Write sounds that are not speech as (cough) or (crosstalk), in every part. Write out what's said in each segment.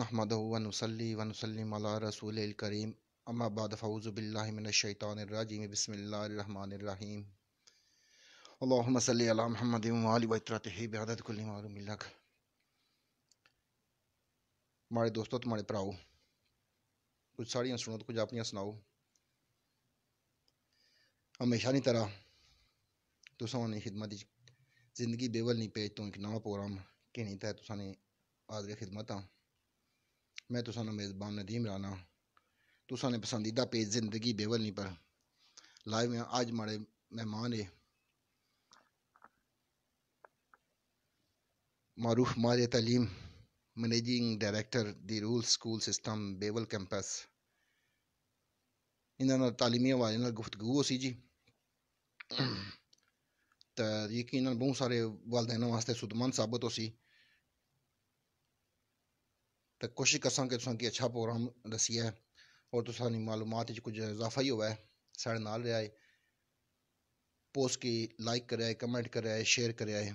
नहमद वनसली वनसलम रसूल करीम अम्माबाद फ़ौज़बिल्लिमिनशैतरजीम बसमीम महमद वतरतबदत मिलक माड़े दोस्तों तुम्हारे भराओ कुछ साड़ियाँ सुनो तो कुछ अपनियाँ सुनाओ हमेशा नहीं तरह तुस उन्हें खिदमत जिंदगी बेवल नहीं पेज तो एक नवा प्रोग्राम कि नहीं तो तुसा ने हाजरे खिदमत हाँ ਮੈਂ ਤੁਸਾਨੂੰ ਮੇਜ਼ਬਾਨ ਨਦੀਮ ਰਾਣਾ ਤੁਸਾਂ ਨੇ ਪਸੰਦੀਦਾ ਪੇਜ ਜ਼ਿੰਦਗੀ ਬੇਵਲਨੀ ਪਰ ਲਾਈਵ ਹਾਂ ਅੱਜ ਮਾਰੇ ਮਹਿਮਾਨ ਹੈ ਮਾਰੂਫ ਮਾਰੇ ਤਾਲੀਮ managing director the rule school system Bewal campus ਇਹਨਾਂ ਨਾਲ ਤਾਲੀਮੀ ਹਵਾਲੇ ਨਾਲ ਗੁਫ਼ਤਗੂ ਸੀ ਜੀ ਤਾਂ ਯਕੀਨਨ ਬਹੁਤ ਸਾਰੇ ਵਾਲਿਦੈਨਾਂ ਵਾਸਤੇ ਸੁਦਮਨ ਸਾਬਤ ਸੀ तो कोशिश कसा कि तुसें अच्छा प्रोग्राम दस्सियै होर तुसें मालूमात कुछ इजाफा ही होऐ साढ़े नाल है पोस्ट की लाइक कराए कमेंट करेआए शेयर करेआए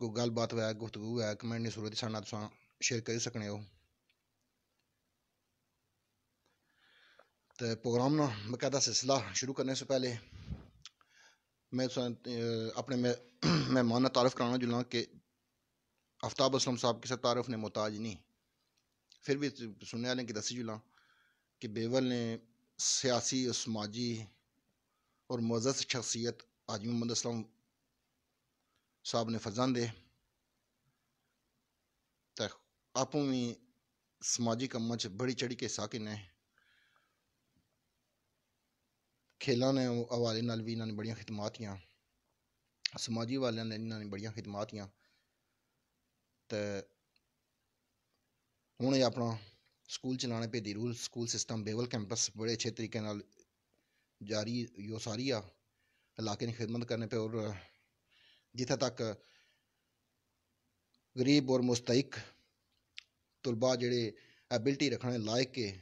कोई गल्लबात होऐ गुफ्तगू होऐ कमेंट दी सूरत साढ़े नाल शेयर करी सकने ओ तो प्रोग्राम ना बाकायदा सिलसिला शुरू करने से पहले मैं अपने (clears throat) मेहमान तारफ कराना जुलना कि आफ्ताब असलम साहब के साथ तारफ़ ने मोहताज नहीं फिर भी सुनने वाले कि दसी जुला कि बेवल ने सियासी और समाजी और मजस शख्सियत आज मोहम्मद असलम साहब ने फजा दे आप भी समाजी कम च बड़ी चढ़ी के हिस्सा किन्ने खेलों ने हवाले भी इन्होंने बड़िया खिदमात समाजी वाले ने इन्होंने बड़िया खिदमात ਤੇ ਹੁਣ ਇਹ ਆਪਣਾ ਸਕੂਲ ਚਲਾਣੇ ਪੇ the rule school system Bewal campus ਬੜੇ ਅੱਛੇ ਤਰੀਕੇ ਨਾਲ ਜਾਰੀ ਯੋ ਸਾਰੀ ਆ ਇਲਾਕੇ ਦੀ ਖਿਦਮਤ ਕਰਨੇ ਪੇ ਔਰ ਜਿੱਥੇ ਤੱਕ ਗਰੀਬ ਔਰ ਮੁਸਤਹਿਕ ਤਲਬਾ ਜਿਹੜੇ ਐਬਿਲਟੀ ਰੱਖਣੇ ਲਾਇਕ ਕੇ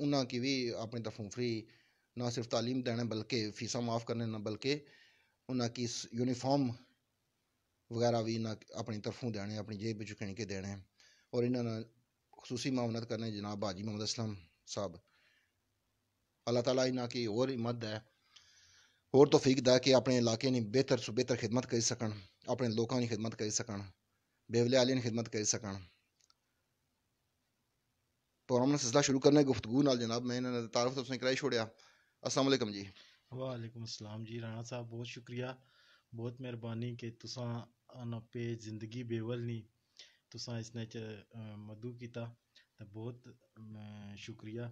ਉਹਨਾਂ ਕੀ ਵੀ ਆਪਣੇ ਤਰਫੋਂ ਫਰੀ ਨਾ ਸਿਰਫ ਤਾਲੀਮ ਦੇਣਾ ਬਲਕਿ ਫੀਸਾਂ ਮਾਫ ਕਰਨੇ ਨਾ ਬਲਕਿ ਉਹਨਾਂ ਕੀ ਯੂਨੀਫਾਰਮ ਵਗੈਰਾ ਵੀ ਨਾ ਆਪਣੀ ਤਰਫੋਂ ਦੇਣੇ ਆਪਣੀ ਜੇਬ ਵਿੱਚੋਂ ਖਿਣ ਕੇ ਦੇਣੇ ਔਰ ਇਹਨਾਂ ਨਾਲ ਖਸੂਸੀ ਮਾਮਨਤ ਕਰਨੇ ਜਨਾਬ ਹਾਜੀ ਮੁਹੰਮਦ ਅਸਲਮ ਸਾਹਿਬ ਅੱਲਾਹ ਤਾਲਾ ਇਹਨਾਂ ਕੀ ਹੋਰ ਹਿੰਮਤ ਹੈ ਹੋਰ ਤੌਫੀਕ ਦਾ ਕਿ ਆਪਣੇ ਇਲਾਕੇ ਦੀ ਬਿਹਤਰ ਤੋਂ ਬਿਹਤਰ ਖidmat ਕਰ ਸਕਣ ਆਪਣੇ ਲੋਕਾਂ ਦੀ ਖidmat ਕਰ ਸਕਣ बेवले आलियन खिदमत कर सकन प्रोग्राम ने सिलसिला शुरू करने गुफ्तगू नाल जनाब मैं इन्होंने तारफ तो उसने कराई छोड़िया अस्सलाम वालेकुम जी वालेकुम अस्सलाम जी राणा साहब बहुत शुक्रिया ਬਹੁਤ महिरबानी कि तुसां आना पेज जिंदगी बेवल नी तुसें इसने च मदद कीता ते बहुत शुक्रिया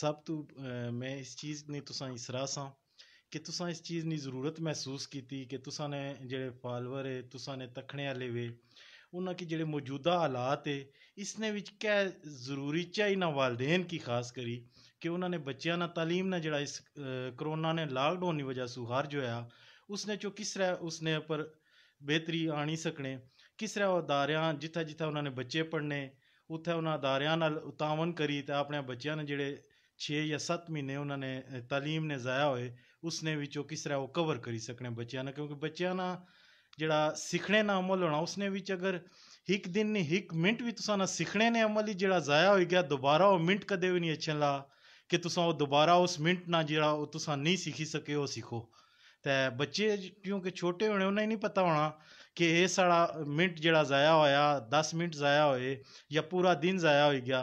सब तू में इस चीज़ दी तुसें गी सराह्सां कि तुसें इस चीज़ दी जरूरत मसूस कीती कि तुसें ने जेह्ड़े फालोअर ऐ तुसें ने तक्कने आह्ले वे उ'नें कि जेह्ड़े मजूदा हालात ऐ इसने बिच्च कै जरूरी चा इ'नें वालदेन गी खास करी कि उ'नें ने बच्चेआं ने तालीम ने जेह्ड़ा इस कोरोना ने लाकडाउन दी बजह सू हर्ज होएआ ਉਸਨੇ ਜੋ ਕਿਸ ਤਰ੍ਹਾਂ ਉਸਨੇ पर ਬਿਹਤਰੀ ਆਣੀ ਸਕਣੇ ਕਿਸ ਤਰ੍ਹਾਂ ਉਹ ਅਦਾਰਿਆਂ ਜਿੱਥੇ ਜਿੱਥੇ ਉਹਨਾਂ ਨੇ ਬੱਚੇ ਪੜਨੇ ਉੱਥੇ ਉਹਨਾਂ ਅਦਾਰਿਆਂ ਨਾਲ ਉਤਾਵਨ ਕਰੀ ਤੇ ਆਪਣੇ ਬੱਚਿਆਂ ਨੇ ਜਿਹੜੇ 6 ਜਾਂ 7 ਮਹੀਨੇ ਉਹਨਾਂ ਨੇ تعلیم ਨੇ ਜ਼ਾਇਆ ਹੋਏ ਉਸਨੇ ਵਿੱਚੋਂ ਕਿਸ ਤਰ੍ਹਾਂ ਉਹ ਕਵਰ ਕਰੀ ਸਕਣੇ ਬੱਚਿਆਂ ਨਾਲ ਕਿਉਂਕਿ ਬੱਚਿਆਂ ਨਾਲ ਜਿਹੜਾ ਸਿੱਖਣੇ ਨਾਲ ਅਮਲ ਹੋਣਾ ਉਸਨੇ ਵਿੱਚ ਅਗਰ ਇੱਕ ਦਿਨ ਨਹੀਂ ਇੱਕ ਮਿੰਟ ਵੀ ਤੁਸਾਂ ਨਾਲ ਸਿੱਖਣੇ ਨੇ ਅਮਲ ਹੀ ਜਿਹੜਾ ਜ਼ਾਇਆ ਹੋ ਗਿਆ ਦੁਬਾਰਾ ਉਹ ਮਿੰਟ ਕਦੇ ਵੀ ਨਹੀਂ ਅਛਲਾ ਕਿ ਤੁਸਾਂ ਉਹ ਦੁਬਾਰਾ ਉਸ ਮਿੰਟ ਨਾਲ ਜਿਹੜਾ ਉਹ ਤੁਸਾਂ ਨਹੀਂ ਸਿੱਖੀ ਸਕੇ ਉਹ ਸਿੱਖੋ ते बच्चे क्योंकि छोटे होने उन्हें नहीं पता होना कि ये साढ़ा मिनट जरा जाया होएआ दस मिनट जाया होए या पूरा दिन जाया गया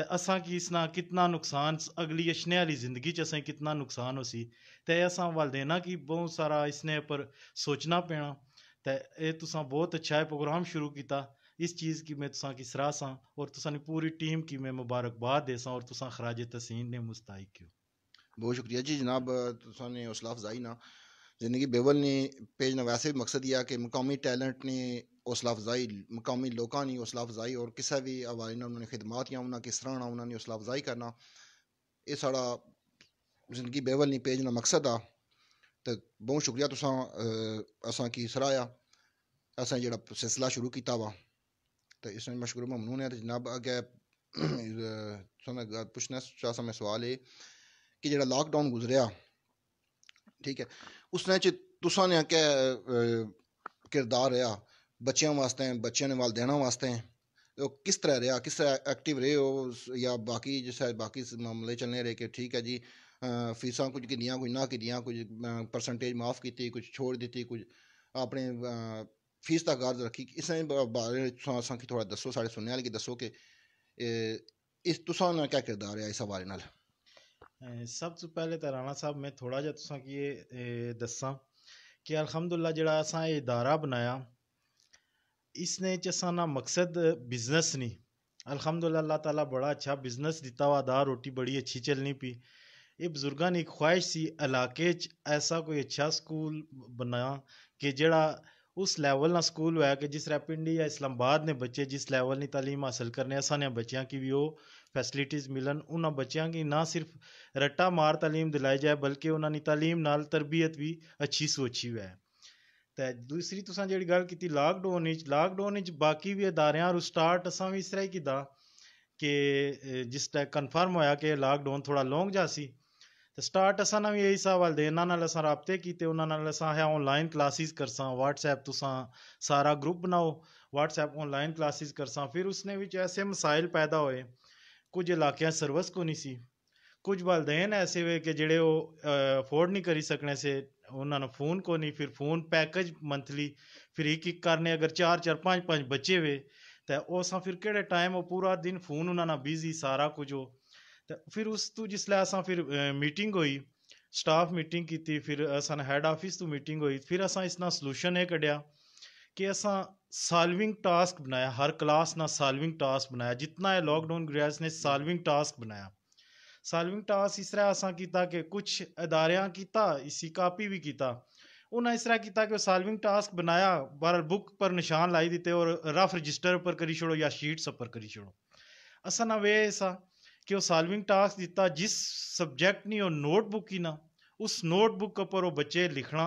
तो असा कि इसना कितना नुकसान अगली अशने वाली जिंदगी च कितना नुकसान हो होसी ते असा वाल देना कि बहुत सारा इसने पर सोचना पैना तो एह् तुसा बहुत अच्छा एह् प्रोग्राम शुरू किया इस चीज़ की मैं गी में तुसेंगी सराहसां होर तुसें पूरी टीम की मैं मुबारकबाद देसां होर तुसा खराज तसीन ने मुस्ताइक हो बहुत शुक्रिया जी जनाब तुसा ने हौसला अफजाई ना ज़िंदगी बेवल ने पेज भी मकसद यह कि मकामी टैलेंट ने हौसला अफजाई मकामी लोगों ने हौसला अफजाई और किसा भी आवाज़ ने उन्होंने खिदमत या उन्होंने किस तरह उन्होंने हौसला अफजाई करना यह साढ़ा जिंदगी बेवल ने पेज ना मकसद आ तो बहुत शुक्रिया तुसा असा की सराया असा जो सिलसिला शुरू किया वा तो इस मशहूर ममनून है जनाब अगर पूछना चाहता मैं सवाल है कि जो लॉकडाउन गुजरिया ठीक है उसने च तुसा ने गै किरदार रेहा बच्चों ने वाल देना वालदेना तो किस तरह रहा किस तरह एक्टिव रहे हो या बाकी जिस बाकी मामले चलने रहे कि ठीक है जी फीसा कुछ कि कुछ ना कि कुछ परसेंटेज माफ की कुछ छोड़ दी कुछ अपने फीस तक गर्ज रखी इस बारे थोड़ा दसो साढ़े सुनने वाले गी कि इस तुसें क्या किरदार रहा इस बारे नाल सब तो पहले तो राणा साहब मैं थोड़ा जहा तुसा की दसा कि अलहमदुल्ला जरा असा इदारा बनाया इसने साना मकसद बिजनेस नहीं अलहमदुल्ला अल्लाह ताला बड़ा अच्छा बिजनेस दिता हुआ दा रोटी बड़ी अच्छी चलनी पी ये बजुर्गों ने एक ख्वाहिश सी इलाके ऐसा कोई अच्छा स्कूल बना कि जड़ा उस लैवल ना स्कूल हो जिस पिंडी या इस्लामाबाद ने बच्चे जिस लैवल नी तालीम हासिल करने असाने बच्चों की भी वह ਫੈਸਿਲਿਟੀਜ਼ ਮਿਲਣ ਉਹਨਾਂ ਬੱਚਿਆਂ ਕੀ ਨਾ ਸਿਰਫ ਰੱਟਾ ਮਾਰ تعلیم ਦਿਲਾਈ ਜਾਏ ਬਲਕਿ ਉਹਨਾਂ ਦੀ تعلیم ਨਾਲ ਤਰਬੀਅਤ ਵੀ ਅੱਛੀ ਸੋਚੀ ਹੋਵੇ ਤੇ ਦੂਸਰੀ ਤੁਸੀਂ ਜਿਹੜੀ ਗੱਲ ਕੀਤੀ ਲਾਕਡਾਊਨ ਵਿੱਚ ਲਾਕਡਾਊਨ ਵਿੱਚ ਬਾਕੀ ਵੀ ਅਦਾਰਿਆਂ ਨੂੰ ਸਟਾਰਟ ਅਸਾਂ ਵੀ ਇਸ ਤਰ੍ਹਾਂ ਹੀ ਕੀਤਾ ਕਿ ਜਿਸ ਟਾਈਮ ਕਨਫਰਮ ਹੋਇਆ ਕਿ ਲਾਕਡਾਊਨ ਥੋੜਾ ਲੌਂਗ ਜਾ ਸੀ ਤੇ ਸਟਾਰਟ ਅਸਾਂ ਨਾਲ ਵੀ ਇਹੀ ਸਵਾਲ ਦੇ ਇਹਨਾਂ ਨਾਲ ਅਸਾਂ ਰਾਬਤੇ ਕੀਤੇ ਉਹਨਾਂ ਨਾਲ ਅਸਾਂ ਹੈ ਆਨਲਾਈਨ ਕਲਾਸਿਸ ਕਰਸਾਂ WhatsApp ਤੁਸੀਂ ਸਾਰਾ ਗਰੁੱਪ ਬਣਾਓ WhatsApp ਆਨਲਾਈਨ ਕਲਾਸਿਸ ਕਰਸਾਂ ਫਿਰ ਉਸਨੇ ਵਿੱਚ ਐਸੇ ਮਸਾਇਲ ਪੈਦਾ ਹੋਏ ਕੁਝ ਇਲਾਕਿਆਂ ਕੋ ਨਹੀਂ ਸੀ ਕੁਝ ਵਲਦੈਨ ਐਸੇ ਵੇ ਕਿ ਜਿਹੜੇ ਉਹ ਅਫੋਰਡ ਨਹੀਂ ਕਰੀ ਸਕਣੇ ਸੇ ਉਹਨਾਂ ਨੂੰ ਫੋਨ ਕੋ ਨਹੀਂ ਫਿਰ ਫੋਨ ਪੈਕੇਜ ਮੰਥਲੀ ਫਿਰ ਇੱਕ ਇੱਕ ਕਰਨੇ ਅਗਰ ਚਾਰ ਚਾਰ ਪੰਜ ਪੰਜ ਬੱਚੇ ਵੇ ਤਾਂ ਉਹ ਸਾਂ ਫਿਰ ਕਿਹੜੇ ਟਾਈਮ ਉਹ ਪੂਰਾ ਦਿਨ ਫੋਨ ਉਹਨਾਂ ਨਾਲ ਬਿਜ਼ੀ ਸਾਰਾ ਕੁਝ ਉਹ ਤਾਂ ਫਿਰ ਉਸ ਤੋਂ ਜਿਸ ਲੈ ਅਸਾਂ ਫਿਰ ਮੀਟਿੰਗ ਹੋਈ ਸਟਾਫ ਮੀਟਿੰਗ ਕੀਤੀ ਫਿਰ ਅਸਾਂ ਹੈਡ ਆਫਿਸ ਤੋਂ ਮੀਟਿੰਗ ਹੋਈ ਫਿਰ ਅਸਾਂ ਇਸ ਨਾਲ ਸੋਲੂਸ਼ਨ ਇਹ ਕੱਢਿਆ ਕਿ ਅਸਾਂ सॉल्विंग टास्क बनाया हर क्लास ने सॉल्विंग टास्क बनाया जितना है लॉकडाउन गया ने सॉल्विंग टास्क बनाया सॉल्विंग टास्क इस तरह असा किया कि कुछ अदारियां किया इसी कापी भी किया उन्हें इस तरह किया कि सॉल्विंग टास्क बनाया बार बुक पर निशान लाई दिते और रफ रजिस्टर पर करी छोड़ो या शीट्स पर करी छोड़ो असा ना वे ऐसा कि वह सॉल्विंग टास्क दिता जिस सब्जेक्ट ने नोटबुक की ना उस नोटबुक पर वो बच्चे लिखना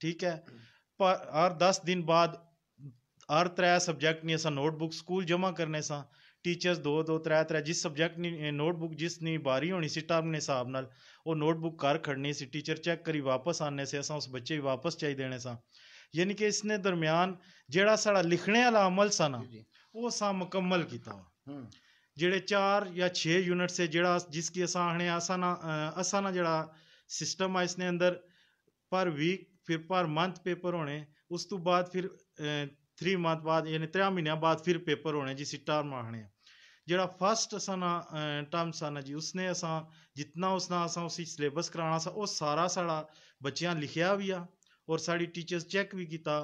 ठीक है पर हर दस दिन बाद हर त्रै सब्जैक्ट नी असां नोटबुक स्कूल जमा करने सां टीचर्स दो दो त्रै त्रै जिस सब्जैक्ट नी नोटबुक जिसनी बारी होनी सी टर्म दे स्हाब नाल ओह् नोटबुक कर खड़नी सी टीचर चैक करी वापस आने से असां उस बच्चे वापस चाहिए देने सी कि इसने दरम्यान जोड़ा सा लिखने वाला अमल सा ना ओह् असां मुकम्मल किया हम्म। जेह्ड़े चार या छे यूनिट से जेह्ड़ा जिसकी असां आखने असां ना जरा सिस्टम है इसने अंदर पर वीक फिर पर मंथ पेपर होने उस तू बाद फिर 3 ਮੰਥ ਬਾਅਦ ਯਾਨੀ 3 ਮਹੀਨਿਆਂ ਬਾਅਦ ਫਿਰ ਪੇਪਰ ਹੋਣੇ ਜੀ ਸਿੱਟਾ ਮਾਰਨੇ ਆ ਜਿਹੜਾ ਫਸਟ ਸਨ ਟਰਮ ਸਨ ਜੀ ਉਸਨੇ ਅਸਾਂ ਜਿੰਨਾ ਉਸਨਾ ਅਸਾਂ ਉਸੇ ਸਿਲੇਬਸ ਕਰਾਣਾ ਸੀ ਉਹ ਸਾਰਾ ਸਾਡਾ ਬੱਚਿਆਂ ਲਿਖਿਆ ਵੀ ਆ ਔਰ ਸਾਡੀ ਟੀਚਰਸ ਚੈੱਕ ਵੀ ਕੀਤਾ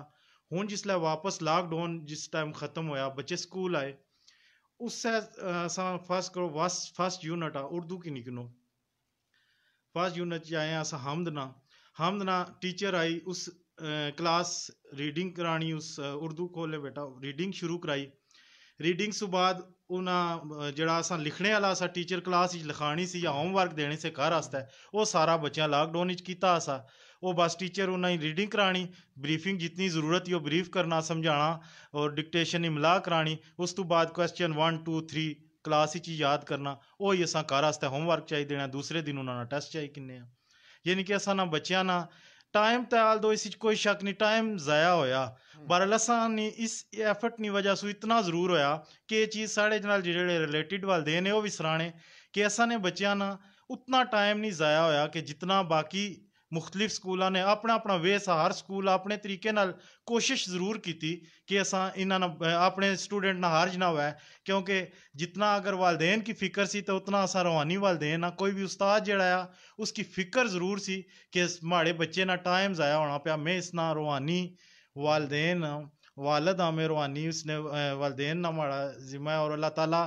ਹੁਣ ਜਿਸ ਲੈ ਵਾਪਸ ਲਾਕਡਾਊਨ ਜਿਸ ਟਾਈਮ ਖਤਮ ਹੋਇਆ ਬੱਚੇ ਸਕੂਲ ਆਏ ਅਸਾਂ ਫਸਟ ਕਰੋ ਫਸਟ ਯੂਨਿਟ ਆ ਉਰਦੂ ਕੀ ਨਿਕਨੋ ਫਸਟ ਯੂਨਿਟ ਚ ਆਏ ਅਸਾਂ ਹਮਦਨਾ ਹਮਦਨਾ ਟੀਚਰ ਆਈ ਉਸ ਕਲਾਸ ਰੀਡਿੰਗ ਕਰਾਣੀ ਉਸ ਉਰਦੂ ਕੋਲੇ ਬੇਟਾ ਰੀਡਿੰਗ ਸ਼ੁਰੂ ਕਰਾਈ ਰੀਡਿੰਗ ਤੋਂ ਬਾਅਦ ਉਹਨਾਂ ਜਿਹੜਾ ਅਸਾਂ ਲਿਖਣੇ ਵਾਲਾ ਅਸਾਂ ਟੀਚਰ ਕਲਾਸ ਵਿੱਚ ਲਿਖਾਣੀ ਸੀ ਜਾਂ ਹੋਮਵਰਕ ਦੇਣੇ ਸੀ ਘਰ ਵਾਸਤੇ ਉਹ ਸਾਰਾ ਬੱਚਿਆਂ ਲਾਕਡਾਊਨ ਵਿੱਚ ਕੀਤਾ ਸਾ ਉਹ ਬਸ ਟੀਚਰ ਉਹਨਾਂ ਹੀ ਰੀਡਿੰਗ ਕਰਾਣੀ ਬਰੀਫਿੰਗ ਜਿੰਨੀ ਜ਼ਰੂਰਤ ਹੀ ਉਹ ਬਰੀਫ ਕਰਨਾ ਸਮਝਾਣਾ ਔਰ ਡਿਕਟੇਸ਼ਨ ਇਮਲਾ ਕਰਾਣੀ ਉਸ ਤੋਂ ਬਾਅਦ ਕੁਐਸਚਨ 1 2 3 ਕਲਾਸ ਵਿੱਚ ਯਾਦ ਕਰਨਾ ਉਹ ਹੀ ਅਸਾਂ ਘਰ ਵਾਸਤੇ ਹੋਮਵਰਕ ਚਾਹੀ ਦੇਣਾ ਦੂਸਰੇ ਦਿਨ ਉਹਨਾਂ ਦਾ ਟੈਸਟ ਚਾਹੀ ਕਿੰਨੇ ਆ ਯਾਨੀ ਕਿ ਅਸਾਂ ਨਾ ਬੱਚਿਆਂ ਨਾਲ ਦੋ ਇਸ ਵਿੱਚ ਕੋਈ ਸ਼ੱਕ ਨਹੀਂ ਟਾਈਮ ਜ਼ਾਇਆ ਹੋਇਆ ਪਰ बहरल ਨੇ ਇਸ ਐਫਰਟ ਨਹੀਂ وجہ ਸੋ ਇਤਨਾ ਜ਼ਰੂਰ ਹੋਇਆ ਕਿ ਇਹ ਚੀਜ਼ ਸਾਡੇ ਨਾਲ ਜਿਹੜੇ ਰਿਲੇਟਡ ਵਾਲਦੇ ਨੇ ਉਹ ਵੀ ਸਰਾਣੇ ਕਿ ਅਸਾਂ ਨੇ ਬੱਚਿਆਂ ਨਾਲ ਉਤਨਾ ਟਾਈਮ ਨਹੀਂ ਜ਼ਾਇਆ ਹੋਇਆ ਕਿ ਜਿਤਨਾ ਬਾਕੀ मुख्तलिफ स्कूलों ने अपना अपना ਵੇਸ हर स्कूल अपने तरीके ਨਾਲ कोशिश जरूर की कि असा ਇਹਨਾਂ ਨਾਲ ਆਪਣੇ ਸਟੂਡੈਂਟ ना ਹਾਰਜ ਨਾ ਹੋਵੇ जितना अगर वालदेन की फ़िक्र सी तो उतना असा रूहानी वालदेन हाँ कोई भी उस्ताद जड़ा आ उसकी फ़िक्र ज़रूर सी कि माड़े बच्चे ना टाइम ज़ाया होना पाया मैं इस ना रूहानी वालदेन वालद हाँ मैं रूहानी उसने वालदेन ना माड़ा जिम्मा है और अल्लाह तला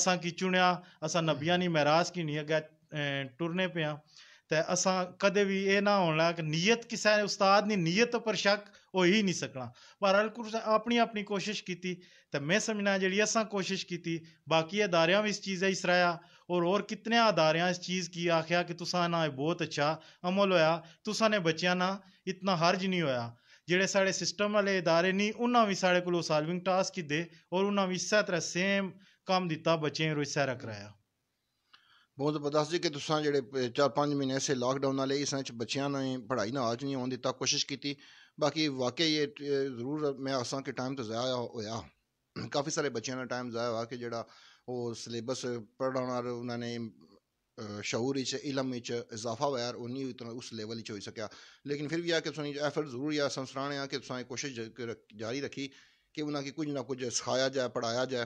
असा की चुनिया असा नबिया नहीं महराज की नहीं अगर टुरने पे हाँ ਤੇ ਅਸਾਂ ਕਦੇ ਵੀ ਇਹ ਨਾ ਹੋਣਾ ਕਿ ਨੀਅਤ ਕਿਸੇ ਉਸਤਾਦ ਦੀ ਨੀਅਤ ਉੱਪਰ ਸ਼ੱਕ ਹੋ ਹੀ ਨਹੀਂ ਸਕਣਾ ਪਰ ਅਲਕੁਰ ਆਪਣੀ ਆਪਣੀ ਕੋਸ਼ਿਸ਼ ਕੀਤੀ ਤੇ ਮੈਂ ਸਮਝਣਾ ਜਿਹੜੀ ਅਸਾਂ ਕੋਸ਼ਿਸ਼ ਕੀਤੀ ਬਾਕੀ ਅਦਾਰਿਆਂ ਵੀ ਇਸ ਚੀਜ਼ ਦਾ ਇਸਰਾਇਆ ਔਰ ਹੋਰ ਕਿਤਨੇ ਅਦਾਰਿਆਂ ਇਸ ਚੀਜ਼ ਕੀ ਆਖਿਆ ਕਿ ਤੁਸਾਂ ਨਾ ਬਹੁਤ ਅੱਛਾ ਅਮਲ ਹੋਇਆ ਤੁਸਾਂ ਨੇ ਬੱਚਿਆਂ ਨਾਲ ਇਤਨਾ ਹਰਜ ਨਹੀਂ ਹੋਇਆ ਜਿਹੜੇ ਸਾਡੇ ਸਿਸਟਮ ਵਾਲੇ ਇਦਾਰੇ ਨਹੀਂ ਉਹਨਾਂ ਵੀ ਸਾਡੇ ਕੋਲੋਂ ਸਾਲਵਿੰਗ ਟਾਸਕ ਕੀਤੇ ਔਰ ਉਹਨਾਂ ਵੀ ਇਸੇ ਤਰ੍ਹਾਂ ਸੇਮ ਕੰਮ ਦਿੱਤਾ ਬੱਚੇ ਨੂੰ ਇਸੇ ਰਕਰਾਇਆ ਬਹੁਤ ਬਦਸਜੀ ਕਿ ਤੁਸੀਂ ਜਿਹੜੇ 4-5 ਮਹੀਨੇ ਇਸੇ ਲਾਕਡਾਊਨ ਵਾਲੇ ਇਸ ਵਿੱਚ ਬੱਚਿਆਂ ਨੇ ਪੜ੍ਹਾਈ ਨਾਲ ਅੱਜ ਨਹੀਂ ਆਉਣ ਦਿੱਤਾ ਕੋਸ਼ਿਸ਼ ਕੀਤੀ ਬਾਕੀ ਵਾਕਈ ਇਹ ਜ਼ਰੂਰ ਮੈਂ ਆਸਾਂ ਕਿ ਟਾਈਮ ਤੇ ਜ਼ਾਇਆ ਹੋਇਆ ਕਾਫੀ ਸਾਰੇ ਬੱਚਿਆਂ ਦਾ ਟਾਈਮ ਜ਼ਾਇਆ ਹੋਇਆ ਕਿ ਜਿਹੜਾ ਉਹ ਸਿਲੇਬਸ ਪੜ੍ਹਾਉਣ ਵਾਲੇ ਉਹਨਾਂ ਨੇ ਸ਼ਊਰ ਵਿੱਚ ਇਲਮ ਵਿੱਚ ਇਜ਼ਾਫਾ ਹੋਇਆ ਉਹ ਨਹੀਂ ਉਤਨਾ ਉਸ ਲੈਵਲ ਵਿੱਚ ਹੋ ਸਕਿਆ ਲੇਕਿਨ ਫਿਰ ਵੀ ਆ ਕਿ ਤੁਸੀਂ ਐਫਰਟ ਜ਼ਰੂਰ ਯਾ ਸੰਸਰਾਣੇ ਆ ਕਿ ਤੁਸੀਂ ਕੋਸ਼ਿਸ਼ ਜਾਰੀ ਰੱਖੀ ਕਿ ਉਹਨਾਂ ਕੀ ਕੁਝ ਨਾ ਕੁਝ ਸਿਖਾਇਆ ਜਾਏ ਪੜਾਇਆ ਜਾਏ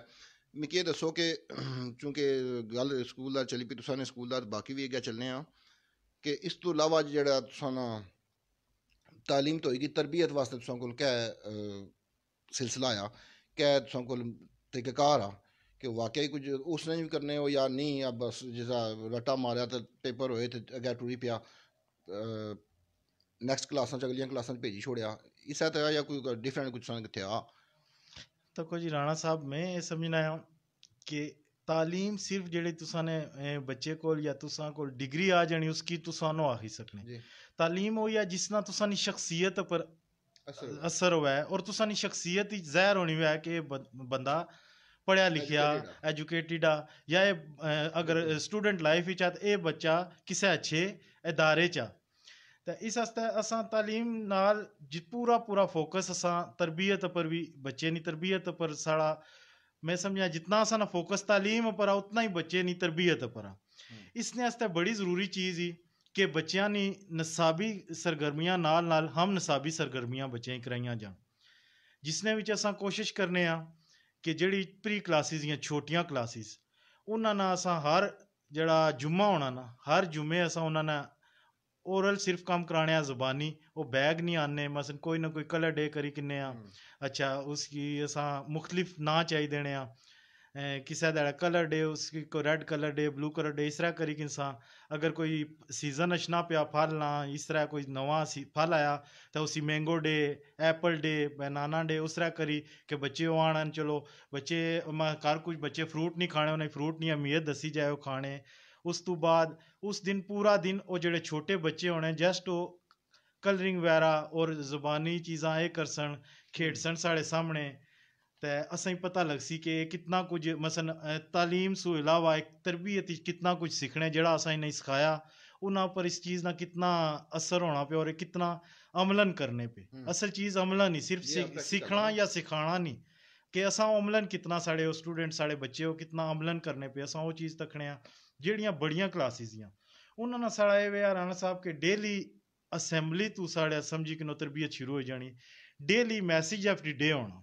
मिगी दस्सो कि (clears throat) चूंकि गल्ल स्कूल चली पी तुसें स्कूल दा बाकी बी अग्गें चलने आं कि इस तू अलावा जेह्ड़ा तुसें तालीम तो होई तरबियत वास्तै तुसें कोल कै सिलसिला आया कै तुसें कोल तरीकाकार आ कि वाकई कुछ उसने भी करने हो जां नेईं जां बस जिसदा रट्टा मारेआ तो पेपर होए ते अग्गें टुरी पिया नैक्सट क्लासां अगलिया अगलियां क्लासां च भेजी छोड़ेआ इस्सै तरह जां कोई डिफरैंट कुछ थेआ ਤਕੋ ਜੀ ਰਾਣਾ ਸਾਹਿਬ ਮੈਂ ਇਹ ਸਮਝਣਾ ਹੈ ਕਿ تعلیم ਸਿਰਫ ਜਿਹੜੇ ਤੁਸਾਂ ਨੇ ਬੱਚੇ ਕੋਲ ਜਾਂ ਤੁਸਾਂ ਕੋਲ ਡਿਗਰੀ ਆ ਜਾਣੀ ਕੀ ਤੁਸਾਂ ਨੂੰ ਆ ਹੀ ਸਕਨੇ ਜੀ تعلیم ਹੋਈ ਹੈ ਜਿਸ ਨਾਲ ਤੁਸਾਂ ਦੀ ਸ਼ਖਸੀਅਤ ਪਰ ਅਸਰ ਹੋਇਆ ਹੈ ਔਰ ਤੁਸਾਂ ਦੀ ਸ਼ਖਸੀਅਤ ਹੀ ਜ਼ਾਹਿਰ ਹੋਣੀ ਹੈ ਕਿ ਬੰਦਾ ਪੜਿਆ ਲਿਖਿਆ ਐਜੂਕੇਟਿਡ ਆ ਜਾਂ ਇਹ ਅਗਰ ਸਟੂਡੈਂਟ ਲਾਈਫ ਵਿੱਚ ਆ ਇਹ ਬੱਚਾ ਕਿਸੇ ਅੱਛੇ ادارے ਚ ਆ ਤਾਂ ਇਸ ਹਸਤੇ ਅਸਾਂ تعلیم ਨਾਲ ਜਿਤ ਪੂਰਾ ਪੂਰਾ ਫੋਕਸ ਅਸਾਂ ਤਰਬੀਅਤ ਪਰ ਵੀ ਬੱਚੇ ਦੀ ਤਰਬੀਅਤ ਪਰ ਸਾਲਾ ਮੈਂ ਸਮਝਿਆ ਜਿੰਨਾ ਅਸਾਂ ਫੋਕਸ تعلیم ਪਰ ਉਤਨਾ ਹੀ ਬੱਚੇ ਦੀ ਤਰਬੀਅਤ ਪਰ ਇਸ ਨੇ ਹਸਤੇ ਬੜੀ ਜ਼ਰੂਰੀ ਚੀਜ਼ ਹੀ ਕਿ ਬੱਚਿਆਂ ਦੀ ਨਸਾਬੀ ਸਰਗਰਮੀਆਂ ਨਾਲ ਨਾਲ ਹਮ ਨਸਾਬੀ ਸਰਗਰਮੀਆਂ ਬੱਚੇ ਕਰਾਈਆਂ ਜਾਂ ਜਿਸ ਨੇ ਵਿੱਚ ਅਸਾਂ ਕੋਸ਼ਿਸ਼ ਕਰਨੇ ਆ ਕਿ ਜਿਹੜੀ ਪ੍ਰੀ ਕਲਾਸਿਸ ਜਾਂ ਛੋਟੀਆਂ ਕਲਾਸਿਸ ਉਹਨਾਂ ਨਾਲ ਅਸਾਂ ਹਰ ਜਿਹੜਾ ਜੁਮਾ ਹੋਣਾ ਨਾ ਹਰ ਜੁਮੇ ਅਸਾਂ ਉਹਨਾਂ ਨਾਲ ਓਰਲ ਸਿਰਫ ਕੰਮ ਕਰਾਣੇ ਆ ਜ਼ੁਬਾਨੀ ਉਹ ਬੈਗ ਨਹੀਂ ਆਨੇ ਮਸਲ ਕੋਈ ਨਾ ਕੋਈ ਕਲਰ ਡੇ ਕਰੀ ਕਿੰਨੇ ਆ ਅੱਛਾ ਉਸ ਕੀ ਅਸਾਂ ਮੁxtਲਿਫ ਨਾ ਚਾਹੀ ਦੇਣੇ ਆ ਕਿਸੇ ਦਾ ਕਲਰ ਡੇ ਉਸ ਕੀ ਕੋ ਰੈਡ ਕਲਰ ਡੇ ਬਲੂ ਕਲਰ ਡੇ ਇਸ ਤਰ੍ਹਾਂ ਕਰੀ ਕਿੰਸਾ ਅਗਰ ਕੋਈ ਸੀਜ਼ਨ ਅਛਨਾ ਪਿਆ ਫਲ ਨਾ ਤਰ੍ਹਾਂ ਕੋਈ ਨਵਾਂ ਸੀ ਫਲ ਆਇਆ ਤਾਂ ਉਸੀ ਮੈਂਗੋ ਡੇ ਐਪਲ ਡੇ ਬਨਾਨਾ ਡੇ ਤਰ੍ਹਾਂ ਕਰੀ ਕਿ ਬੱਚੇ ਆਣਨ ਚਲੋ ਬੱਚੇ ਮਾ ਕਰ ਕੁਝ ਬੱਚੇ ਫਰੂਟ ਨਹੀਂ ਖਾਣੇ ਉਹਨੇ ਫਰੂਟ ਨਹੀਂ ਦੱਸੀ ਜਾਏ ਉਹ ਖਾਣੇ ਉਸ ਤੋਂ ਬਾਅਦ ਉਸ ਦਿਨ ਪੂਰਾ ਦਿਨ ਉਹ ਜਿਹੜੇ ਛੋਟੇ ਬੱਚੇ ਹੋਣੇ ਜਸਟ ਉਹ ਕਲਰਿੰਗ ਵਗੈਰਾ ਔਰ ਜ਼ੁਬਾਨੀ ਚੀਜ਼ਾਂ ਇਹ ਕਰਸਣ ਖੇਡਸਣ ਸਾਡੇ ਸਾਹਮਣੇ ਤੇ ਅਸਾਂ ਹੀ ਪਤਾ ਲੱਗਸੀ ਕਿ ਕਿੰਨਾ ਕੁਝ ਮਸਨ تعلیم ਸੋ ਇਲਾਵਾ ਇੱਕ ਤਰਬੀਅਤ ਵਿੱਚ ਕਿੰਨਾ ਕੁਝ ਸਿੱਖਣਾ ਜਿਹੜਾ ਅਸਾਂ ਹੀ ਨਹੀਂ ਸਿਖਾਇਆ ਉਹਨਾਂ ਪਰ ਇਸ ਚੀਜ਼ ਨਾਲ ਕਿੰਨਾ ਅਸਰ ਹੋਣਾ ਪਿਆ ਔਰ ਕਿੰਨਾ ਅਮਲਨ ਕਰਨੇ ਪੇ ਅਸਲ ਚੀਜ਼ ਅਮਲਨ ਨਹੀਂ ਸਿਰਫ ਸਿੱਖਣਾ ਜਾਂ ਸਿਖਾਣਾ ਨਹੀਂ ਕਿ असा अमलन कितना साढ़े स्टूडेंट साढ़े बच्चे हो कितना अमलन करने पे असा वो चीज़ तकने ਜਿਹੜੀਆਂ ਬੜੀਆਂ ਕਲਾਸਿਸ ਦੀਆਂ ਉਹਨਾਂ ਨਾਲ ਸਾਡਾ ਇਹ ਵਿਆ ਰਾਣਾ ਸਾਹਿਬ ਕੇ ਡੇਲੀ ਅਸੈਂਬਲੀ ਤੋਂ ਸਾਡਾ ਸਮਝੀ ਕਿ ਨੋ ਤਰਬੀਅਤ ਸ਼ੁਰੂ ਹੋ ਜਾਣੀ daily message of the day ਹੋਣਾ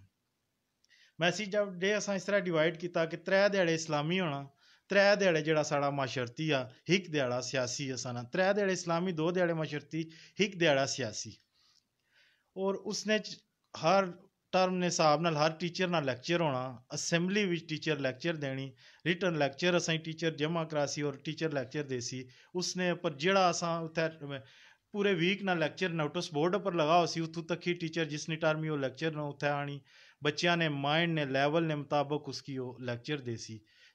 ਮੈਸੇਜ ਆਫ ਡੇ ਅਸਾਂ ਇਸ ਤਰ੍ਹਾਂ ਡਿਵਾਈਡ ਕੀਤਾ ਕਿ ਤਰੇ ਦਿਹਾੜੇ ਇਸਲਾਮੀ ਹੋਣਾ ਤਰੇ ਦਿਹਾੜੇ ਜਿਹੜਾ ਸਾੜਾ ਮਾਸ਼ਰਤੀ ਆ ਇੱਕ ਦਿਹਾੜਾ ਸਿਆਸੀ ਅਸਾਂ ਨਾ ਤਰੇ ਦਿਹਾੜੇ ਇਸਲਾਮੀ ਦੋ ਦਿਹਾੜੇ ਮਾਸ਼ਰਤੀ ਇੱਕ ਦਿਹਾੜਾ ਸਿਆਸੀ ਔਰ ਉਸਨੇ ਹਰ ਟਰਮ ਦੇ ਹਿਸਾਬ ਨਾਲ ਹਰ ਟੀਚਰ ਨਾਲ ਲੈਕਚਰ ਹੋਣਾ ਅਸੈਂਬਲੀ ਵਿੱਚ ਟੀਚਰ ਲੈਕਚਰ ਦੇਣੀ ਰਿਟਨ ਲੈਕਚਰ ਅਸਾਂ ਟੀਚਰ ਜਮ੍ਹਾਂ ਕਰਾਸੀ ਔਰ ਟੀਚਰ ਲੈਕਚਰ ਦੇਸੀ ਉਸਨੇ ਪਰ ਜਿਹੜਾ ਅਸਾਂ ਉੱਥੇ पूरे वीक ना लैक्चर नोटिस बोर्ड पर लगाओ सी उतू तक ही टीचर जिसने टाइम वो लैक्चर ना उत्थे आनी बच्चों ने माइंड ने लेवल ने मुताबिक उसकी वो लैक्चर देसी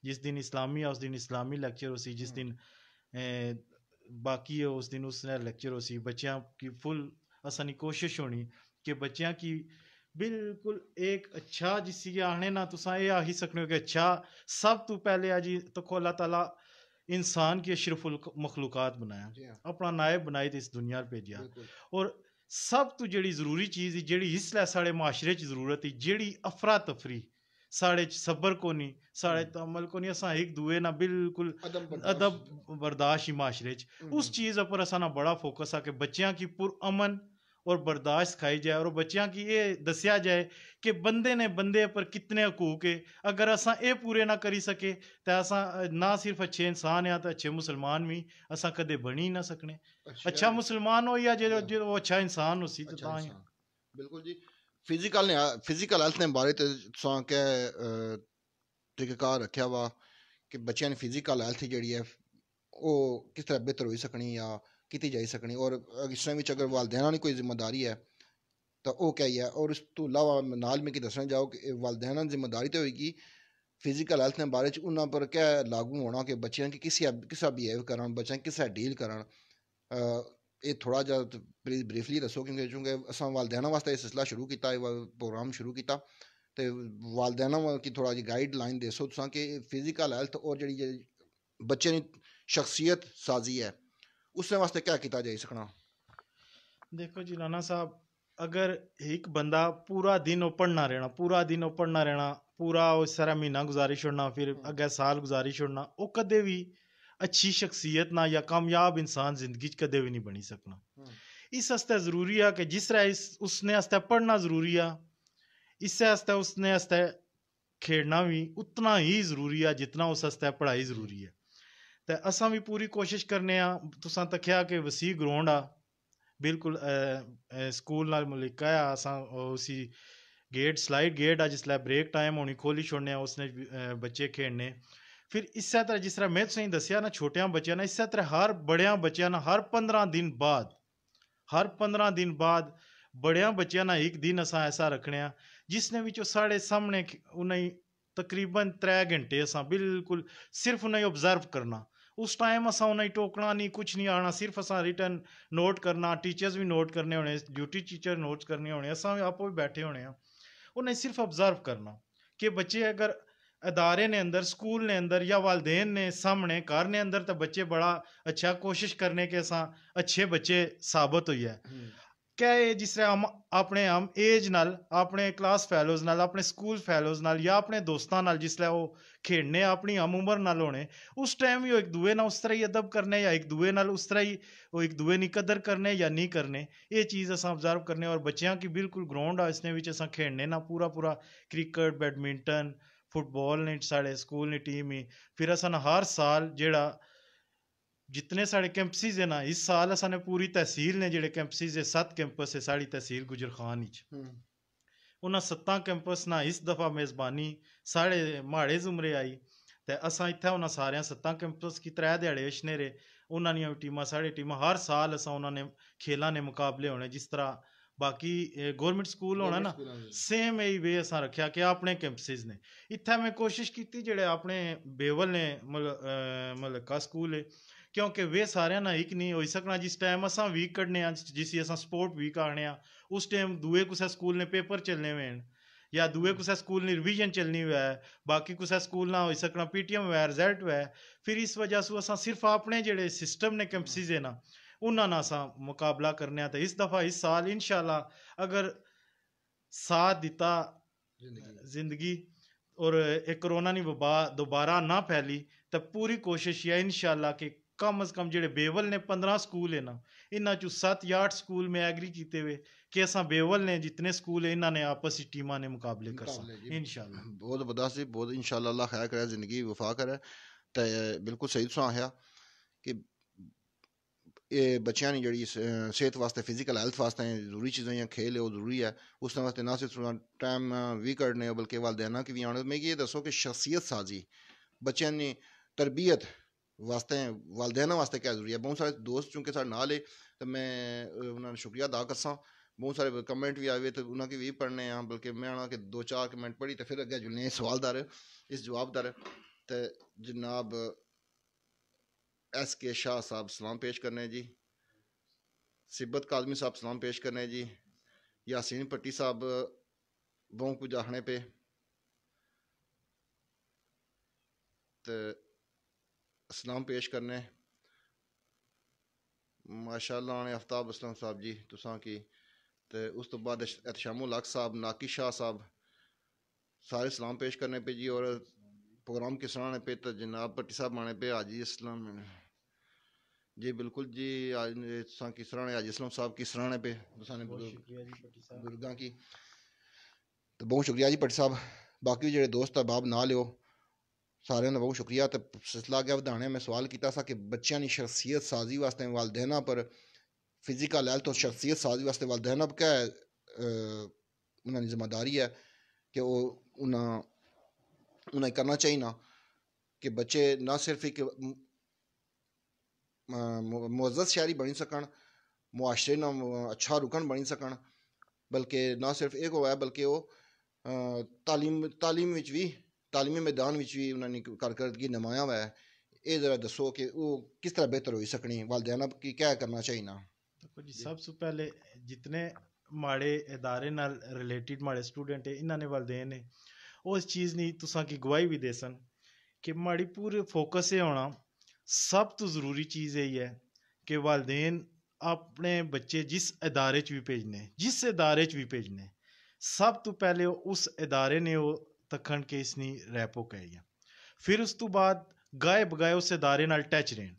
जिस दिन इस्लामी उस दिन इस्लामी लैक्चर हो सी जिस दिन ए, बाकी है उस दिन उसने लैक्चर हो सी बच्चों की फुल असानी कोशिश होनी कि बच्चों की बिल्कुल एक अच्छा जिसी आने ना तो एह् आखी सकने हो कि अच्छा सब तो पहले आज तको अल्लाह ताला इंसान की अशरफुल मखलूकत बनाया हाँ। अपना नायब बनाई तो इस दुनिया पर भेजा और सब तो जेह्ड़ी जरूरी चीज़ ही जेह्ड़ी इसलै साढ़े माशरे च जरूरत ही जेह्ड़ी अफरा तफरी साढ़े च सब्र को नहीं साढ़े तमल हम्म। को नहीं असा एक दुए ना बिल्कुल अदब बर्दाश्त ही माशरे च हम्म, उस हम्म। चीज़ पर असा ना बड़ा फोकस आ कि बच्चें की पुरअमन और बर्दाश्त खाई जाए और बच्चों की ये दसिया जाए कि बंदे ने बंदे पर कितने हकूक है अगर अस ये पूरे ना करी सके तो अस ना सिर्फ अच्छे इंसान या तो अच्छे मुसलमान भी अस कदे बनी ना सकने अच्छा, अच्छा मुसलमान हो या जो अच्छा। जो अच्छा इंसान हो सी तो बिल्कुल जी फिजिकल ने फिजिकल हेल्थ ने बारे ते तुसां के तरीकेकार रखया हुआ कि बच्चों ने फिजिकल हेल्थ जी है वो किस तरह बेहतर हो सकनी या की ਜਾਈ सकनी और इस समय ਵਿੱਚ ਅਗਰ ਵਾਲਦਿਨਾਂ ਨੂੰ ਕੋਈ ਜ਼ਿੰਮੇਵਾਰੀ है ਤਾਂ ਉਹ ਕਹੀ ਹੈ ਔਰ ਇਸ ਤੋਂ ਇਲਾਵਾ ਨਾਲ ਮੈਂ ਕੀ ਦੱਸਣਾ ਜਾਓ ਕਿ ਵਾਲਦਿਨਾਂ ਦੀ फिजिकल हेल्थ के बारे उन्होंने पर क्या लागू होना कि बच्चों की किसी किसा बिहेव कर बच्चे किस डील कर ये थोड़ा जहा प्लीज़ ब्रीफली दसो क्योंकि चूंकि अस वालदेना वास्ते यह सिलसिला शुरू किया प्रोग्राम शुरू किया तो वालदेना की थोड़ा जी गाइडलाइन दसो तुसा कि फिजिकल हेल्थ और जी बच्चे शख्सियत साजी है ਉਸ ਵਾਸਤੇ ਕੀ ਕੀਤਾ ਜਾਈ ਸਕਣਾ ਦੇਖੋ ਜੀ ਨਾਨਾ ਸਾਹਿਬ ਅਗਰ ਇੱਕ ਬੰਦਾ ਪੂਰਾ ਦਿਨ ਓਪਨ ਨਾ ਰਹਿਣਾ ਪੂਰਾ ਦਿਨ ਓਪਨ ਨਾ ਰਹਿਣਾ ਪੂਰਾ ਉਹ ਸਾਰਾ ਮਹੀਨਾ ਗੁਜ਼ਾਰੀ ਛੋੜਨਾ ਫਿਰ ਅੱਗੇ ਸਾਲ ਗੁਜ਼ਾਰੀ ਛੋੜਨਾ ਉਹ ਕਦੇ ਵੀ ਅੱਛੀ ਸ਼ਖਸੀਅਤ ਨਾ ਜਾਂ ਕਾਮਯਾਬ ਇਨਸਾਨ ਜ਼ਿੰਦਗੀ 'ਚ ਕਦੇ ਵੀ ਨਹੀਂ ਬਣੀ ਸਕਣਾ ਇਸ ਹਸਤੇ ਜ਼ਰੂਰੀ ਆ ਕਿ ਜਿਸ ਤਰ੍ਹਾਂ ਇਸ ਉਸਨੇ ਹਸਤੇ ਪੜਨਾ ਜ਼ਰੂਰੀ ਆ ਇਸ ਹਸਤੇ ਉਸਨੇ ਹਸਤੇ ਖੇਡਣਾ ਵੀ ਉਤਨਾ ਹੀ ਜ਼ਰੂਰੀ ਆ ਜਿੰਨਾ ਉਸ ਹਸਤੇ ਪੜ੍ਹਾਈ ਜ਼ਰੂਰੀ ਆ तो असं भी पूरी कोशिश करने ਆ ਤੁਸੀਂ ਤੱਕਿਆ ਕਿ ਵਸੀ ਗਰਾਊਂਡ ਆ ਬਿਲਕੁਲ ਸਕੂਲ ਨਾਲ ਮਲਿਕਾ ਆ ਅਸਾਂ गेट स्लाइड गेट आ जिसलै ब्रेक टाइम होनी खोली छोड़ने उसने बच्चे खेलने फिर इस तरह जिस तरह मैं तुसें दस्सेआ ना छोटिया बच्चें ना इस तरह हर बड़िया बच्चें ने हर पंद्रह दिन बाद हर पंद्रह दिन बाद बड़िया बच्चों ने एक दिन असा ऐसा रखने जिसने बिच साढ़े सामने उन्हें तकरीबन त्रै घंटे असा बिल्कुल सिर्फ उन्हें ऑब्जर्व करना ਉਸ ਟਾਈਮ ਅਸਾਂ ਉਹਨਾਂ ਹੀ ਟੋਕਣਾ ਨਹੀਂ ਕੁਝ ਨਹੀਂ ਆਣਾ ਸਿਰਫ ਅਸਾਂ ਰਿਟਰਨ ਨੋਟ ਕਰਨਾ ਟੀਚਰਸ ਵੀ ਨੋਟ ਕਰਨੇ ਹੋਣੇ ਡਿਊਟੀ ਟੀਚਰ ਨੋਟ ਕਰਨੇ ਹੋਣੇ ਅਸਾਂ ਵੀ ਆਪੋ ਵੀ ਬੈਠੇ ਹੋਣੇ ਆ ਉਹਨੇ ਸਿਰਫ ਅਬਜ਼ਰਵ ਕਰਨਾ ਕਿ ਬੱਚੇ ਅਗਰ ادارے ਨੇ ਅੰਦਰ ਸਕੂਲ ਨੇ ਅੰਦਰ ਜਾਂ ਵਾਲਦੇਨ ਨੇ ਸਾਹਮਣੇ ਘਰ ਨੇ ਅੰਦਰ ਤਾਂ ਬੱਚੇ ਬੜਾ ਅੱਛਾ ਕੋਸ਼ਿਸ਼ ਕਰਨੇ ਕੇ ਅਸਾਂ ਅੱਛੇ ਬੱਚੇ ਸਾਬਤ ਹੋਈ ਹੈ ਕਹੇ ਜਿਸ ਤਰ੍ਹਾਂ ਹਮ ਆਪਣੇ ਹਮ ਏਜ ਨਾਲ ਆਪਣੇ ਕਲਾਸ ਫੈਲੋਜ਼ ਨਾਲ ਆਪਣੇ ਸਕੂਲ ਫੈਲੋਜ਼ ਨਾਲ ਜਾਂ ਆਪਣੇ ਦੋਸਤਾਂ ਨਾਲ ਜਿਸ ਲੈ ਉਹ ਖੇਡਨੇ ਆਪਣੀ ਹਮ ਉਮਰ ਨਾਲ ਹੋਣੇ ਉਸ ਟਾਈਮ ਵੀ ਉਹ ਇੱਕ ਦੂਏ ਨਾਲ ਉਸ ਤਰ੍ਹਾਂ ਹੀ ਅਦਬ ਕਰਨੇ ਜਾਂ ਇੱਕ ਦੂਏ ਨਾਲ ਉਸ ਤਰ੍ਹਾਂ ਹੀ ਉਹ ਇੱਕ ਦੂਏ ਦੀ ਕਦਰ ਕਰਨੇ ਜਾਂ ਨਹੀਂ ਕਰਨੇ ਇਹ ਚੀਜ਼ ਅਸਾਂ ਆਬਜ਼ਰਵ ਕਰਨੇ ਔਰ ਬੱਚਿਆਂ ਕੀ ਬਿਲਕੁਲ ਗਰਾਊਂਡ ਆ ਇਸਨੇ ਵਿੱਚ ਅਸਾਂ ਖੇਡਨੇ ਨਾ ਪੂਰਾ ਪੂਰਾ ਕ੍ਰਿਕਟ ਬੈਡਮਿੰਟਨ ਫੁੱਟਬਾਲ ਨੇ ਸਾਡੇ ਸਕੂਲ ਨੇ ਟੀਮ ਹੀ ਫਿਰ ਅਸਾਂ ਹਰ ਸਾਲ ਜਿਹੜਾ ਜਿੰਨੇ ਸਾਡੇ ਕੈਂਪਸਿਸ ਹੈ ਨਾ ਇਸ ਸਾਲ ਅਸਾਂ ਨੇ ਪੂਰੀ ਤਹਿਸੀਲ ਨੇ ਜਿਹੜੇ ਕੈਂਪਸਿਸ ਦੇ कैंपस ਕੈਂਪਸ ਹੈ ਸਾਡੀ ਤਹਿਸੀਲ खान इच ਉਹਨਾਂ ਸੱਤਾਂ ਕੈਂਪਸ ਨਾਲ ਇਸ ਦਫਾ ਮੇਜ਼ਬਾਨੀ ਸਾਡੇ ਮਾੜੇ ਜ਼ੁਮਰੇ ਆਈ ਤੇ ਅਸਾਂ ਇੱਥੇ ਉਹਨਾਂ ਸਾਰਿਆਂ ਸੱਤਾਂ ਕੈਂਪਸ ਕੀ ਤਰੇ ਦਿਹਾੜੇ ਇਸ਼ਨੇਰੇ ਉਹਨਾਂ ਦੀਆਂ ਟੀਮਾਂ ਸਾਡੇ ਟੀਮਾਂ ਹਰ ਸਾਲ ਅਸਾਂ ਉਹਨਾਂ ਨੇ ਖੇਲਾਂ ਨੇ ਮੁਕਾਬਲੇ ਹੋਣੇ ਜਿਸ ਤਰ੍ਹਾਂ ਬਾਕੀ ਗਵਰਨਮੈਂਟ ਸਕੂਲ ਹੋਣਾ ਨਾ ਸੇਮ ਹੀ ਵੇ ਅਸਾਂ ਰੱਖਿਆ ਕਿ ਆਪਣੇ ਕੈਂਪਸਿਸ ਨੇ ਇੱਥੇ ਮੈਂ ਕੋਸ਼ਿਸ਼ ਕੀਤੀ ਜਿਹੜੇ ਆਪਣੇ ਬੇਵਲ ਨੇ ਮਲਕਾ ਸਕੂਲ ਹੈ क्योंकि वे ਸਾਰਿਆਂ ਨਾਲ ਇੱਕ ਨਹੀਂ ਹੋਈ ਸਕਣਾ ਜਿਸ ਟਾਈਮ ਅਸਾਂ ਵੀਕ ਕੱਢਨੇ ਆ ਜਿਸ ਅਸਾਂ ਸਪੋਰਟ ਵੀਕ ਆਣੇ ਆ ਉਸ ਟਾਈਮ ਦੂਏ ਕੁਸਾ ਸਕੂਲ ਨੇ ਪੇਪਰ या दुए कुछ स्कूल ने रिविजन चलनी हुआ बाकी कुछ स्कूल ना हो सकना पीटीएम हुआ रिजल्ट हुआ फिर इस वजह से असा सिर्फ अपने जोड़े सिस्टम ने कैंपसीज है ना उन्होंने असा मुकाबला करने तो इस दफ़ा इस साल इनशाला अगर साथ दिता जिंदगी और कोरोना की वबा दोबारा ना फैली तो पूरी कोशिश है इनशाला कि कम अज कम जो बेवल ने पंद्रह स्कूल है ना इन्हों सत या अठ स्कूल मैं एग्री किए हुए कि असा बेवल ने जितने स्कूल है इन्होंने आपस की टीम ने मुकाबले कर सकते इनशाला बहुत वादा से बहुत इनशाला खैर करे जिंदगी वफा करे तो बिल्कुल सही तुम आया कि ये बच्चों ने जी सेहत वास्ते फिजिकल हेल्थ वास्ते जरूरी चीज़ें या खेल है वो जरूरी है उस वास्ते ना सिर्फ टाइम भी कड़ने बल्कि वाल देना कि भी आने मैं ये दसो कि शख्सियत साजी बच्चों ने तरबीयत वास्ते वालदेन वास्ते क्या जरूरी है बहुत सारे दोस्त चूंकि साढ़े नाल है तो मैं उन्होंने शुक्रिया अदा करसा बहुत सारे कमेंट भी आए तो उन्होंने भी पढ़ने हैं बल्कि मैं उन्होंने के दो चार कमेंट पढ़ी तो फिर अगर जुलने सवालदार इस जवाबदार तो जनाब एस के शाह साहब सलाम पेश करने जी सिब्बत कादमी साहब सलाम पेश करने जी यासीन पट्टी साहब बहुत कुछ आखने पे तो सलाम पेश करने माशा ने आफ्ताब असलम साहब जी तुसा की ते उस तो बाद एहतशामुल हक साहब नाकि शाह साहब सारे सलाम पेश करने पे जी और प्रोग्राम किस आने पे तो जनाब भट्टी साहब आने पे हाजी इस्लाम जी बिल्कुल जी आज तुसा किस तरह हाजी इस्लाम साहब किस तरह पे तुसा ने की तो बहुत शुक्रिया जी भट्टी साहब बाकी जो दोस्त है बाब ना लियो ਸਾਰਿਆਂ ਦਾ ਬਹੁਤ ਸ਼ੁਕਰੀਆ ਤੇ ਸਿਲਸਿਲਾ ਗਿਆ ਵਧਾਣਾ ਮੈਂ ਸਵਾਲ ਕੀਤਾ ਸੀ ਕਿ ਬੱਚਿਆਂ ਦੀ ਸ਼ਖਸੀਅਤ ਸਾਜ਼ੀ ਵਾਸਤੇ ਵਾਲਦੈਨਾ ਪਰ ਫਿਜ਼ੀਕਲ ਹੈਲਥ ਤੋਂ ਸ਼ਖਸੀਅਤ ਸਾਜ਼ੀ ਵਾਸਤੇ ਵਾਲਦੈਨਾ ਕਾ ਉਹਨਾਂ ਦੀ ਜ਼ਿੰਮੇਵਾਰੀ ਹੈ ਕਿ ਉਹ ਉਹਨਾਂ ਉਹਨਾਂ ਕਰਨਾ ਚਾਹੀਦਾ ਕਿ ਬੱਚੇ ਨਾ ਸਿਰਫ ਇੱਕ ਮੁਅੱਜ਼ਜ਼ ਸ਼ਹਿਰੀ ਬਣ ਸਕਣ ਮੁਆਸ਼ਰੇ ਨਾਲ ਅੱਛਾ ਰੁਕਣ ਬਣ ਸਕਣ ਬਲਕਿ ਨਾ ਸਿਰਫ ਇਹ ਕੋ ਹੈ ਬਲਕਿ ਉਹ ਤਾਲੀਮ ਤਾਲੀਮ ਵਿੱਚ ਵੀ تعلیمی ਮੈਦਾਨ ਵਿੱਚ ਵੀ ਉਹਨਾਂ ਨੇ ਕਾਰਕਰਦਗੀ ਨਮਾਇਆ ਹੋਇਆ ਹੈ ਇਹ ਜ਼ਰਾ ਦੱਸੋ ਕਿ ਉਹ ਕਿਸ ਤਰ੍ਹਾਂ ਬਿਹਤਰ ਹੋਈ ਸਕਣੀ ਵਾਲਦਿਆਨਾ ਕੀ ਕਹਿ ਕਰਨਾ ਚਾਹੀਦਾ ਦੇਖੋ ਜੀ ਸਭ ਤੋਂ ਪਹਿਲੇ ਜਿਤਨੇ ਮਾੜੇ ادارے ਨਾਲ ਰਿਲੇਟਡ ਮਾੜੇ ਸਟੂਡੈਂਟ ਹੈ ਇਹਨਾਂ ਨੇ ਵਾਲਦੇਨ ਨੇ ਉਸ ਚੀਜ਼ ਨਹੀਂ ਤੁਸੀਂ ਕੀ ਗਵਾਹੀ ਵੀ ਦੇਸਨ ਕਿ ਮਾੜੀ ਪੂਰੇ ਫੋਕਸ ਹੈ ਹੋਣਾ ਸਭ ਤੋਂ ਜ਼ਰੂਰੀ ਚੀਜ਼ ਇਹ ਹੈ ਕਿ ਵਾਲਦੇਨ ਆਪਣੇ ਬੱਚੇ ਜਿਸ ادارے 'ਚ ਵੀ ਭੇਜਨੇ ਜਿਸ ادارے 'ਚ ਵੀ ਭੇਜਨੇ ਸਭ ਤੋਂ ਪਹਿਲੇ ਉਸ ادارے ਨੇ ਉਹ ਤਾਂ ਖੰਡ ਕੇ ਇਸ ਨੇ ਰੈਪੋ ਕਹੇਗਾ ਫਿਰ ਉਸ ਤੋਂ ਬਾਅਦ ਗਾਇਬ ਗਾਇਓ ਉਸ ਦਾਰੇ ਨਾਲ ਟੱਚ ਰਹਿਣ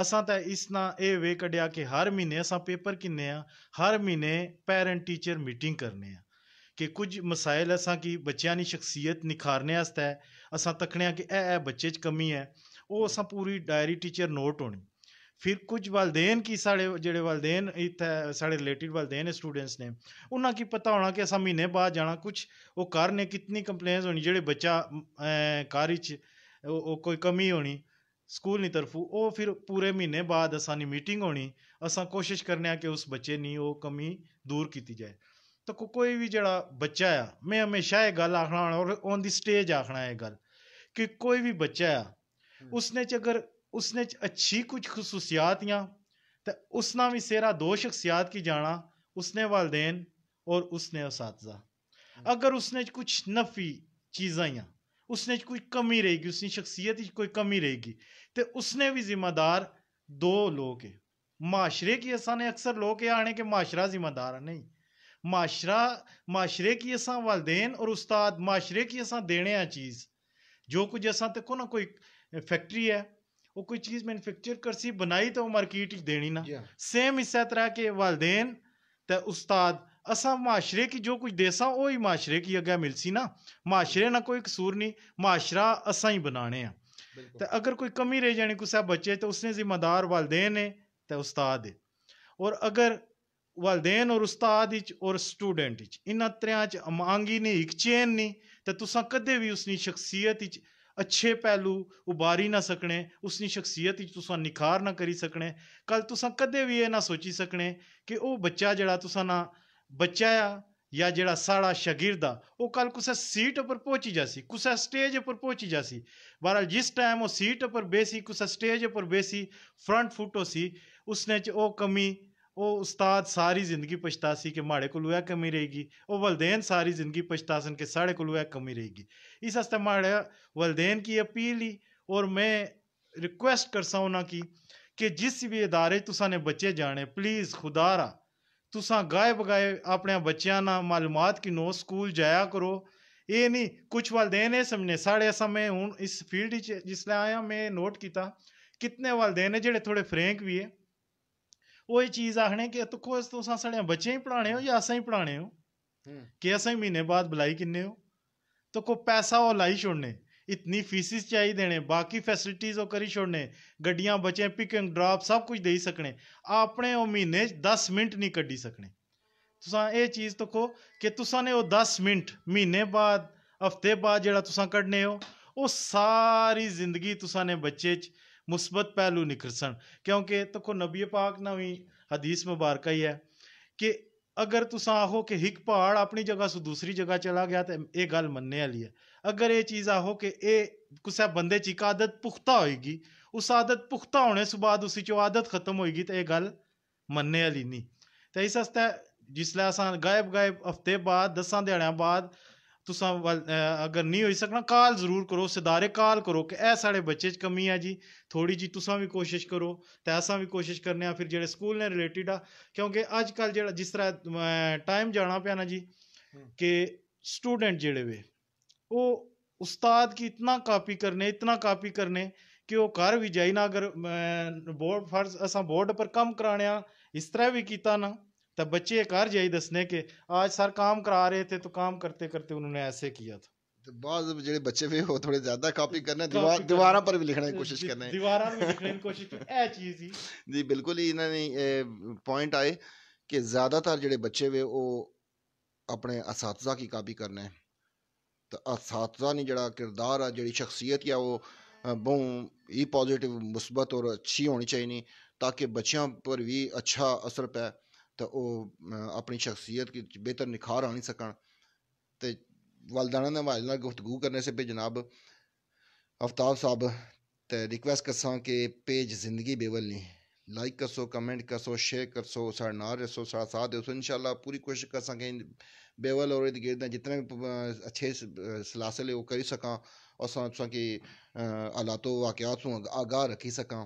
ਅਸਾਂ ਤਾਂ ਇਸ ਨਾਲ ਇਹ ਵੇ ਕੱਢਿਆ ਕਿ ਹਰ ਮਹੀਨੇ ਅਸਾਂ ਪੇਪਰ ਕਿੰਨੇ ਆ ਹਰ ਮਹੀਨੇ ਪੈਰੈਂਟ ਟੀਚਰ ਮੀਟਿੰਗ ਕਰਨੇ ਆ ਕਿ ਕੁਝ ਮਸਾਇਲ ਅਸਾਂ ਕੀ ਬੱਚਿਆਂ ਦੀ ਸ਼ਖਸੀਅਤ ਨਿਖਾਰਨੇ ਵਾਸਤੇ ਅਸਾਂ ਤਖਣਿਆ ਕਿ ਇਹ ਇਹ ਬੱਚੇ 'ਚ ਕਮੀ ਹੈ ਉਹ ਅਸਾਂ ਪੂਰੀ ਡਾਇਰੀ ਟੀਚਰ ਨੋਟ ਹੋਣੀ ਫਿਰ ਕੁਝ ਵਲਦੇਨ ਕੀ ਸਾਡੇ ਜਿਹੜੇ ਵਲਦੇਨ ਇੱਥੇ ਸਾਡੇ ਰਿਲੇਟਿਡ ਵਲਦੇਨ ਸਟੂਡੈਂਟਸ ਨੇ ਉਹਨਾਂ ਕੀ ਪਤਾ ਹੋਣਾ ਕਿ ਅਸਾਂ ਮਹੀਨੇ ਬਾਅਦ ਜਾਣਾ ਕੁਝ ਉਹ ਕਰ ਨੇ ਕਿੰਨੀ ਕੰਪਲੇਨਸ ਹੋਣੀ ਜਿਹੜੇ ਬੱਚਾ ਕਾਰੀ ਚ ਉਹ ਕੋਈ ਕਮੀ ਹੋਣੀ ਸਕੂਲ ਨਹੀਂ ਤਰਫੂ ਉਹ ਫਿਰ ਪੂਰੇ ਮਹੀਨੇ ਬਾਅਦ ਅਸਾਂ ਦੀ ਮੀਟਿੰਗ ਹੋਣੀ ਅਸਾਂ ਕੋਸ਼ਿਸ਼ ਕਰਨੇ ਆ ਕਿ ਉਸ ਬੱਚੇ ਨਹੀਂ ਉਹ ਕਮੀ ਦੂਰ ਕੀਤੀ ਜਾਏ ਤਾਂ ਕੋਈ ਵੀ ਜਿਹੜਾ ਬੱਚਾ ਆ ਮੈਂ ਹਮੇਸ਼ਾ ਇਹ ਗੱਲ ਆਖਣਾ ਔਰ ਔਨ ਦੀ ਸਟੇਜ ਆਖਣਾ ਇਹ ਗੱਲ ਕਿ ਕੋਈ ਵੀ ਬੱਚਾ ਆ ਉਸਨੇ ਚ ਅਗਰ उसने अच्छी कुछ खसूसियातियाँ तो उसना भी सेरा दो शख्सियात की जाना उसने वालदेन और उसने इस अगर उसने कुछ नफी चीज़ा ही उसने कोई कमी रहेगी उसकी शख्सियत कोई कमी रहेगी तो उसने भी जिम्मेदार दो लोग है माशरे की असा ने अक्सर लोग यह आने के माशरा जिम्मेदार नहीं माशरा माशरे की असा वालदेन और उस्ताद माशरे की असा देने हैं चीज़ जो कुछ असा तो को ना कोई फैक्ट्री है ਕੋਈ ਚੀਜ਼ ਮੈਨੂਫੈਕਚਰ ਕਰ ਸੀ ਬਣਾਈ ਤਾਂ ਉਹ ਮਾਰਕੀਟ ਵਿੱਚ ਦੇਣੀ ਨਾ ਸੇਮ ਇਸੇ ਤਰ੍ਹਾਂ ਕਿ ਵਲਦੇਨ ਤੇ ਉਸਤਾਦ ਅਸਾਂ ਮਾਸ਼ਰੇ ਕੀ ਜੋ ਕੁਝ ਦੇਸਾਂ ਉਹ ਹੀ ਮਾਸ਼ਰੇ ਕੀ ਅੱਗੇ ਮਿਲਸੀ ਨਾ ਮਾਸ਼ਰੇ ਨਾ ਕੋਈ ਕਸੂਰ ਨਹੀਂ ਮਾਸ਼ਰਾ ਅਸਾਂ ਹੀ ਬਣਾਣੇ ਆ ਤੇ ਅਗਰ ਕੋਈ ਕਮੀ ਰਹਿ ਜਾਣੀ ਕੁਸਾ ਬੱਚੇ ਤੇ ਉਸਨੇ ਜ਼ਿੰਮੇਦਾਰ ਵਲਦੇਨ ਨੇ ਤੇ ਉਸਤਾਦ ਹੈ ਔਰ ਅਗਰ ਵਲਦੇਨ ਔਰ ਉਸਤਾਦ ਵਿੱਚ ਔਰ ਸਟੂਡੈਂਟ ਵਿੱਚ ਇਨਾ ਤਰਿਆਂ ਚ ਅਮਾਂਗੀ ਨਹੀਂ ਇੱਕ ਚੇਨ ਨਹੀਂ ਤੇ ਤੁਸੀਂ ਕਦੇ ਵੀ ਉਸਨੀ ਸ਼ਖਸੀਅਤ ਵਿੱਚ ਅੱਛੇ ਪਹਿਲੂ ਉਬਾਰੀ ਨਾ ਸਕਣੇ ਉਸਨੀ ਸ਼ਖਸੀਅਤ ਵਿੱਚ ਤੁਸੀਂ ਨਿਖਾਰ ਨਾ ਕਰੀ ਸਕਣੇ ਕੱਲ ਤੁਸੀਂ ਕਦੇ ਵੀ ਇਹ ਨਾ ਸੋਚੀ ਸਕਣੇ ਕਿ ਉਹ ਬੱਚਾ ਜਿਹੜਾ ਤੁਸੀਂ ਨਾ ਬੱਚਾ ਆ ਜਾਂ ਜਿਹੜਾ ਸਾੜਾ ਸ਼ਾਗਿਰਦ ਆ ਉਹ ਕੱਲ ਕੁਸੇ ਸੀਟ ਉੱਪਰ ਪਹੁੰਚੀ ਜਾਸੀ ਕੁਸੇ ਸਟੇਜ ਉੱਪਰ ਪਹੁੰਚੀ ਜਾਸੀ ਬਹਰਾਲ ਜਿਸ ਟਾਈਮ ਉਹ ਸੀਟ ਉੱਪਰ ਬੈਸੀ ਕੁਸੇ ਸਟੇਜ ਉੱਪਰ ਬੈਸੀ ਫਰੰਟ ਫੁੱਟੋ ਸੀ ਉਸਨੇ ਚ ਉਹ ਕਮੀ ਉਹ ਉਸਤਾਦ ਸਾਰੀ ਜ਼ਿੰਦਗੀ ਪਛਤਾਸੀ ਕਿ ਮਾੜੇ ਕੋਲ ਹੋਇਆ ਕਮੀ ਰਹੇਗੀ ਉਹ ਵਲਦੈਨ ਸਾਰੀ ਜ਼ਿੰਦਗੀ ਪਛਤਾਸਨ के साढ़े ਕੋਲ ਹੋਇਆ ਕਮੀ ਰਹੇਗੀ ਇਸ ਵਾਸਤੇ ਮਾੜਾ ਵਲਦੈਨ की अपील ही और मैं रिक्वेस्ट करसा हूँ ना कि कि जिस भी इदारे तुसा ने बच्चे जाने प्लीज़ खुदा रा तुसा गाए बगाए अपने बच्चों ना मालूमात की नो स्कूल जाया करो ये नहीं कुछ वालदेन है समझने साढ़े ऐसा मैं हूँ इस फील्ड जिसने आया मैं नोट किया कितने वालदेन है जोड़े थोड़े फ्रेंक भी है ਉਹ ਇਹ ਚੀਜ਼ ਆਖਣੇ ਕਿ ਤੂੰ ਕੋਸ ਤੋਂ ਸਾਂ ਬੱਚੇ ਹੀ ਪੜਾਣੇ ਹੋ ਜਾਂ ਅਸਾਂ ਹੀ ਪੜਾਣੇ ਹੋ ਕਿ ਅਸਾਂ ਹੀ ਮਹੀਨੇ ਬਾਅਦ ਬੁਲਾਈ ਕਿੰਨੇ ਹੋ ਤੋ ਕੋ ਪੈਸਾ ਉਹ ਲਾਈ ਛੋੜਨੇ ਇਤਨੀ ਫੀਸਿਸ ਚਾਹੀ ਦੇਣੇ ਬਾਕੀ ਫੈਸਿਲਿਟੀਜ਼ ਉਹ ਕਰੀ ਛੋੜਨੇ ਗੱਡੀਆਂ ਬਚੇ ਪਿਕਿੰਗ ਡ੍ਰੌਪ ਸਭ ਕੁਝ ਦੇਈ ਸਕਣੇ ਆਪਣੇ ਉਹ ਮਹੀਨੇ 10 ਮਿੰਟ ਨਹੀਂ ਕੱਢੀ ਸਕਣੇ ਤੁਸੀਂ ਇਹ ਚੀਜ਼ ਤੋ ਕੋ ਕਿ ਤੁਸੀਂ ਨੇ ਉਹ 10 ਮਿੰਟ ਮਹੀਨੇ ਬਾਅਦ ਹਫਤੇ ਬਾਅਦ ਜਿਹੜਾ ਤੁਸੀਂ ਕੱਢਨੇ ਹੋ ਉਹ ਸਾਰੀ ਜ਼ਿੰਦਗੀ ਤੁਸੀਂ ਨੇ ਬੱਚੇ 'ਚ ਮੁਸਬਤ ਪਹਿਲੂ निखरसन ਕਿਉਂਕਿ तखो तो ਪਾਕ ਨਾ नवी ਹਦੀਸ ਮੁਬਾਰਕਾ ਹੀ ਹੈ ਕਿ ਅਗਰ ਤੁਸੀਂ ਆਹੋ ਕਿ ਇੱਕ ਪਹਾੜ ਆਪਣੀ ਜਗ੍ਹਾ ਤੋਂ ਦੂਸਰੀ ਜਗ੍ਹਾ ਚਲਾ ਗਿਆ ਤੇ ਇਹ ਗੱਲ ਮੰਨਣੇ ਵਾਲੀ ਹੈ ਅਗਰ ਇਹ ਚੀਜ਼ ਆਹੋ ਕਿ ਇਹ ਕਿਸੇ ਬੰਦੇ ਚ ਇੱਕ ਆਦਤ ਪੁਖਤਾ ਹੋਏਗੀ ਉਸ ਆਦਤ ਪੁਖਤਾ ਹੋਣੇ ਤੋਂ ਬਾਅਦ ਉਸੇ ਚੋਂ ਆਦਤ ਖਤਮ ਹੋਏਗੀ ਤੇ ਇਹ ਗੱਲ ਮੰਨਣੇ ਵਾਲੀ ਨਹੀਂ ਤੇ ਇਸ ਹਸਤਾ ਜਿਸ ਲਈ ਅਸਾਂ ਗਾਇਬ ਗਾਇਬ ਹਫਤੇ ਬਾਅਦ ਦਸਾਂ ਦਿਹਾੜਿਆਂ ਬਾਅਦ तुस अगर नहीं होई सकना कॉल जरूर करो सिदारे कॉल करो कि एह् साढ़े बच्चे कमी है जी थोड़ी जी तुस बी कोशिश करो तो अस भी कोशिश करने फिर जो स्कूल ने रिलेटिड आ क्योंकि अजकल जिस तरह टाइम जाना पेआ जी हम्म। कि स्टूडेंट जेह्ड़े वे ओह् उस्ताद की इतना कापी करने इतना कापी करने कि ओह् घर बी जाई ना अगर बोर्ड फर्ज असां बोर्ड पर कम कराने इस तरह भी कीता ना तब बच्चे एक अर्ज यही दसने के आज सर काम करा रहे थे तो काम करते करते उन्होंने ऐसे किया था तो बाद जो बच्चे ਵੀ ਉਹ ਥੋੜੇ ਜ਼ਿਆਦਾ ਕਾਪੀ ਕਰਨਾ ਦੀਵਾਰ ਦੀਵਾਰਾਂ ਪਰ ਵੀ ਲਿਖਣ ਦੀ ਕੋਸ਼ਿਸ਼ ਕਰਨਾ ਦੀਵਾਰਾਂ ਵੀ ਲਿਖਣ ਦੀ ਕੋਸ਼ਿਸ਼ ਇਹ ਚੀਜ਼ ਹੀ ਜੀ ਬਿਲਕੁਲ ਹੀ ਇਹਨਾਂ ਨੇ ਪੁਆਇੰਟ ਆਏ ਕਿ ਜ਼ਿਆਦਾਤਰ ਜਿਹੜੇ ਬੱਚੇ ਵੇ ਉਹ ਆਪਣੇ ਅਸਾਤਜ਼ਾ ਕੀ तो इस ने जड़ा किरदार है जड़ी शख्सियत या वो बहुत ही पॉजिटिव मुस्बत और अच्छी होनी चाहिए ताकि बच्चों पर भी अच्छा असर पै तो ਉਹ ਆਪਣੀ ਸ਼ਖਸੀਅਤ ਕੀ ਬਿਹਤਰ ਨਿਖਾਰ ਆਣੀ ਸਕਣ ਤੇ ਵਾਲਦਾਨਾ ਨੇ ਹਮਾਰੇ ਨਾਲ ਗੁਫ਼ਤਗੂ करने से पे जनाब आफ्ताब साहब ਤੇ ਰਿਕਵੈਸਟ ਕਰਸਾਂ ਕਿ ਪੇਜ ਜ਼ਿੰਦਗੀ ਬੇਵਲਨੀ लाइक कर सो कमेंट कर सो शेयर करसो सो साढ़े नार सो साढ़ा साथ दो इनशाला पूरी कोशिश कर सकें बेवल और गिरद जितने भी अच्छे सलासल वो करी सकां और की हालातों वाकयात आगाह रखी सकां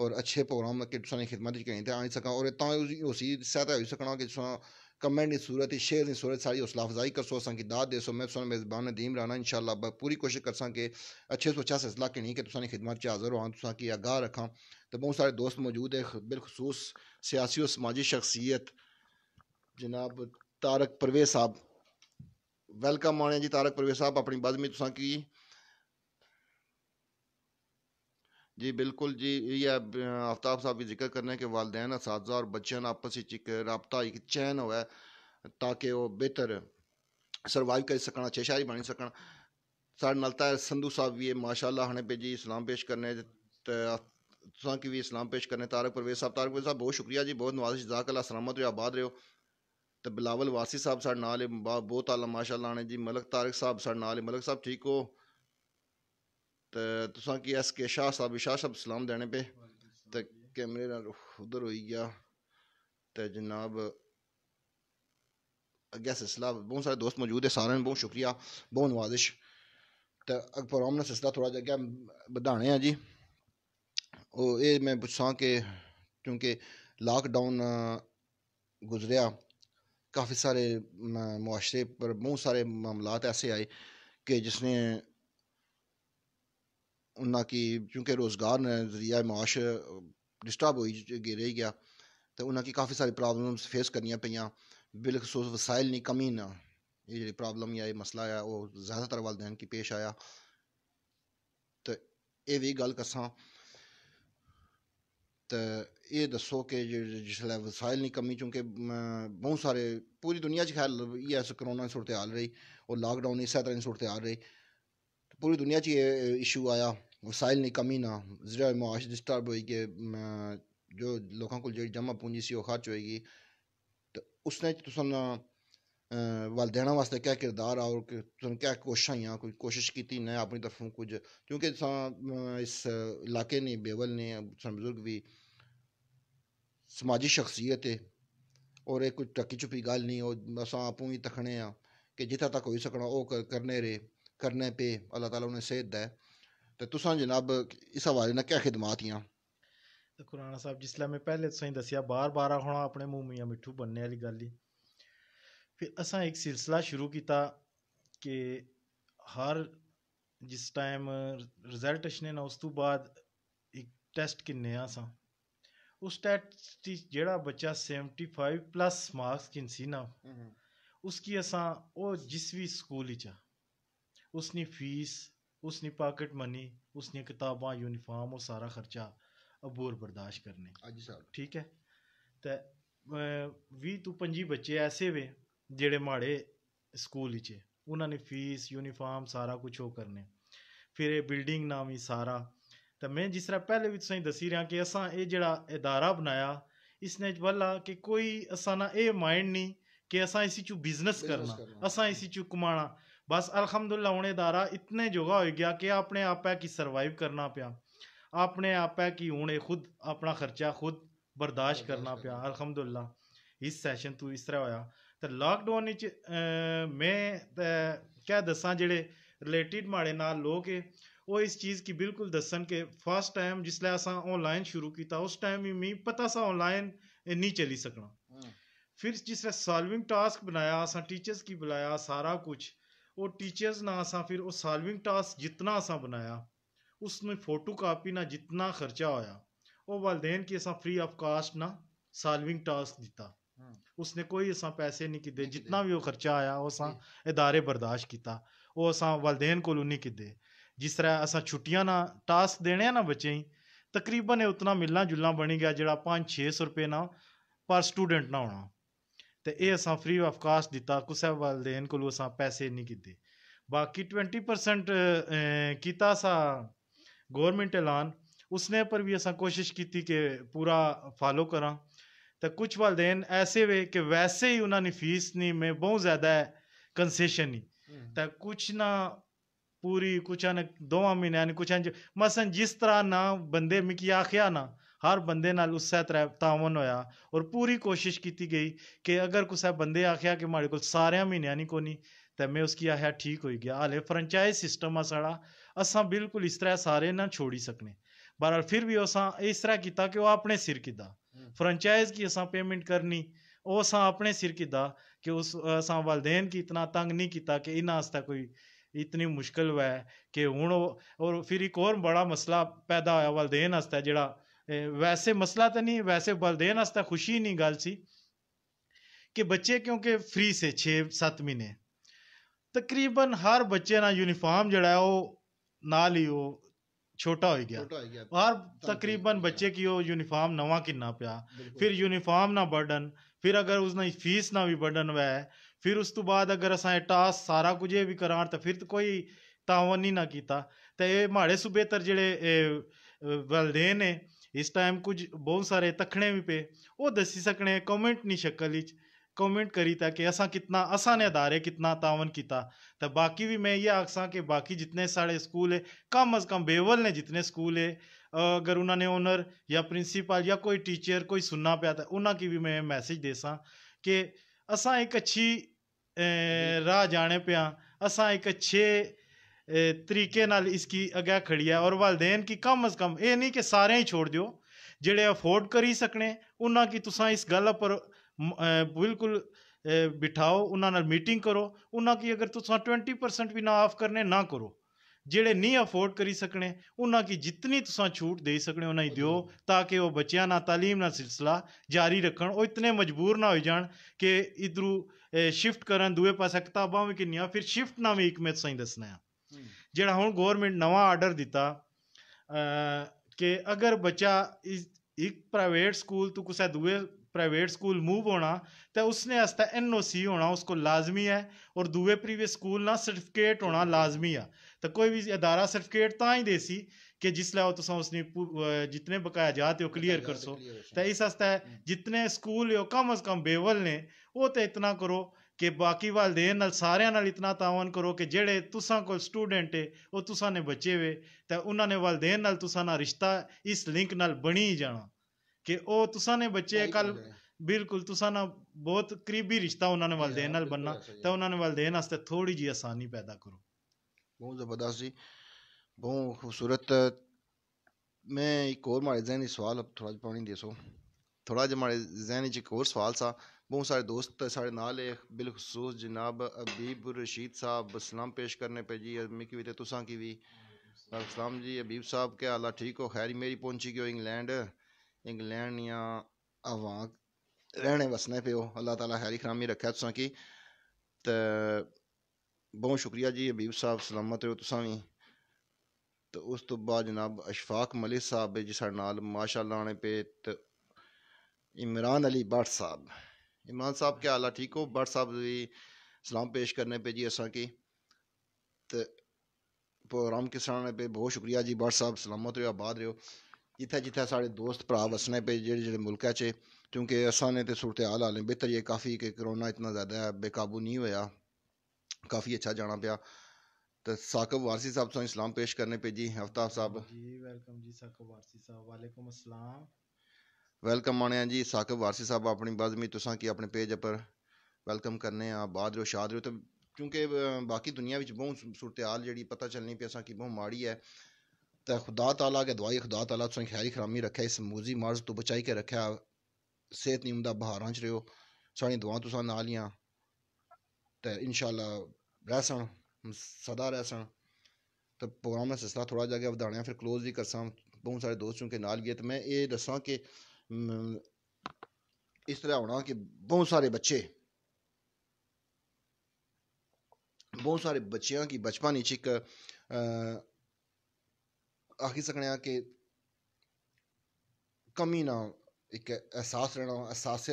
और अच्छे प्रोग्राम कि तुसें खिदमत कहीं करी ते और सकां उसी सहायता हो सकना कि तुसां कमेंट की सूरत शेयर की सूरत सारी हौसला अफजाई करसो की दाद देसो मैं तुसां मेज़बान नदीम राना शाला पूरी कोशिश करसा कि अच्छे से अच्छा सिलसिला कनी कि तुसां खिदमत हाजिर हो तुसां आगाह रखा तो बहुत सारे दोस्त मौजूद है बिलखसूस सियासी और समाजी शख्सियत जनाब तारक परवेज साहब वेलकम आने जी तारक परवेज साहब अपनी बज़मी तुसां की जी बिल्कुल जी ये आफ्ताब साहब भी जिक्र करना है कि वालदेन इस और बच्चों आपस एक रबता एक चैन हो ताकि वह बेहतर सर्वाइव करी सकन अच्छे बनी सकन सा संधु साहब भी है माशाला हने पे जी इस्लाम पेश करने की भी इस्लाम पेश करने तारक परवेज साहब तारक परवेज साहब बहुत शुक्रिया जी बहुत नवाजिश जाकला सलामत हो आबाद रहो तो बिलावल वासी साहब साढ़े नाल बहुत आला माशाला ने जी मलक तारक साहब साढ़े नाल मलक साहब ठीक हो ते तुसें कि अस के शाह साह्ब शाह साह्ब सलाम देने पे ते कैमरे उधर हो गया ते जनाब अग्गें सिलसिला बहुत सारे दोस्त मौजूद है सारे बहुत शुक्रिया बहुत नवाजिश ते प्रोग्राम ने सिलसिला थोड़ा अग्गें बधाने आं जी और ये मैं पुच्छां कि क्योंकि लाकडाउन गुजरिया काफ़ी सारे मुआरे पर बहुत सारे मामलात ऐसे आए कि जिसने ਉਹਨਾਂ ਕੀ ਕਿਉਂਕਿ ਰੋਜ਼ਗਾਰ ਨੇ ਜ਼ਰੀਆ ਮਾਸ਼ ਡਿਸਟਰਬ ਹੋਈ ਗਿਰੇ ਗਿਆ ਤੇ ਉਹਨਾਂ ਕੀ ਕਾਫੀ ਸਾਰੀ ਪ੍ਰੋਬਲਮਸ ਫੇਸ ਕਰਨੀਆਂ ਪਈਆਂ ਬਿਲਖਸੂਸ ਵਸਾਇਲ ਨਹੀਂ ਕਮੀ ਨਾ ਇਹ ਜਿਹੜੀ ਪ੍ਰੋਬਲਮ ਜਾਂ ਇਹ ਮਸਲਾ ਆ ਉਹ ਜ਼ਿਆਦਾਤਰ ਵਾਲਦੈਨ ਕੀ ਪੇਸ਼ ਆਇਆ ਤੇ ਇਹ ਵੀ ਗੱਲ ਕਸਾਂ तो ये दसो कि जिसले वसाइल नहीं कमी चूँकि बहुत सारे पूरी दुनिया च खैर ये ऐसा करोना सूरत हाल रही और लाकडाउन इस तरह सूरत हाल रही पूरी दुनिया च इशू आया वसाइल नी कमी ना जरा मुआश डिस्टर्ब होई गे जो लोगों को जमा पूंजी सी खर्च होगी तो उसने तो तुम वालदेना वास्ते क्या किरदार आ और तुसन क्या कोशिश आइयां कोई कोशिश की ना अपनी तरफों कुछ क्योंकि इस इलाके ने बेवल ने बुजुर्ग भी समाजी शख्सियत है और एक कोई टक्की छुपी गल नहीं और अस आपूं ही तखने कि जित्थें तक हो सकना ओह् करने रेह् करने पे अल्लाह ताला उन्हें सेहत दै ते तुसां जनाब इस हवाले ने क्या खिदमात हियां ਤੇ ਖੁਰਾਣਾ ਸਾਹਿਬ ਜਿਸਲਾ ਮੈਂ ਪਹਿਲੇ ਤੁਸੀਂ ਦੱਸਿਆ ਬਾਰ-ਬਾਰ ਹੋਣਾ ਆਪਣੇ ਮੂੰਹ ਮੀਆਂ ਮਿੱਠੂ ਬੰਨੇ ਵਾਲੀ ਗੱਲ ਹੀ ਫਿਰ ਅਸਾਂ ਇੱਕ ਸਿਲਸਿਲਾ ਸ਼ੁਰੂ ਕੀਤਾ ਕਿ ਹਰ ਜਿਸ ਟਾਈਮ ਰਿਜ਼ਲਟ ਅਸ਼ਨੇ ਨਾ ਉਸ ਤੋਂ ਬਾਅਦ ਇੱਕ ਟੈਸਟ ਕਿੰਨੇ ਆ ਸਾਂ ਉਸ ਟੈਸਟ ਜਿਹੜਾ ਬੱਚਾ 75 ਪਲੱਸ ਮਾਰਕਸ ਕਿੰਸੀ ਨਾ ਉਸ ਕੀ ਅਸਾਂ ਉਹ ਜਿਸ ਵੀ ਸਕੂਲ ਵਿੱਚ ਆ उसनी फीस उसनी पाकेट मनी उसनी कताबां यूनिफाम और सारा खर्चा अबूर बर्दाश्त करने ठीक है ते भी तो पंजी बच्चे ऐसे वे जेह्ड़े माड़े स्कूल च ਉਹਨਾਂ ਨੇ ਫੀਸ ਯੂਨੀਫਾਰਮ ਸਾਰਾ ਕੁਝ ਉਹ ਕਰਨੇ ਫਿਰ ਇਹ ਬਿਲਡਿੰਗ ਨਾਮ ਹੀ ਸਾਰਾ ਤਾਂ ਮੈਂ ਜਿਸ ਤਰ੍ਹਾਂ ਪਹਿਲੇ ਵੀ ਤੁਸੀਂ ਦੱਸੀ ਰਿਹਾ ਕਿ ਅਸਾਂ ਇਹ ਜਿਹੜਾ ਇਦਾਰਾ ਬਣਾਇਆ ਇਸ ਨੇ ਵੱਲਾ ਕਿ ਕੋਈ ਅਸਾਂ ਨਾ ਇਹ ਮਾਈਂਡ ਨਹੀਂ ਕਿ ਅਸਾਂ ਇਸੀ ਚੋਂ ਬਿਜ਼ਨਸ ਕਰਨਾ ਅਸਾਂ ਇਸੀ ਚੋਂ ਕਮਾਣਾ बस अलहमदुल्ला उन्हें दारा इतने जोगा हो गया कि अपने आपै गी सर्वाइव करना पेआ अपने आपै गी उ'नें खुद अपना खर्चा खुद बर्दाश्त करना पेआ अलहमदुल्ला इस सैशन तू इस तरह होएआ ते लाकडाउन च में केह् दस्सां जेह्ड़े रिलेटिड माड़े ना लोग हे ओह् इस चीज़ की बिल्कुल दसन के फर्स्ट टाइम जिसलै असां ऑनलाइन शुरू कीता उस टाइम बी मिगी पता सा ऑनलाइन नहीं चली सकना हम्म। फिर जिसलै सालविंग टास्क बनाया असां टीचर्स गी बुलाया सारा कुछ ਉਹ ਟੀਚਰਸ ਨਾਲ ਅਸਾਂ ਫਿਰ ਉਹ टास्क जितना ਜਿੰਨਾ बनाया ਬਣਾਇਆ उसमें फ़ोटो कापी ना जितना खर्चा होया वो वालदेन की असा फ्री ऑफ कास्ट ना सालविंग टास्क दिता हम्म। उसने कोई असा पैसे नहीं किदे जितना भी वो खर्चा आया वो असा इदारे बर्दाश्त किया वो असा वालदेन को नहीं किदे जिस तरह असा छुट्टियां ना टास्क देने ना बच्चें तकरीबन उतना मिलना जुलना बनी गया जो पाँच छे सौ रुपये ना पर स्टूडेंट ना होना ਤੇ ਇਹ ਅਸਾਂ ਫ੍ਰੀ ਆਫ ਕਾਸਟ ਦਿੱਤਾ ਕਿਸੇ ਵਾਲਦੇਨ ਕੋਲ ਅਸਾਂ ਪੈਸੇ ਨਹੀਂ ਕੀਤੇ ਬਾਕੀ 20% ਕੀਤਾ ਸਾ ਗਵਰਨਮੈਂਟ ਐਲਾਨ ਉਸਨੇ ਪਰ ਵੀ ਅਸਾਂ ਕੋਸ਼ਿਸ਼ ਕੀਤੀ ਕਿ ਪੂਰਾ ਫਾਲੋ ਕਰਾਂ ਤਾਂ ਕੁਝ ਵਾਲਦੇਨ ਐਸੇ ਵੇ ਕਿ ਵੈਸੇ ਹੀ ਉਹਨਾਂ ਨੇ ਫੀਸ ਨਹੀਂ ਮੈਂ ਬਹੁਤ ਜ਼ਿਆਦਾ ਕੰਸੈਸ਼ਨ ਨਹੀਂ ਤਾਂ ਕੁਝ ਨਾ ਪੂਰੀ ਕੁਛ ਨਾ ਦੋਵਾਂ ਮਹੀਨਿਆਂ ਨੇ ਕੁਛ ਮਸਨ ਜਿਸ ਤਰ੍ਹਾਂ ਨਾ ਬੰਦੇ ਮਿਕੀ ਆਖਿਆ ਨਾ हर ਬੰਦੇ नाल उस तरह ਤਾਵਨ ਹੋਇਆ ਔਰ ਪੂਰੀ ਕੋਸ਼ਿਸ਼ ਕੀਤੀ ਗਈ ਕਿ ਅਗਰ ਕੋਈ ਬੰਦੇ ਆਖਿਆ ਕਿ ਮਾੜੇ ਕੋਲ ਸਾਰਿਆਂ ਮਹੀਨਿਆਂ ਨਹੀਂ ਕੋਨੀ ਤੇ ਮੈਂ ਉਸकी ਆਇਆ ਠੀਕ ਹੋਈ ਗਿਆ ਹਾਲੇ ਫਰੈਂਚਾਈਜ਼ ਸਿਸਟਮ ਆ ਸਾਡਾ ਅਸਾਂ ਬਿਲਕੁਲ ਇਸ ਤਰ੍ਹਾਂ ਸਾਰੇ ਨਾ ਛੋੜੀ ਸਕਨੇ बहरहाल फिर भी असा इस तरह किया कि वह अपने सिर कि फ्रेंचाइज की असा पेमेंट करनी वो असा अपने सिर किदा कि उस असा वालदेन की इतना तंग नहीं किया कि इन कोई इतनी मुश्किल हो कि हूँ और फिर एक और बड़ा मसला पैदा होया वालदेन आस्ते जड़ा वैसे मसला तो नहीं वैसे बलदेन खुशी नहीं गल सी कि बच्चे क्योंकि फ्री से छे सत महीने तकरीबन हर बच्चे ना यूनिफॉर्म जड़ा है वो नाल ही वो छोटा हो गया हर तकरीबन बच्चे की वो यूनिफॉर्म नवा किन्ना पिया फिर यूनिफॉर्म ना बढ़न फिर अगर उसने फीस ना भी बढ़न वह फिर उस तो बाद अगर असें टास्क सारा कुछ भी करा तो फिर तो कोई तावन ही ना किया तो ये माड़े सूबे तर जेड़े वालदेन है इस टाइम कुछ बहुत सारे तखने भी पे वो दसी सकने कमेंट नी शक्ल कमेंट करी था कि असा कितना असा ने अदारे कितना तावन किता तो बाकी भी मैं ये आखसा कि बाकी जितने साढ़े स्कूल है कम अज कम बेवल ने जितने स्कूल है अगर उन्होंने ओनर या प्रिंसिपल या कोई टीचर कोई सुनना पाया तो उन्होंने भी मैं मैसेज देसा कि असा एक अच्छी राह जाने पे असा एक अच्छे ਤਰੀਕੇ ਨਾਲ ਇਸ ਕੀ ਅਗਾ ਖੜੀ ਹੈ ਔਰ ਵਾਲਦੇਨ ਕੀ ਕਮ ਅਜ਼ ਕਮ ਇਹ ਨਹੀਂ ਕਿ ਸਾਰਿਆਂ ਹੀ ਛੋੜ ਦਿਓ ਜਿਹੜੇ ਅਫੋਰਡ ਕਰੀ ਸਕਣੇ ਉਹਨਾਂ ਕੀ ਤੁਸੀਂ ਇਸ ਗੱਲ ਪਰ ਬਿਲਕੁਲ ਬਿਠਾਓ ਉਹਨਾਂ ਨਾਲ ਮੀਟਿੰਗ ਕਰੋ ਉਹਨਾਂ ਕੀ ਅਗਰ ਤੁਸੀਂ 20% ਵੀ ਨਾ ਆਫ ਕਰਨੇ ਨਾ ਕਰੋ ਜਿਹੜੇ ਨਹੀਂ ਅਫੋਰਡ ਕਰੀ ਸਕਣੇ ਉਹਨਾਂ ਕੀ ਜਿੰਨੀ ਤੁਸੀਂ ਛੂਟ ਦੇ ਸਕਣੇ ਉਹਨਾਂ ਹੀ ਦਿਓ ਤਾਂ ਕਿ ਉਹ ਬੱਚਿਆਂ ਨਾਲ تعلیم ਨਾਲ ਸਿਲਸਿਲਾ ਜਾਰੀ ਰੱਖਣ ਉਹ ਇਤਨੇ ਮਜਬੂਰ ਨਾ ਹੋ ਜਾਣ ਕਿ ਇਧਰੂ ਸ਼ਿਫਟ ਕਰਨ ਦੂਏ ਪਾਸੇ ਕਿਤਾਬਾਂ ਵੀ ਕਿੰਨੀਆਂ ਫਿਰ ਸ਼ਿਫਟ ਨਾ ਵੀ ਇੱਕ ਮੈਂ ਤੁਸੀਂ ਦੱਸਣਾ ਹੈ ਜਿਹੜਾ ਹੁਣ ਗਵਰਨਮੈਂਟ ਨਵਾਂ ਆਰਡਰ ਦਿੱਤਾ ਕਿ ਅਗਰ ਬੱਚਾ ਇੱਕ ਪ੍ਰਾਈਵੇਟ ਸਕੂਲ ਤੋਂ ਕਿਸੇ ਦੂਏ ਪ੍ਰਾਈਵੇਟ ਸਕੂਲ ਮੂਵ ਹੋਣਾ ਤਾਂ ਉਸਨੇ ਹਸਤਾ ਐਨਓਸੀ ਹੋਣਾ ਉਸਕੋ ਲਾਜ਼ਮੀ ਹੈ ਔਰ ਦੂਏ ਪ੍ਰੀਵੀਅਸ ਸਕੂਲ ਨਾਲ ਸਰਟੀਫਿਕੇਟ ਹੋਣਾ ਲਾਜ਼ਮੀ ਆ ਤਾਂ ਕੋਈ ਵੀ ਅਦਾਰਾ ਸਰਟੀਫਿਕੇਟ ਤਾਂ ਹੀ ਦੇਸੀ ਕਿ ਜਿਸ ਲਈ ਉਹ ਤੁਸੀਂ ਉਸਨੇ ਜਿੰਨੇ ਬਕਾਇਆ ਜਾ ਤੇ ਉਹ ਕਲੀਅਰ ਕਰਸੋ ਤਾਂ ਇਸ ਹਸਤਾ ਜਿੰਨੇ ਸਕੂਲ ਹੋ ਕਮ ਅਸ ਕਮ ਬੇਵਲ ਨੇ ਉਹ ਤੇ ਇਤਨਾ ਕਰੋ ਕਿ ਬਾਕੀ ਵਾਲਦੇਨ ਨਾਲ ਸਾਰਿਆਂ ਨਾਲ ਇਤਨਾ ਤਾਵਨ ਕਰੋ ਕਿ ਜਿਹੜੇ ਤੁਸਾਂ ਕੋਲ ਸਟੂਡੈਂਟ ਹੈ ਉਹ ਤੁਸਾਂ ਨੇ ਬੱਚੇ ਵੇ ਤਾਂ ਉਹਨਾਂ ਨੇ ਵਾਲਦੇਨ ਨਾਲ ਤੁਸਾਂ ਨਾਲ ਰਿਸ਼ਤਾ ਇਸ ਲਿੰਕ ਨਾਲ ਬਣੀ ਜਾਣਾ ਕਿ ਉਹ ਤੁਸਾਂ ਨੇ ਬੱਚੇ ਕੱਲ ਬਿਲਕੁਲ ਤੁਸਾਂ ਨਾਲ ਬਹੁਤ ਕਰੀਬੀ ਰਿਸ਼ਤਾ ਉਹਨਾਂ ਨੇ ਵਾਲਦੇਨ ਨਾਲ ਬੰਨਣਾ ਤਾਂ ਉਹਨਾਂ ਨੇ ਵਾਲਦੇਨ ਵਾਸਤੇ ਥੋੜੀ ਜੀ ਆਸਾਨੀ ਪੈਦਾ ਕਰੋ ਬਹੁਤ ਜ਼ਬਰਦਸਤ ਜੀ ਬਹੁਤ ਖੂਬਸੂਰਤ ਮੈਂ ਇੱਕ ਹੋਰ ਮਾਰੇ ਜ਼ਹਿਨੀ ਸਵਾਲ ਥੋੜਾ ਜਿਹਾ ਪਾਣੀ ਦੇਸੋ ਥੋੜਾ ਜਿਹਾ ਮਾਰੇ ਜ਼ਹਿਨੀ ਚ ਇੱਕ ਹੋਰ ਸਵਾਲ ਸਾ बहुत सारे दोस्त साढ़े नाल बिलखसूस जनाब अबीब रशीद साहब सलाम पेश करने पे जी मिकी भी तुसा की भी सलाम जी अबीब साहब क्या हाल ठीक हो खैर मेरी पहुंची गयो इंग्लैंड इंग्लैंड या हवा रहने वसने पे हो अल्लाह ताला खैरी खरामी रखे तुसा की तो बहुत शुक्रिया जी अबीब साहब सलामत रहो तुसा भी तो उस तो बाद जनाब अशफाक मलिक साहब जी साढ़े नाल माशाला आने पे तो इमरान अली भट्ट साहब ਇਮਾਨ ਸਾਹਿਬ ਕੀ ਹਾਲ ਆ ਠੀਕ ਹੋ ਬੜ ਸਾਹਿਬ ਜੀ ਸਲਾਮ ਪੇਸ਼ ਕਰਨੇ ਪੇ ਜੀ ਅਸਾਂ ਕੀ ਤੇ ਪ੍ਰੋਗਰਾਮ ਕਿਸਾਨ पे ਬਹੁਤ ਸ਼ੁਕਰੀਆ ਜੀ ਬੜ ਸਾਹਿਬ ਸਲਾਮਤ ਰਹੋ ਆਬਾਦ ਰਹੋ ਜਿੱਥੇ ਜਿੱਥੇ ਸਾਡੇ ਦੋਸਤ ਭਰਾ ਵਸਨੇ पे ਜਿਹੜੇ ਜਿਹੜੇ ਮੁਲਕਾਂ 'ਚ ਕਿਉਂਕਿ ਅਸਾਂ ਨੇ ਤੇ ਸੂਰਤ ਹਾਲ ਹਾਲੇ ਬਿਹਤਰ ਇਹ ਕਾਫੀ ਕਿ ਕਰੋਨਾ ਇਤਨਾ ਜ਼ਿਆਦਾ ਬੇਕਾਬੂ ਨਹੀਂ ਹੋਇਆ ਕਾਫੀ ਅੱਛਾ ਜਾਣਾ ਪਿਆ तो साकब वारसी साहब से इस्लाम पेश करने पे जी आफ्ताब साहब जी वेलकम जी साकब वारसी साहब वालेकुम अस्सलाम ਵੈਲਕਮ ਆਣਿਆ जी ਸਾਕਬ वारसी साहब अपनी ਬਾਜ਼ਮੀ ਤੁਸਾਂ ਕੀ ਆਪਣੇ ਪੇਜ ਉੱਪਰ ਵੈਲਕਮ ਕਰਨੇ ਆ ਬਾਦ ਰੋ ਸ਼ਾਦ ਰੋ ਤਾਂ ਕਿਉਂਕਿ ਬਾਕੀ ਦੁਨੀਆ ਵਿੱਚ ਬਹੁਤ ਸੂਰਤਿਆਲ ਜਿਹੜੀ ਪਤਾ ਚੱਲਣੀ ਪਿਆ ਸਾਂ ਕਿ ਬਹੁਤ ਮਾੜੀ ਹੈ तो, तो खुदा तला के दवाई खुदा तला तुसें खैरी खरामी रखे इस मूजी मर्ज तो बचाई के रखे सेहत नहीं उमदा बहारा च रहो साढ़ी दुआ तुसा ना हियां तो इन शाला रह सदा रह तो प्रोग्राम का सिलसिला थोड़ा जगह बधाने फिर क्लोज भी करसा बहुत सारे दोस्त चूंकि नाल गए तो मैं ये दसा कि हम्म, इस तरह होना कि बहुत सारे बच्चे बहुत सारे बच्चें की बचपन च इक आखी सकने कि कमी ना एक एहसास रहना एहसास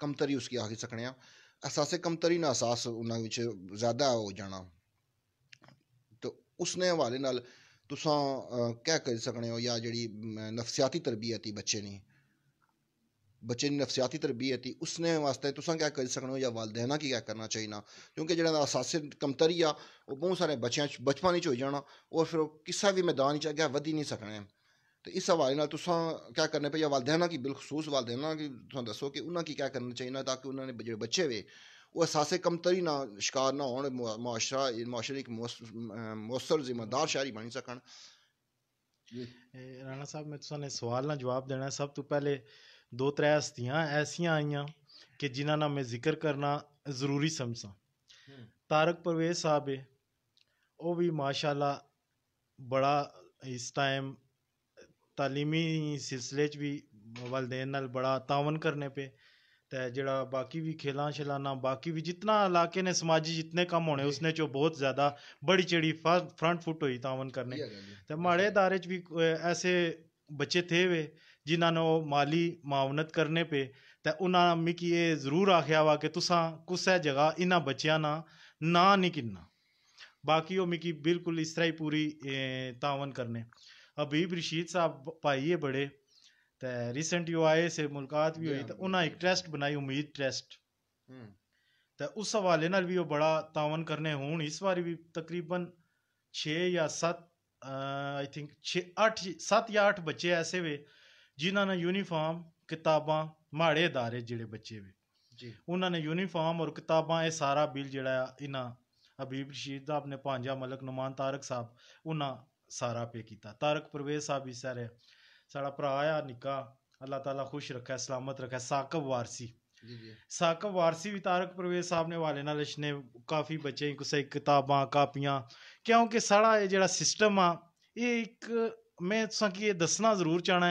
कमतरी उसकी आखी सकने एहसास कमतरी ना एहसास उन्होंने ज़्यादा हो जाना तो उसने हवाले न तुस क्या करी सकने हो या जेह्ड़ी नफसियाती तरबियत बच्चे दी बच्चे की नफसियाती तरबीयत ही उसने वास्ते तुसा क्या करी सकना या वालदेना की क्या करना चाहिए ना क्योंकि जो असासी कमतरी आ बहुत सारे बच्चों बचपन ही हो जाना और फिर किसा भी मैदान अगर वधी नहीं सकने तो इस हवाले ना क्या करने पे या वालदेना की बिलखसूस वालदेना की तुम दसो कि उन्होंने की क्या करना चाहिए ताकि उन्होंने जो बच्चे वे वह असासे कमतरी ना शिकार ना होशरा मुआशरा मुआशरे एक मौसर अं, जिम्मेदार शहरी बनी सकन राणा साहब मैं तुसा ने सवाल ना जवाब देना सब तो पहले दो त्रै हस्तियां ऐसियां आइयां कि जिन्हां दा में जिक्र करना जरूरी समझां तारक परवेज साह्ब ऐ ओह् बी माशाल्लाह बड़ा इस टाइम तालीमी सिलसिले च बी वालदेन नाल बड़ा तावन करने पे ते जेह्ड़ा बाकी बी खेलां शलाना बाकी बी जितना इलाके ने समाजी जितने कम्म होने उसने चो बहुत ज़्यादा बढ़ी चढ़ी फ्रंट फुट होई तावन करने ते म्हाड़े दायरे च बी ऐसे बच्चे थे वे जिन्ना ने ओह् माली मुआवनत करने पे ते उन्ना मिगी एह् जरूर आखेआ वा कि तुसां कुसै जगह् इन्ना बच्चेआं ना नांऽ निं गिनना बाकी ओह् मिगी बिलकुल इस तरह ही पूरी तावन करने हबीब रशीद साह्ब भाई ऐ बड़े ते रिसेंटली ओह् आए से मुलाकात बी होई ते उन्नै इक ट्रस्ट बनाई उम्मीद ट्रस्ट ते उस हवाले नाल बी ओह् बड़ा तावन करने हून इस बारी बी तकरीबन छे जां सत्त आई थिंक छे अट्ठ सत्त जां अट्ठ बच्चे ऐसे वे ਜਿਨ੍ਹਾਂ ਨੇ ਯੂਨੀਫਾਰਮ ਕਿਤਾਬਾਂ ਮਾੜੇ ادارے ਜਿਹੜੇ ਬੱਚੇ ਵੀ ਜੀ ਉਹਨਾਂ ਨੇ ਯੂਨੀਫਾਰਮ ਔਰ ਕਿਤਾਬਾਂ ਇਹ ਸਾਰਾ ਬਿੱਲ ਜਿਹੜਾ ਇਹਨਾਂ ਹਬੀਬ ਰਸ਼ੀਦ ਸਾਹਿਬ ਨੇ ਪਾਂਜਾ ਮਲਕ ਨੁਮਾਨ ਤਾਰਕ ਸਾਹਿਬ ਉਹਨਾਂ ਸਾਰਾ ਪੇ ਕੀਤਾ ਤਾਰਕ ਪਰਵੇਜ਼ ਸਾਹਿਬ ਵੀ ਸਾਰੇ ਸਾਡਾ ਭਰਾ ਆ ਨਿੱਕਾ ਅੱਲਾਹ ਤਾਲਾ ਖੁਸ਼ ਰੱਖੇ ਸਲਾਮਤ ਰੱਖੇ ਸਾਕਬ ਵਾਰਸੀ ਜੀ ਜੀ ਸਾਕਬ ਵਾਰਸੀ ਵੀ ਤਾਰਕ ਪਰਵੇਜ਼ ਸਾਹਿਬ ਨੇ ਵਾਲੇ ਨਾਲ ਇਸਨੇ ਕਾਫੀ ਬੱਚੇ ਕਿਸੇ ਕਿਤਾਬਾਂ ਕਾਪੀਆਂ ਕਿਉਂਕਿ ਸੜਾ ਇਹ ਜਿਹੜਾ ਸਿਸਟਮ ਆ ਇਹ ਇੱਕ ਮੈਂ ਤੁਸਾਂ ਕੀ ਇਹ ਦੱਸਣਾ ਜ਼ਰੂਰ ਚਾਹਣਾ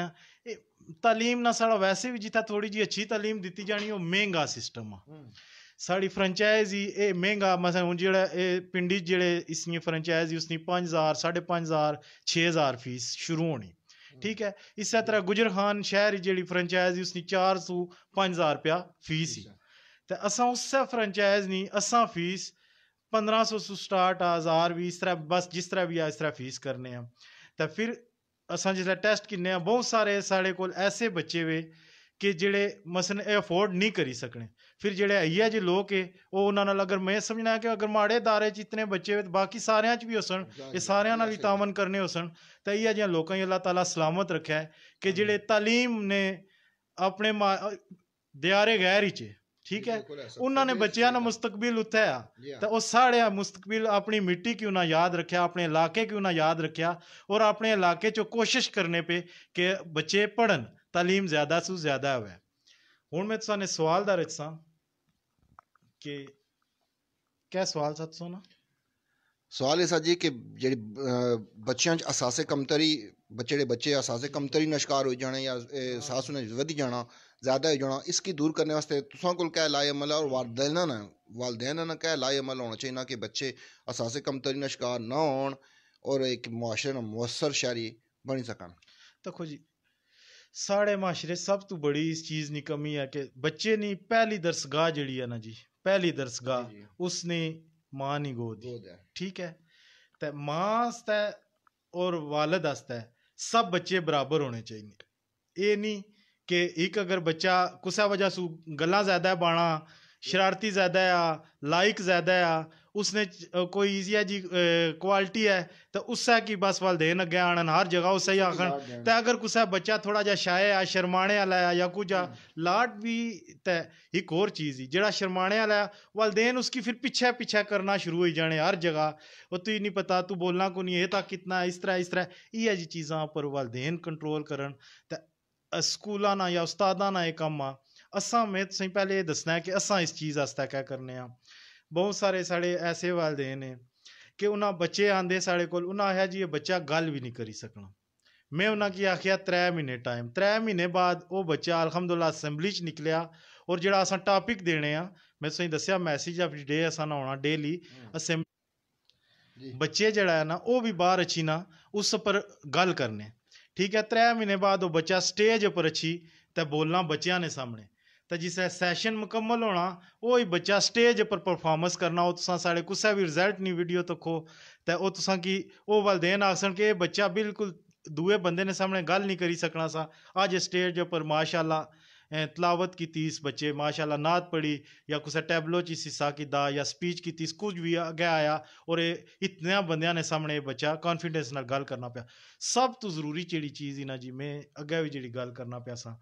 ਤਾਲੀਮ ना ਸਾਡਾ ਵੈਸੇ ਵੀ ਜਿੱਥੇ ਥੋੜੀ ਜੀ ਅੱਛੀ ਤਾਲੀਮ ਦਿੱਤੀ ਜਾਣੀ ਉਹ ਮਹਿੰਗਾ ਸਿਸਟਮ ਆ ਸਾਡੀ ਫਰੈਂਚਾਈਜ਼ੀ ਇਹ ਮਹਿੰਗਾ ਮਸਲ ਹੁਣ ਜਿਹੜਾ ਇਹ ਪਿੰਡੀ ਜਿਹੜੇ ਇਸਨੀ ਫਰੈਂਚਾਈਜ਼ੀ ਉਸਨੀ 5000 5500 6000 ਫੀਸ ਸ਼ੁਰੂ ਹੋਣੀ ਠੀਕ ਹੈ ਇਸੇ ਤਰ੍ਹਾਂ ਗੁਜਰਖਾਨ ਸ਼ਹਿਰ ਜਿਹੜੀ ਫਰੈਂਚਾਈਜ਼ੀ ਉਸਨੀ 400 5000 ਰੁਪਿਆ ਫੀਸ ਹੀ ਤੇ ਅਸਾਂ ਉਸੇ ਫਰੈਂਚਾਈਜ਼ ਨਹੀਂ ਅਸਾਂ ਫੀਸ 1500 ਤੋਂ ਸਟਾਰਟ ਆ 1000 ਵੀ ਇਸ ਤਰ੍ਹਾਂ ਬਸ ਜਿਸ ਤਰ੍ਹਾਂ ਵੀ ਆ ਇਸ ਤਰ੍ਹਾਂ ਫੀਸ ਕਰਨੇ ਆ ਤਾਂ ਫਿਰ ਜਿਸ जिसलै ਟੈਸਟ ਕਿੰਨੇ ਆ ਬਹੁਤ ਸਾਰੇ ਸਾਡੇ ਕੋਲ ਐਸੇ ਬੱਚੇ ਵੇ ਕਿ ਜਿਹੜੇ ਮਸਨ ਅਫੋਰਡ ਨਹੀਂ ਕਰੀ ਸਕਣੇ ਫਿਰ ਜਿਹੜੇ ਆਈਆ ਜੇ ਲੋਕ ਏ ਉਹ ਉਹਨਾਂ ਨਾਲ ਅਗਰ ਮੈਂ ਸਮਝਣਾ ਕਿ ਅਗਰ ਮਾੜੇ ਦਾਰੇ ਚ ਇਤਨੇ ਬੱਚੇ ਵੇ ਬਾਕੀ ਸਾਰਿਆਂ ਚ ਵੀ ਹੋਸਣ ਇਹ ਸਾਰਿਆਂ ਨਾਲ ਹੀ ਤਾਮਨ ਕਰਨੇ ਹੋਸਣ ਤਾਂ ਇਹ ਜਿਹਾ ਲੋਕਾਂ ਹੀ ਅੱਲਾਹ ਤਾਲਾ ਸਲਾਮਤ ਰੱਖਿਆ ਕਿ ਜਿਹੜੇ ਤਾਲੀਮ ਨੇ ਆਪਣੇ ਦਿਆਰੇ ਗੈਰ ਹੀ ਚ ਠੀਕ ਹੈ ਉਹਨਾਂ ਨੇ ਬੱਚਿਆਂ ਦਾ ਮੁਸਤਕਬਲ ਉਥਿਆ ਤਾਂ ਉਹ ਸਾੜਿਆ ਮੁਸਤਕਬਲ ਆਪਣੀ ਮਿੱਟੀ ਕਿਉਂ ਨਾ ਯਾਦ ਰੱਖਿਆ ਆਪਣੇ ਇਲਾਕੇ ਕਿਉਂ ਨਾ ਯਾਦ ਰੱਖਿਆ ਔਰ ਆਪਣੇ ਇਲਾਕੇ ਚੋਂ ਕੋਸ਼ਿਸ਼ ਕਰਨੇ ਪੇ ਕਿ ਬੱਚੇ ਪੜਨ ਤਾਲੀਮ ਜ਼ਿਆਦਾ ਤੋਂ ਜ਼ਿਆਦਾ ਹੋਵੇ ਹੁਣ ਮੈਂ ਤੁਹਾਨੂੰ ਸਵਾਲ ਦਾ ਰਚਾਂ ਕਿ ਕਿਆ ਸਵਾਲ ਸਤ ਸੋਨਾ ਸਵਾਲ ਇਹ ਸਾਜੀ ਕਿ ਜਿਹੜੇ ਬੱਚਿਆਂ 'ਚ ਅਸਾਸੇ ਕਮਤਰੀ ਬੱਚੇ ਜਿਹੜੇ ਬੱਚੇ ਅਸਾਸੇ ਕਮਤਰੀ ਨਸ਼ਕਾਰ ਹੋ ਜਾਣੇ ਜਾਂ ਸਾਸੂ ਨੇ ਵਧੀ ਜਾਣਾ ज़्यादा जोड़ा इसकी दूर करने वास्ते तुसा को क्या ला अमल है और वालदेना ने वालदेना ने क्या ला अमल होना चाहिए ना कि बच्चे असासे कमतरी का शिकार ना हो और एक मुआरे मुसर मौसर बनी सकन देखो जी साढ़े माशरे सब तू बड़ी इस चीज़ की कमी है कि बच्चे ने पहली दरसगाह जी है ना जी पहली दरसगाह उसने माँ नहीं गोद ठीक है तो माँ और वालद आस्तै सब बच्चे बराबर होने चाहिए ये नहीं कि एक अगर बच्चा कुसै वजह सू गल्लां ज्यादा बाना शरारती ज्यादा आ लाइक ज्यादा आ उसने कोई इजिया जी क्वालिटी है तो उससे की बस वालदेन अग्गें आन हर जगह उससे ही आखन ते अगर कुसै बच्चा थोड़ा जा शाये आ शर्माने आह्ला ऐ जां कुछ आ लाड बी ते इक होर चीज़ ही जेह्ड़ा शर्माने आह्ला ऐ वालदेन उसकी फिर पिच्छे पिच्छे करना शुरू होई जाने हर जगह वो तुगी नहीं पता तू बोलना को नहीं एह् था कितना इस तरह इस तरह इ'यै जी चीज़ां पर वालदेन कंट्रोल करन ते स्कूला ना या उस्तादा ना एह् कम्म आ असां में तुसेंगी पैह्ले एह् दस्सना ऐ कि असां इस चीज़ आस्तै केह् करने आं बहुत सारे साढ़े ऐसे वालदेन न कि उ'नें बच्चे आंदे साढ़े कोल उ'नें आखेआ जी एह् बच्चा गल्ल बी निं करी सकना में उ'नेंगी आखेआ त्रै म्हीने टाइम त्रै म्हीने बाद ओह् बच्चा अलहमदुल्ला असैंबली च निकलेआ होर जेह्ड़ा असें टापिक देने आं में तुसेंगी दस्सेआ मैसेज ऑफ डे असें होना डेली असैंबली बच्चे जेह्ड़ा ऐ ना ओह् बी बाह्र अच्छी ना उस पर गल्ल करने ਠੀਕ ਹੈ 3 ਮਹੀਨੇ ਬਾਅਦ ਉਹ ਬੱਚਾ ਸਟੇਜ ਉੱਪਰ ਅਛੀ ਤੇ ਬੋਲਣਾ ਬੱਚਿਆਂ ਦੇ ਸਾਹਮਣੇ ਤਾਂ ਜਿਸ ਸੈਸ਼ਨ ਮੁਕੰਮਲ ਹੋਣਾ ਉਹ ਹੀ ਬੱਚਾ ਸਟੇਜ ਉੱਪਰ ਪਰਫਾਰਮੈਂਸ ਕਰਨਾ ਉਹ ਤੁਸੀਂ ਸਾਡੇ ਕੁਸਾ ਵੀ ਰਿਜ਼ਲਟ ਨਹੀਂ ਵੀਡੀਓ ਤੱਕੋ ਤੇ ਉਹ ਤੁਸੀਂ ਕੀ ਉਹ ਵੱਲ ਦੇਣ ਆਸਣ ਕਿ ਇਹ ਬੱਚਾ ਬਿਲਕੁਲ ਦੂਏ ਬੰਦੇ ਨੇ ਸਾਹਮਣੇ ਗੱਲ ਨਹੀਂ ਕਰੀ ਸਕਣਾ ਸਾ ਅੱਜ ਸਟੇਜ ਉੱਪਰ ਮਾਸ਼ਾਅੱਲਾ तलावत की तीस बच्चे माशाल्लाह नात पढ़ी या कुछ टैबलो च हिस्सा किता या स्पीच की कुछ भी अगे आया और इतने बंद ने सामने बच्चा कॉन्फिडेंस न गल करना पाया सब तो जरूरी जी चीज़ इना जी मैं अगै भी जी गल करना पाया सा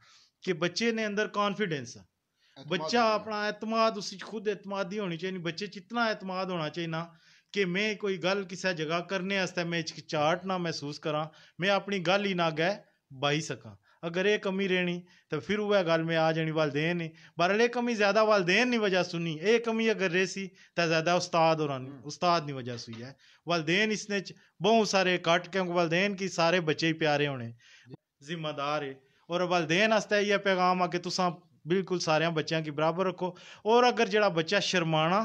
कि बच्चे ने अंदर कॉन्फिडेंस बच्चा अपना एतमाद उस खुद एतमादी होनी चाहिए बच्चे इतना एतमाद होना चाहिए कि मैं कोई गल किसी जगह करने मैं हिचकिचाहट ना महसूस करा मैं अपनी गल ही ना अगै बही सकां अगर ये कमी रहनी तो फिर वह गाल में आ जानी वालदेन नहीं बहरहाल ये कमी ज़्यादा वालदेन ने वजह सुनी ये कमी अगर रेसी तो ज़्यादा उस्ताद और हम्म। उस्ताद ने वजह सुई है वालदेन इसने बहुत सारे कट क्योंकि वालदेन की सारे बच्चे ही प्यारे होने जिम्मेदार है और वालदेन आस्ते यह पैगाम आ कि तुसा बिल्कुल सारे बच्चों की बराबर रखो और अगर जड़ा बच्चा शर्माना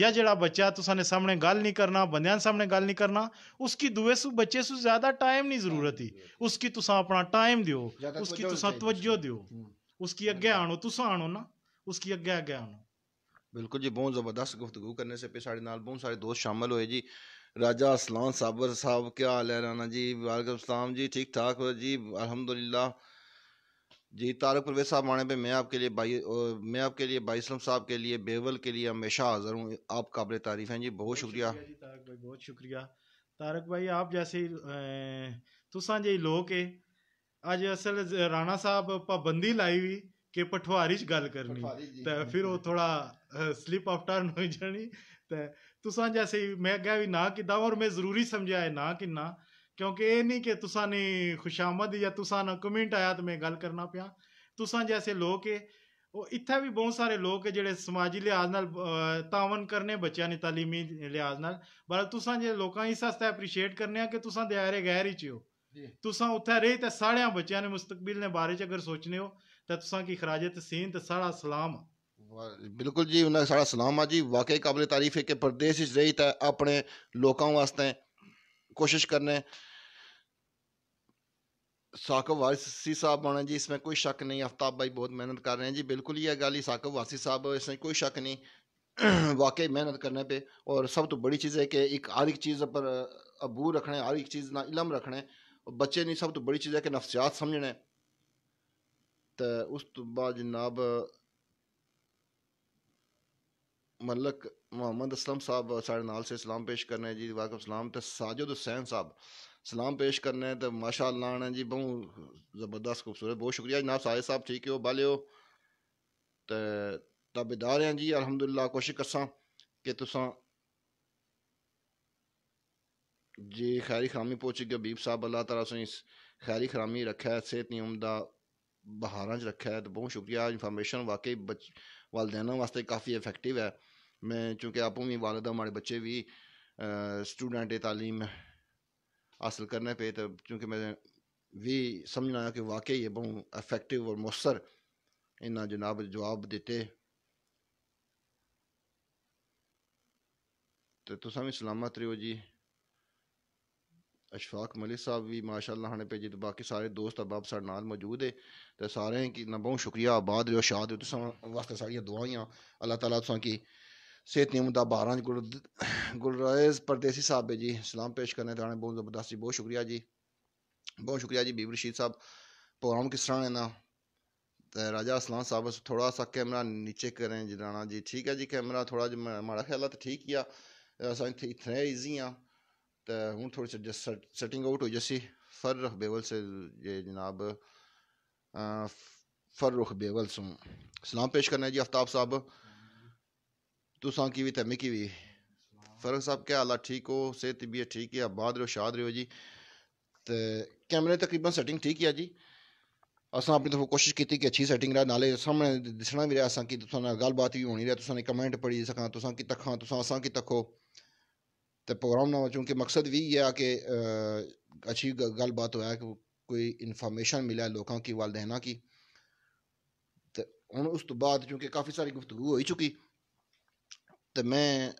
या जरा बच्चा ਬੱਚਾ ਤੁਸੀਂ सामने गल नहीं करना बंद सामने गल नहीं करना उसकी दुए सु बच्चे सु ज्यादा टाइम नहीं जरूरत ही उसकी तुसा अपना टाइम दियो उसकी तुसा तवज्जो दियो हम्म। उसकी अगे हम्म। आनो तुस आनो ना उसकी अगे अगे आनो बिल्कुल जी बहुत ज़बरदस्त गुफ्तु करने से पे नाल बहुत सारे दोस्त शामिल हुए जी राजा असलान साबर साहब क्या हाल है राना जी सलाम जी ठीक ठाक जी अलहमदिल्ला जी तारक परवेज साहब माने पे मैं आपके लिए बाई मैं आपके लिए बाईसलम साहब के लिए बेवल के लिए हमेशा हाजिर हूँ आप काबिल तारीफ़ हैं जी बहुत शुक्रिया जी तारक भाई बहुत शुक्रिया तारक भाई आप जैसे तुसा जी लोग है अज असल राणा साहब पाबंदी लाई हुई कि पठवारी गल ਗੱਲ ਕਰਨੀ ਤੇ ਫਿਰ ਉਹ ਥੋੜਾ ਸਲਿਪ ਆਫ ਟਰਨ ਹੋ ਜਾਣੀ ਤੇ मैं ਜੈਸੇ भी ना कि और मैं जरूरी समझाया ना ਸਮਝਾਇਆ ਕਿਉਂਕਿ ਇਹ ਨਹੀਂ ਕਿ ਤੁਸਾਂ ਨੇ ਖੁਸ਼ਾਮਦ ਜਾਂ ਤੁਸਾਂ ਨਾਲ ਕਮੈਂਟ ਆਇਆ ਤੇ ਮੈਂ ਗੱਲ ਕਰਨਾ ਪਿਆ ਤੁਸਾਂ ਜੈਸੇ ਲੋਕ ਹੈ ਉਹ ਇੱਥੇ ਵੀ ਬਹੁਤ ਸਾਰੇ ਲੋਕ ਹੈ ਜਿਹੜੇ ਸਮਾਜੀ ਲਿਹਾਜ਼ ਨਾਲ ਤਾਵਨ ਕਰਨੇ ਬੱਚਿਆਂ ਨੇ تعلیمی ਲਿਹਾਜ਼ ਨਾਲ ਬਲ ਤੁਸਾਂ ਜੇ ਲੋਕਾਂ ਇਸ ਵਾਸਤੇ ਐਪਰੀਸ਼ੀਏਟ ਕਰਨੇ ਆ ਕਿ ਤੁਸਾਂ ਦਿਆਰੇ ਗੈਰ ਹੀ ਹੋ ਤੁਸਾਂ ਉੱਥੇ ਰਹੇ ਤੇ ਸਾਰਿਆਂ ਬੱਚਿਆਂ ਨੇ ਮਸਤਕਬਲ ਨੇ ਬਾਰੇ ਚ ਅਗਰ ਸੋਚਨੇ ਹੋ ਤਾਂ ਤੁਸਾਂ ਕੀ ਖਰਾਜਤ ਸੀਨ ਤੇ ਸਾਰਾ ਸਲਾਮ ਬਿਲਕੁਲ ਜੀ ਉਹਨਾਂ ਦਾ ਸਾਰਾ ਸਲਾਮ ਆ ਜੀ ਵਾਕਈ ਕਾਬਲੇ ਤਾਰੀਫ ਹੈ ਕਿ ਪਰਦੇਸ ਵਿੱਚ ਰਹੀ ਤਾਂ ਆਪਣੇ ਲੋਕਾਂ ਵਾਸਤੇ कोशिश कर रहे साकब वारसी साहब बने जी इसमें कोई शक नहीं आफ्ताब भाई बहुत मेहनत कर रहे हैं जी बिल्कुल यह गाली साकब वारसी साहब इसमें कोई शक नहीं (clears throat) वाकई मेहनत करने पे और सब तो बड़ी चीज़ है कि एक हर एक चीज़ पर अबू रखना है हर एक चीज़ ना इलम रखना है और बच्चे नहीं सब तो बड़ी चीज़ है कि नफसियात समझना है तो उस तो बाद जनाब ਮਲਕ मुहम्मद असलम साहब ਸਾਡੇ से सलाम पेश ਪੇਸ਼ ਕਰਨੇ जी ਵਾਕਫ सलाम तो ਸਾਜਦ हुसैन साहब सलाम पेश करने तो माशा अल्लाह ने जी बहु जबरदस्त खूबसूरत बहुत शुक्रिया जनाब साजिद साहब ठीक हो बालियो तो ताबेदार हैं जी अलहमदुल्ला कोशिश करसा कि तुसा जी खैरी खरामी पहुँच गए बीब साहब अल्लाह तला खैरी खरामी रखे सेहत नियम का बहारा च रखे तो बहुत शुक्रिया इंफॉर्मेशन वाकई बच वालदेना वास्ते काफ़ी इफेक्टिव है मैं चूँकि आपूँ भी वालदा तो हमारे बच्चे भी स्टूडेंट तालीम हासिल करने पे तो चूँकि मैं भी समझना आया कि वाकई ये बहुत अफेक्टिव और मौसर इन्ना जनाब जवाब दिते तो तुसा भी सलामत रहो जी अशफाक मलिक साहब भी माशाल्लाह हने भेजे तो बाकी सारे दोस्त अब सा नाल मौजूद है तो सारे की ना बहुत शुक्रिया आबाद रहो शाद रहो तुम वास्ते सारिया दुआइयाँ अल्लाह तला तुसा की सेहत नियम का बहारा गुल परदेसी साहब है जी सलाम पेश करने तो बहुत ज़बरदस्त जी बहुत शुक्रिया जी बहुत शुक्रिया जी बीबी रशीद साहब प्रोग्राम किस तरह लेना राजा असलान साहब थोड़ा सा कैमरा नीचे करें जनाना जी ठीक है जी कैमरा थोड़ा जो माड़ा ख्याल तो ठीक ही असां इतने ईजी हाँ तो हूँ थोड़ी सी आउट हो जैसी फर्रुख बेवल से ये जनाब फर्रुख बेवल से सलाम पेश करने जी आफ्ताब साहब तुसा की भी तो मिकी भी फरक साहब क्या हाल ठीक हो सेहत तबीयत ठीक है आबाद रहो शाद रहो जी तो कैमरे तकरीबन सैटिंग ठीक है जी असं अपनी तरफ तो कोशिश की कि अच्छी सैटिंग रहा नाले सामने दिसना भी रहा असा कि गलबात भी होनी रहा तुसा कमेंट पढ़ी सकता तुसा की तखा तुसा असा की तखो तो प्रोग्राम ना चूंकि मकसद भी यह कि अच्छी गलबात हो कोई इन्फॉर्मेशन मिले लोगों की वालदेना की तो हूँ उस तो बाद चूंकि काफ़ी सारी गुफ्तु हो चुकी तो मैं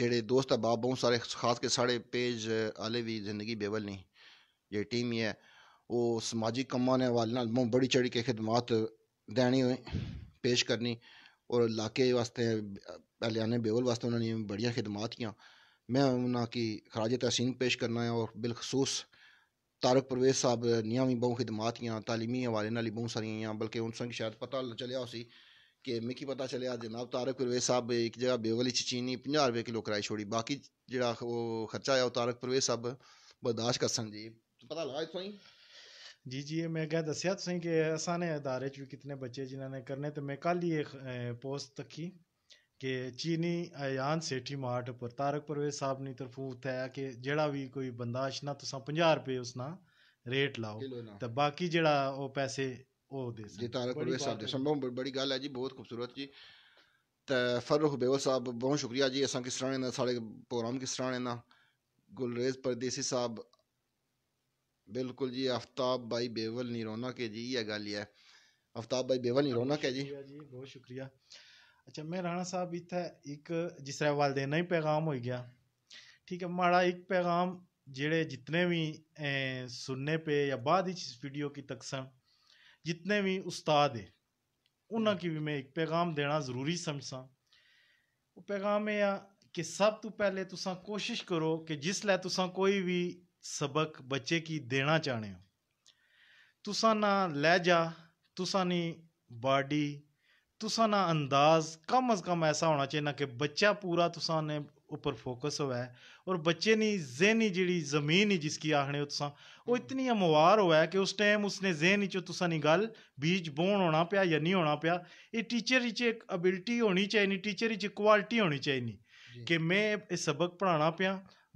जेडे दोस्त है बाबा बहुत सारे खास के साढ़े पेज आले भी जिंदगी बेबल नहीं ये टीम है वो समाजिक कम्मा ने हवाले कन्नै बढ़ी चढ़ी के खिदमात देनी पेश करनी और लाके वास्ते आह्ले बेबल वास्ते उन्होंने बड़िया खिदमात किया मैं उन्होंने खराज तहसीन पेश करना है और बिलखसूस तारक परवेज साहब नियाँ भी बहुत खिदमात किया तालीमी हवाले कन्नै बहुत सारिया बल्कि उन हून शायद पता चलिया उसी कि मिकी पता चलेआ जनाब तारक परवेज साहब इक जगह बेवल चीनी पंजाह् रपेऽ किलो कराई छोड़ी बाकी जेह्ड़ा खर्चा ऐ ओह् तारक परवेज साहब बर्दाश्त करसन जी पता लगा इत्थुआं ही जी जी मैं अग्गें दस्सेआ तुसेंगी कि असां अदारे च बी कितने बच्चे जिन्हां करने ते मैं कल ही पोस्ट तक्की कि चीनी अयान सेठी मार्ट उप्पर तारक परवेज साहब नी तरफों उत्थै कि जेह्ड़ा भी कोई बंदा अच्छा तुसां पंजाह् रपेऽ उसना रेट लाओ ते बाकी जेह्ड़ा पैसे बड़ी गल है जी बहुत ख़ूबसूरत जी त फरुख बेवल साहब बहुत शुक्रिया जी असांखे सराहणे न साढ़े प्रोग्राम खे सराहणे न गुलरेज़ परदेसी साहब बिल्कुल जी आफ्ताब भाई बेवल नहीं रौनक है जी ये गल है आफ्ताब भाई बेवल नहीं रौनक है जी बहुत शुक्रिया अच्छा मैं राणा साहब इतना एक जिस तरह वालदेना ही पैगाम हो गया ठीक है माड़ा एक पैगाम जेड़े जितने भी सुनने पे या बाद वीडियो की तकसन जितने भी उस्ताद है ਉਹਨਾਂ ਕੀ ਵੀ ਮੈਂ ਇੱਕ ਪੈਗਾਮ ਦੇਣਾ ਜ਼ਰੂਰੀ ਸਮਝਾਂ ਉਹ ਪੈਗਾਮ ਇਹ ਆ ਕਿ ਸਭ ਤੋਂ ਪਹਿਲੇ ਤੁਸੀਂ ਕੋਸ਼ਿਸ਼ ਕਰੋ ਕਿ ਜਿਸ ਲੈ ਤੁਸੀਂ ਕੋਈ ਵੀ ਸਬਕ ਬੱਚੇ ਕੀ ਦੇਣਾ ਚਾਹਣੇ ਹੋ ਤੁਸੀਂ ਨਾ ਲਹਿਜਾ ਤੁਸੀਂ ਨੀ ਬਾਡੀ ਤੁਸੀਂ ਨਾ ਅੰਦਾਜ਼ ਕਮ ਅਜ਼ ਕਮ ਐਸਾ ਹੋਣਾ ਚਾਹੀਦਾ ਕਿ ਬੱਚਾ ਪੂਰਾ ਤੁਸੀਂ ਨੇ उप्पर फोकस होऐ और बच्चे दी जहनी जेह्ड़ी जमीन ही जिसकी आखने तुस हम्म। इतनी हमवार होऐ कि उस टाइम उसने जहन च तुसें दी बीज बोन होना पेआ जां निं होना पेआ एह् टीचर च इक एबिलिटी होनी चाहिए टीचर च क्वालिटी होनी चाहिए कि मैं ये सबक पढ़ा पेआ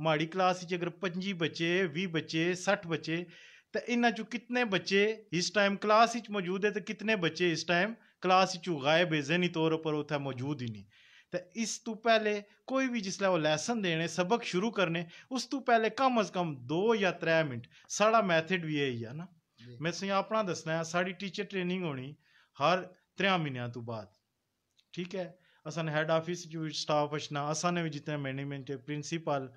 माड़ी क्लास अगर पंजी बच्चे भी बच्चे सट्ठ बच्चे तो इन्हों चू कितने बच्चे इस टाइम क्लास मौजूद है तो कितने बच्चे इस टाइम क्लास चू गायब है जहनी तौर पर उत्थें मौजूद ही नहीं ਤਾਂ ਇਸ ਤੋਂ ਪਹਿਲੇ ਕੋਈ ਵੀ ਜਿਸ ਲੈ ਉਹ ਲੈਸਨ ਦੇਣੇ ਸਬਕ ਸ਼ੁਰੂ ਕਰਨੇ ਉਸ ਤੋਂ ਪਹਿਲੇ ਕਮ ਅਜ ਕਮ 2 ਜਾਂ 3 ਮਿੰਟ ਸਾਡਾ ਮੈਥਡ ਵੀ ਇਹੀ ਆ ਨਾ ਮੈਂ ਸਿਆ ਆਪਣਾ ਦੱਸਣਾ ਹੈ ਸਾਡੀ ਟੀਚਰ ਟ੍ਰੇਨਿੰਗ ਹੋਣੀ ਹਰ 3 ਮਹੀਨਿਆਂ ਤੋਂ ਬਾਅਦ ਠੀਕ ਹੈ ਅਸਾਂ ਹੈਡ ਆਫਿਸ ਜੂ ਸਟਾਫ ਅਸਨਾ ਅਸਾਂ ਨੇ ਵੀ ਜਿੱਤੇ ਮੈਨੇਜਮੈਂਟ ਪ੍ਰਿੰਸੀਪਲ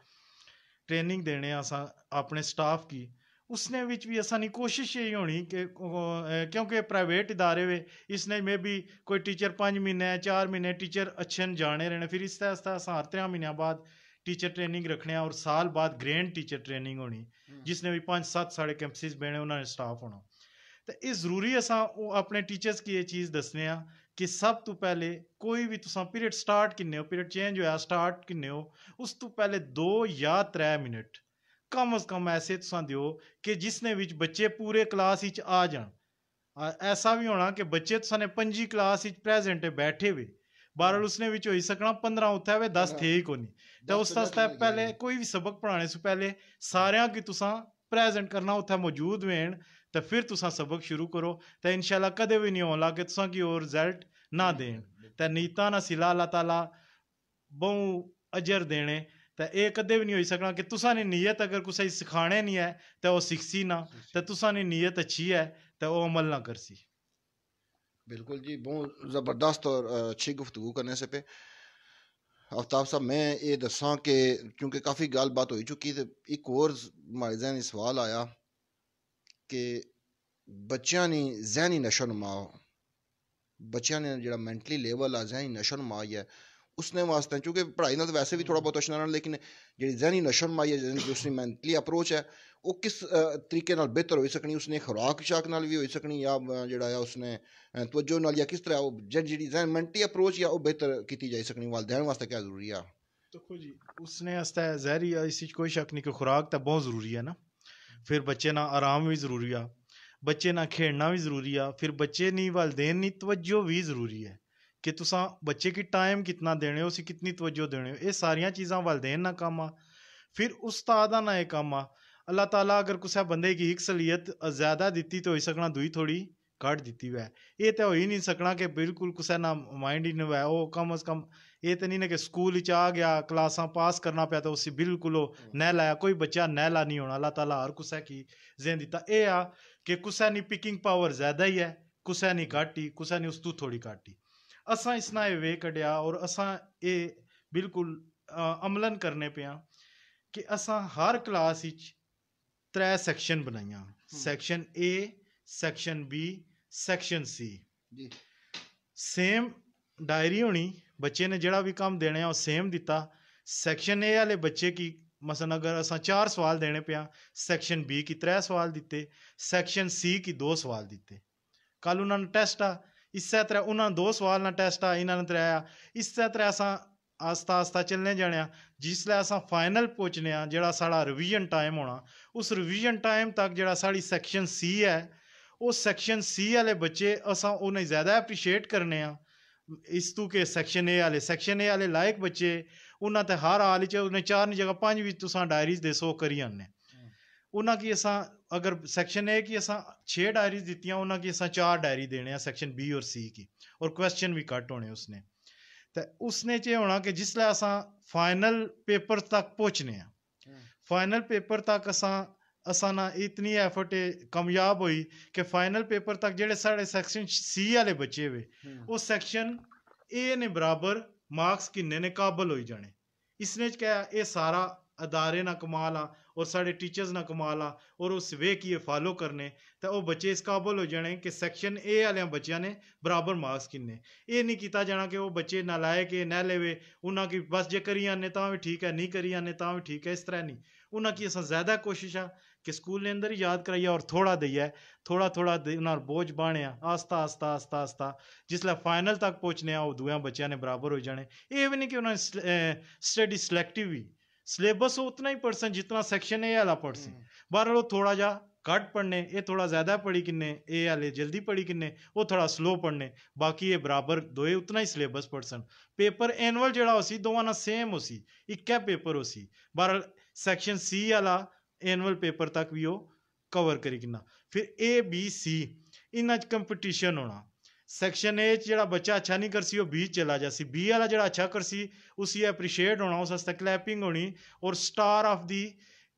ਟ੍ਰੇਨਿੰਗ ਦੇਣੇ ਅਸਾਂ ਆਪਣੇ ਸਟਾਫ ਕੀ उसने ਵਿੱਚ भी ਅਸਾਂ कोशिश यही होनी कि क्योंकि प्राइवेट इदारे ادارے इसने ਇਸਨੇ भी कोई टीचर ਟੀਚਰ महीने चार महीने टीचर अच्छे जाने ਜਾਣੇ ਰਹਿਣੇ ਫਿਰ ਇਸ ਤਰ੍ਹਾਂ ਇਸ ਤਰ੍ਹਾਂ ਹਰ टीचर ट्रेनिंग रखने और साल बाद ग्रैंड टीचर ट्रेनिंग होनी हम्म। जिसने भी पाँच सात साढ़े कैंपसिस बने उन्होंने स्टाफ होना तो यह जरूरी असा अपने टीचर्स की ये चीज़ दसने कि सब तो पहले कोई भी तुसा पीरियड स्टार्ट किन्ने हो पीरियड चेंज हो स्टार्ट किन्ने हो उस तू तो पहले दो या त्रै मिनट ਕਮ ਸ ਕਮ ਐਸੇ ਤੁਸੀਂ ਦਿਓ ਕਿ ਜਿਸ ਨੇ ਵਿੱਚ ਬੱਚੇ ਪੂਰੇ ਕਲਾਸ ਵਿੱਚ ਆ ਜਾਣ ਐਸਾ ਵੀ ਹੋਣਾ ਕਿ ਬੱਚੇ ਤੁਸੀਂ ਨੇ ਪੰਜੀ ਕਲਾਸ ਵਿੱਚ ਪ੍ਰੈਜ਼ੈਂਟ ਬੈਠੇ ਵੇ ਬਾਰਲ ਉਸਨੇ ਵਿੱਚ ਹੋਈ ਸਕਣਾ 15 ਉੱਥੇ ਹੋਵੇ 10 ਥੇ ਹੀ ਕੋਨੀ ਤਾਂ ਉਸ ਦਾ ਸਟੈਪ ਪਹਿਲੇ ਕੋਈ ਵੀ ਸਬਕ ਪੜਾਣੇ ਸੋ ਪਹਿਲੇ ਸਾਰਿਆਂ ਕੀ ਤੁਸੀਂ ਪ੍ਰੈਜ਼ੈਂਟ ਕਰਨਾ ਉੱਥੇ ਮੌਜੂਦ ਹੋਣ ਤਾਂ ਫਿਰ ਤੁਸੀਂ ਸਬਕ ਸ਼ੁਰੂ ਕਰੋ ਤਾਂ ਇਨਸ਼ਾਅੱਲਾ ਕਦੇ ਵੀ ਨਹੀਂ ਹੋਣਾ ਕਿ ਤੁਸੀਂ ਕੀ ਹੋਰ ਰਿਜ਼ਲਟ ਨਾ ਦੇਣ ਤਾਂ ਨੀਤਾ ਨਾ ਸਿਲਾ ਅੱਲਾਹ ਤਾਲਾ ਬਹੁ ਅਜਰ ਦੇਣੇ ਤੇ ਇਹ ਕਦੇ ਵੀ ਨਹੀਂ ਹੋਈ ਸਕਣਾ ਕਿ ਤੁਸਾਂ ਨੇ ਨੀਅਤ ਅਗਰ ਕੁਸੇ ਸਿਖਾਣੇ ਨਹੀਂ ਹੈ ਤੇ ਉਹ ਸਿੱਖਸੀ ਨਾ ਤੇ ਤੁਸਾਂ ਨੇ ਨੀਅਤ ਅੱਛੀ ਹੈ ਤੇ ਉਹ ਅਮਲ ਨਾ ਕਰਸੀ बिल्कुल जी बहुत ज़बरदस्त और अच्छी गुफ्तु करने से पे आफ्ताब साहब मैं ये दसा कि क्योंकि काफ़ी गल बात हो चुकी तो एक और जहनी सवाल आया कि बच्चों ने जहनी नशो नुमा बच्चों ने जो मैंटली लेवल आ जहनी नशो नुमा है उसने वास्तै चूंकि पढ़ाई ਨਾਲ ਵੈਸੇ ਵੀ ਥੋੜਾ ਬਹੁਤ ਅਸ਼ਨਾ ਨਾਲ ਲੇਕਿਨ ਜਿਹੜੀ ਜ਼ਹਿਨੀ ਨਸ਼ਰਮਾਈ ਹੈ ਜਿਹੜੀ ਉਸਦੀ ਮੈਂਟਲੀ ਅਪਰੋਚ ਹੈ ਉਹ ਕਿਸ ਤਰੀਕੇ ਨਾਲ ਬਿਹਤਰ ਹੋਈ ਸਕਣੀ ਉਸਨੇ ਖੁਰਾਕ ਸ਼ਾਕ ਨਾਲ ਵੀ ਹੋਈ ਸਕਣੀ ਜਾਂ ਜਿਹੜਾ ਆ ਉਸਨੇ ਤਵੱਜੋ ਨਾਲ ਜਾਂ ਕਿਸ ਤਰ੍ਹਾਂ ਉਹ ਜਿਹੜੀ ਜ਼ਹਿਨ ਮੈਂਟਲੀ ਅਪਰੋਚ ਜਾਂ ਉਹ ਬਿਹਤਰ ਕੀਤੀ ਜਾ ਸਕਣੀ ਵਾਲਦੈਨ ਵਾਸਤੇ ਕੀ ਜ਼ਰੂਰੀ ਆ ਦੇਖੋ ਜੀ ਉਸਨੇ ਵਾਸਤੇ ਜ਼ਹਿਰੀ ਇਸ ਵਿੱਚ ਕੋਈ ਸ਼ੱਕ ਨਹੀਂ ਕਿ ਖੁਰਾਕ ਤਾਂ ਬਹੁਤ ਜ਼ਰੂਰੀ ਹੈ ਨਾ ਫਿਰ ਬੱਚੇ ਨਾਲ ਆਰਾਮ ਵੀ ਜ਼ਰੂਰੀ ਆ ਬੱਚੇ ਨਾਲ ਖੇਡਣਾ ਵੀ ਜ਼ਰੂਰੀ ਆ ਫਿਰ ਬੱਚੇ ਨਹੀਂ ਵਾਲਦੈਨ ਨਹੀਂ ਤਵੱਜੋ ਵੀ ਜ਼ਰੂਰੀ ਹੈ कि ਤੁਸੀਂ बच्चे की टाइम कितना देने ਹੋ कितनी ਕਿੰਨੀ देने ਦੇਣੇ ਹੋ ਇਹ ਸਾਰੀਆਂ ਚੀਜ਼ਾਂ ਵਾਲਦੇਨ ਨਾ ਕੰਮ ਆ ਫਿਰ ਉਸਤਾਦਾਂ ਨਾ ਇਹ ਕੰਮ ਆ अल्लाह ताला अगर कुछ बंद की एक सलीयत ज़्यादा दी तो हो सकना दुई थोड़ी घट दी हुआ ये तो हो ही नहीं सकना कि बिल्कुल कुछ ना माइंड ही नहीं हुआ कम अज कम ये तो नहीं ना कि स्कूल आ गया क्लासा पास करना पाया तो उसी बिल्कुल वो कोई बच्चा नहला नहीं होना अल्लाह ताला हर कुछ की जेन दिता ये आ कि कुछ नहीं पिकिंग पावर ज़्यादा ही है कुछ नहीं घाटी कुछ नहीं उस तू थोड़ी घाटी ਅਸਾਂ ਇਸ ਨਾਲ ਵੇ कढिया ਔਰ ਅਸਾਂ ਇਹ ਬਿਲਕੁਲ ਅਮਲਨ ਕਰਨੇ ਪਿਆ ਕਿ ਅਸਾਂ ਹਰ ਕਲਾਸ ਵਿੱਚ ਤਰੇ ਸੈਕਸ਼ਨ ਬਣਾਈਆਂ section A section B section C ਜੀ ਸੇਮ ਡਾਇਰੀ ਹੋਣੀ ਬੱਚੇ ਨੇ ਜਿਹੜਾ ਵੀ ਕੰਮ ਦੇਣਾ ਉਹ ਸੇਮ ਦਿੱਤਾ ਸੈਕਸ਼ਨ A ਵਾਲੇ ਬੱਚੇ ਕੀ ਮਸਨ ਅਗਰ ਅਸਾਂ ਚਾਰ ਸਵਾਲ ਦੇਣੇ ਪਿਆ ਸੈਕਸ਼ਨ B ਕੀ ਤਰੇ ਸਵਾਲ ਦਿੱਤੇ ਸੈਕਸ਼ਨ C ਕੀ ਦੋ ਸਵਾਲ ਦਿੱਤੇ ਕੱਲ ਉਹਨਾਂ ਨੂੰ ਟੈਸਟ ਆ ਇਸੇ ਤਰ੍ਹਾਂ ਉਹਨਾਂ ਦੋ ਸਵਾਲ ਨਾਲ ਟੈਸਟ ਆ ਇਹਨਾਂ ਨੇ ਤਰਾਇਆ ਇਸੇ ਤਰ੍ਹਾਂ ਅਸਾਂ ਆਸਤਾ ਆਸਤਾ ਚੱਲਨੇ ਜਾਣਿਆ ਜਿਸ ਲਈ ਅਸਾਂ ਫਾਈਨਲ ਪਹੁੰਚਨੇ ਆ ਜਿਹੜਾ ਸਾਡਾ ਰਿਵੀਜ਼ਨ ਟਾਈਮ ਹੋਣਾ ਉਸ ਰਿਵੀਜ਼ਨ ਟਾਈਮ ਤੱਕ ਜਿਹੜਾ ਸਾਡੀ ਸੈਕਸ਼ਨ ਸੀ ਹੈ ਉਹ ਸੈਕਸ਼ਨ ਸੀ ਵਾਲੇ ਬੱਚੇ ਅਸਾਂ ਉਹਨੇ ਜ਼ਿਆਦਾ ਅਪਰੀਸ਼ੀਏਟ ਕਰਨੇ ਆ ਇਸ ਤੋਂ ਕਿ ਸੈਕਸ਼ਨ ਏ ਵਾਲੇ ਸੈਕਸ਼ਨ ਏ ਵਾਲੇ ਲਾਇਕ ਬੱਚੇ ਉਹਨਾਂ ਤੇ ਹਰ ਹਾਲ ਵਿੱਚ ਉਹਨੇ ਚਾਰ ਨਹੀਂ ਜਗ੍ਹਾ ਪੰਜ ਵਿੱਚ ਤੁਸੀਂ ਡਾਇਰੀਜ਼ ਦੇ ਸੋ ਕਰੀ ਆਨੇ ਉਹਨਾਂ ਕੀ ਅਸਾਂ ਅਗਰ ਸੈਕਸ਼ਨ A ਕੀ ਅਸਾਂ 6 ਡਾਇਰੀ ਦਿੱਤੀਆਂ ਉਹਨਾਂ ਕੀ ਅਸਾਂ 4 ਡਾਇਰੀ ਦੇਣੇ ਆ ਸੈਕਸ਼ਨ B ਔਰ C ਕੀ ਔਰ ਕੁਐਸਚਨ ਵੀ ਕੱਟ ਹੋਣੇ ਉਸਨੇ ਤੇ ਉਸਨੇ ਚ ਹੋਣਾ ਕਿ ਜਿਸ ਲਈ ਅਸਾਂ ਫਾਈਨਲ ਪੇਪਰ ਤੱਕ ਪਹੁੰਚਨੇ ਆ ਫਾਈਨਲ ਪੇਪਰ ਤੱਕ ਅਸਾਂ ਅਸਾਂ ਨਾ ਇਤਨੀ ਐਫਰਟ ਕਾਮਯਾਬ ਹੋਈ ਕਿ ਫਾਈਨਲ ਪੇਪਰ ਤੱਕ ਜਿਹੜੇ ਸਾਡੇ ਸੈਕਸ਼ਨ ਸੀ ਵਾਲੇ ਬੱਚੇ ਵੇ ਉਹ ਸੈਕਸ਼ਨ ਏ ਨੇ ਬਰਾਬਰ ਮਾਰਕਸ ਕਿੰਨੇ ਨੇ ਕਾਬਲ ਹੋਈ ਜਾਣੇ ਇਸਨੇ ਕਿਹਾ ਇਹ ਸਾਰਾ अदारे ना कमाल आ और साढ़े टीचर्स ना कमाल आ और उस वे की फॉलो करने तो वह बच्चे इस काबल हो जाने कि सैक्शन ए आह्लिया बच्चों ने बराबर मार्क्स किन्ने एह् नहीं किया जाना कि वह बच्चे लाए के ना ले उन्हें कि बस जे करी आने तो भी ठीक है नहीं करी आने तो भी ठीक है इस तरह नहीं उन्हें कि असा ज्यादा कोशिश आ कि स्कूल ने अंदर याद कराइए और थोड़ा दइए थोड़ा थोड़ा उन्हें बोझ बाने आस्ता आस्ता आस्ता आस्ता जिसलै फाइनल तक पहुँचने वो दुए बच्चों ने बराबर हो जाने ये भी नहीं कि उन्होंने स्टडी सिलेक्टिव भी ਸਿਲੇਬਸ ਉਤਨਾ ਹੀ ਪਰਸਨ ਜਿੰਨਾ ਸੈਕਸ਼ਨ ਏ ਵਾਲਾ ਪੜ ਸੀ ਉਹ ਥੋੜਾ ਜਿਹਾ ਘੱਟ ਪੜਨੇ ਇਹ ਥੋੜਾ ਜ਼ਿਆਦਾ ਪੜੀ ਕਿੰਨੇ ਇਹ ਵਾਲੇ ਜਲਦੀ ਪੜੀ ਕਿੰਨੇ ਉਹ ਥੋੜਾ ਸਲੋ ਪੜਨੇ ਬਾਕੀ ਇਹ ਬਰਾਬਰ ਦੋਏ ਉਤਨਾ ਹੀ ਸਿਲੇਬਸ ਪੜਸਨ ਪੇਪਰ ਐਨੂਅਲ ਜਿਹੜਾ ਹੋਸੀ ਦੋਵਾਂ ਨਾਲ ਸੇਮ ਹੋਸੀ ਇੱਕੇ ਪੇਪਰ ਹੋਸੀ ਬਾਰੇ ਸੈਕਸ਼ਨ ਸੀ ਵਾਲਾ ਐਨੂਅਲ ਪੇਪਰ ਤੱਕ ਵੀ ਉਹ ਕਵਰ ਕਰੀ ਕਿੰਨਾ ਫਿਰ ਏ ਬੀ ਸੀ ਇਨਾਂ ਚ ਕੰਪੀਟੀਸ਼ਨ ਹੋਣਾ ਸੈਕਸ਼ਨ ਏ ਚ ਜਿਹੜਾ ਬੱਚਾ ਅੱਛਾ ਨਹੀਂ ਕਰਸੀ ਉਹ ਬੀ ਚਲਾ ਜਾਸੀ ਬੀ ਵਾਲਾ ਜਿਹੜਾ ਅੱਛਾ ਕਰਸੀ ਉਸੇ ਐਪਰੀਸ਼ੀਏਟ ਹੋਣਾ ਉਸ ਵਾਸਤੇ ਕਲੈਪਿੰਗ ਹੋਣੀ ਔਰ ਸਟਾਰ ਆਫ ਦੀ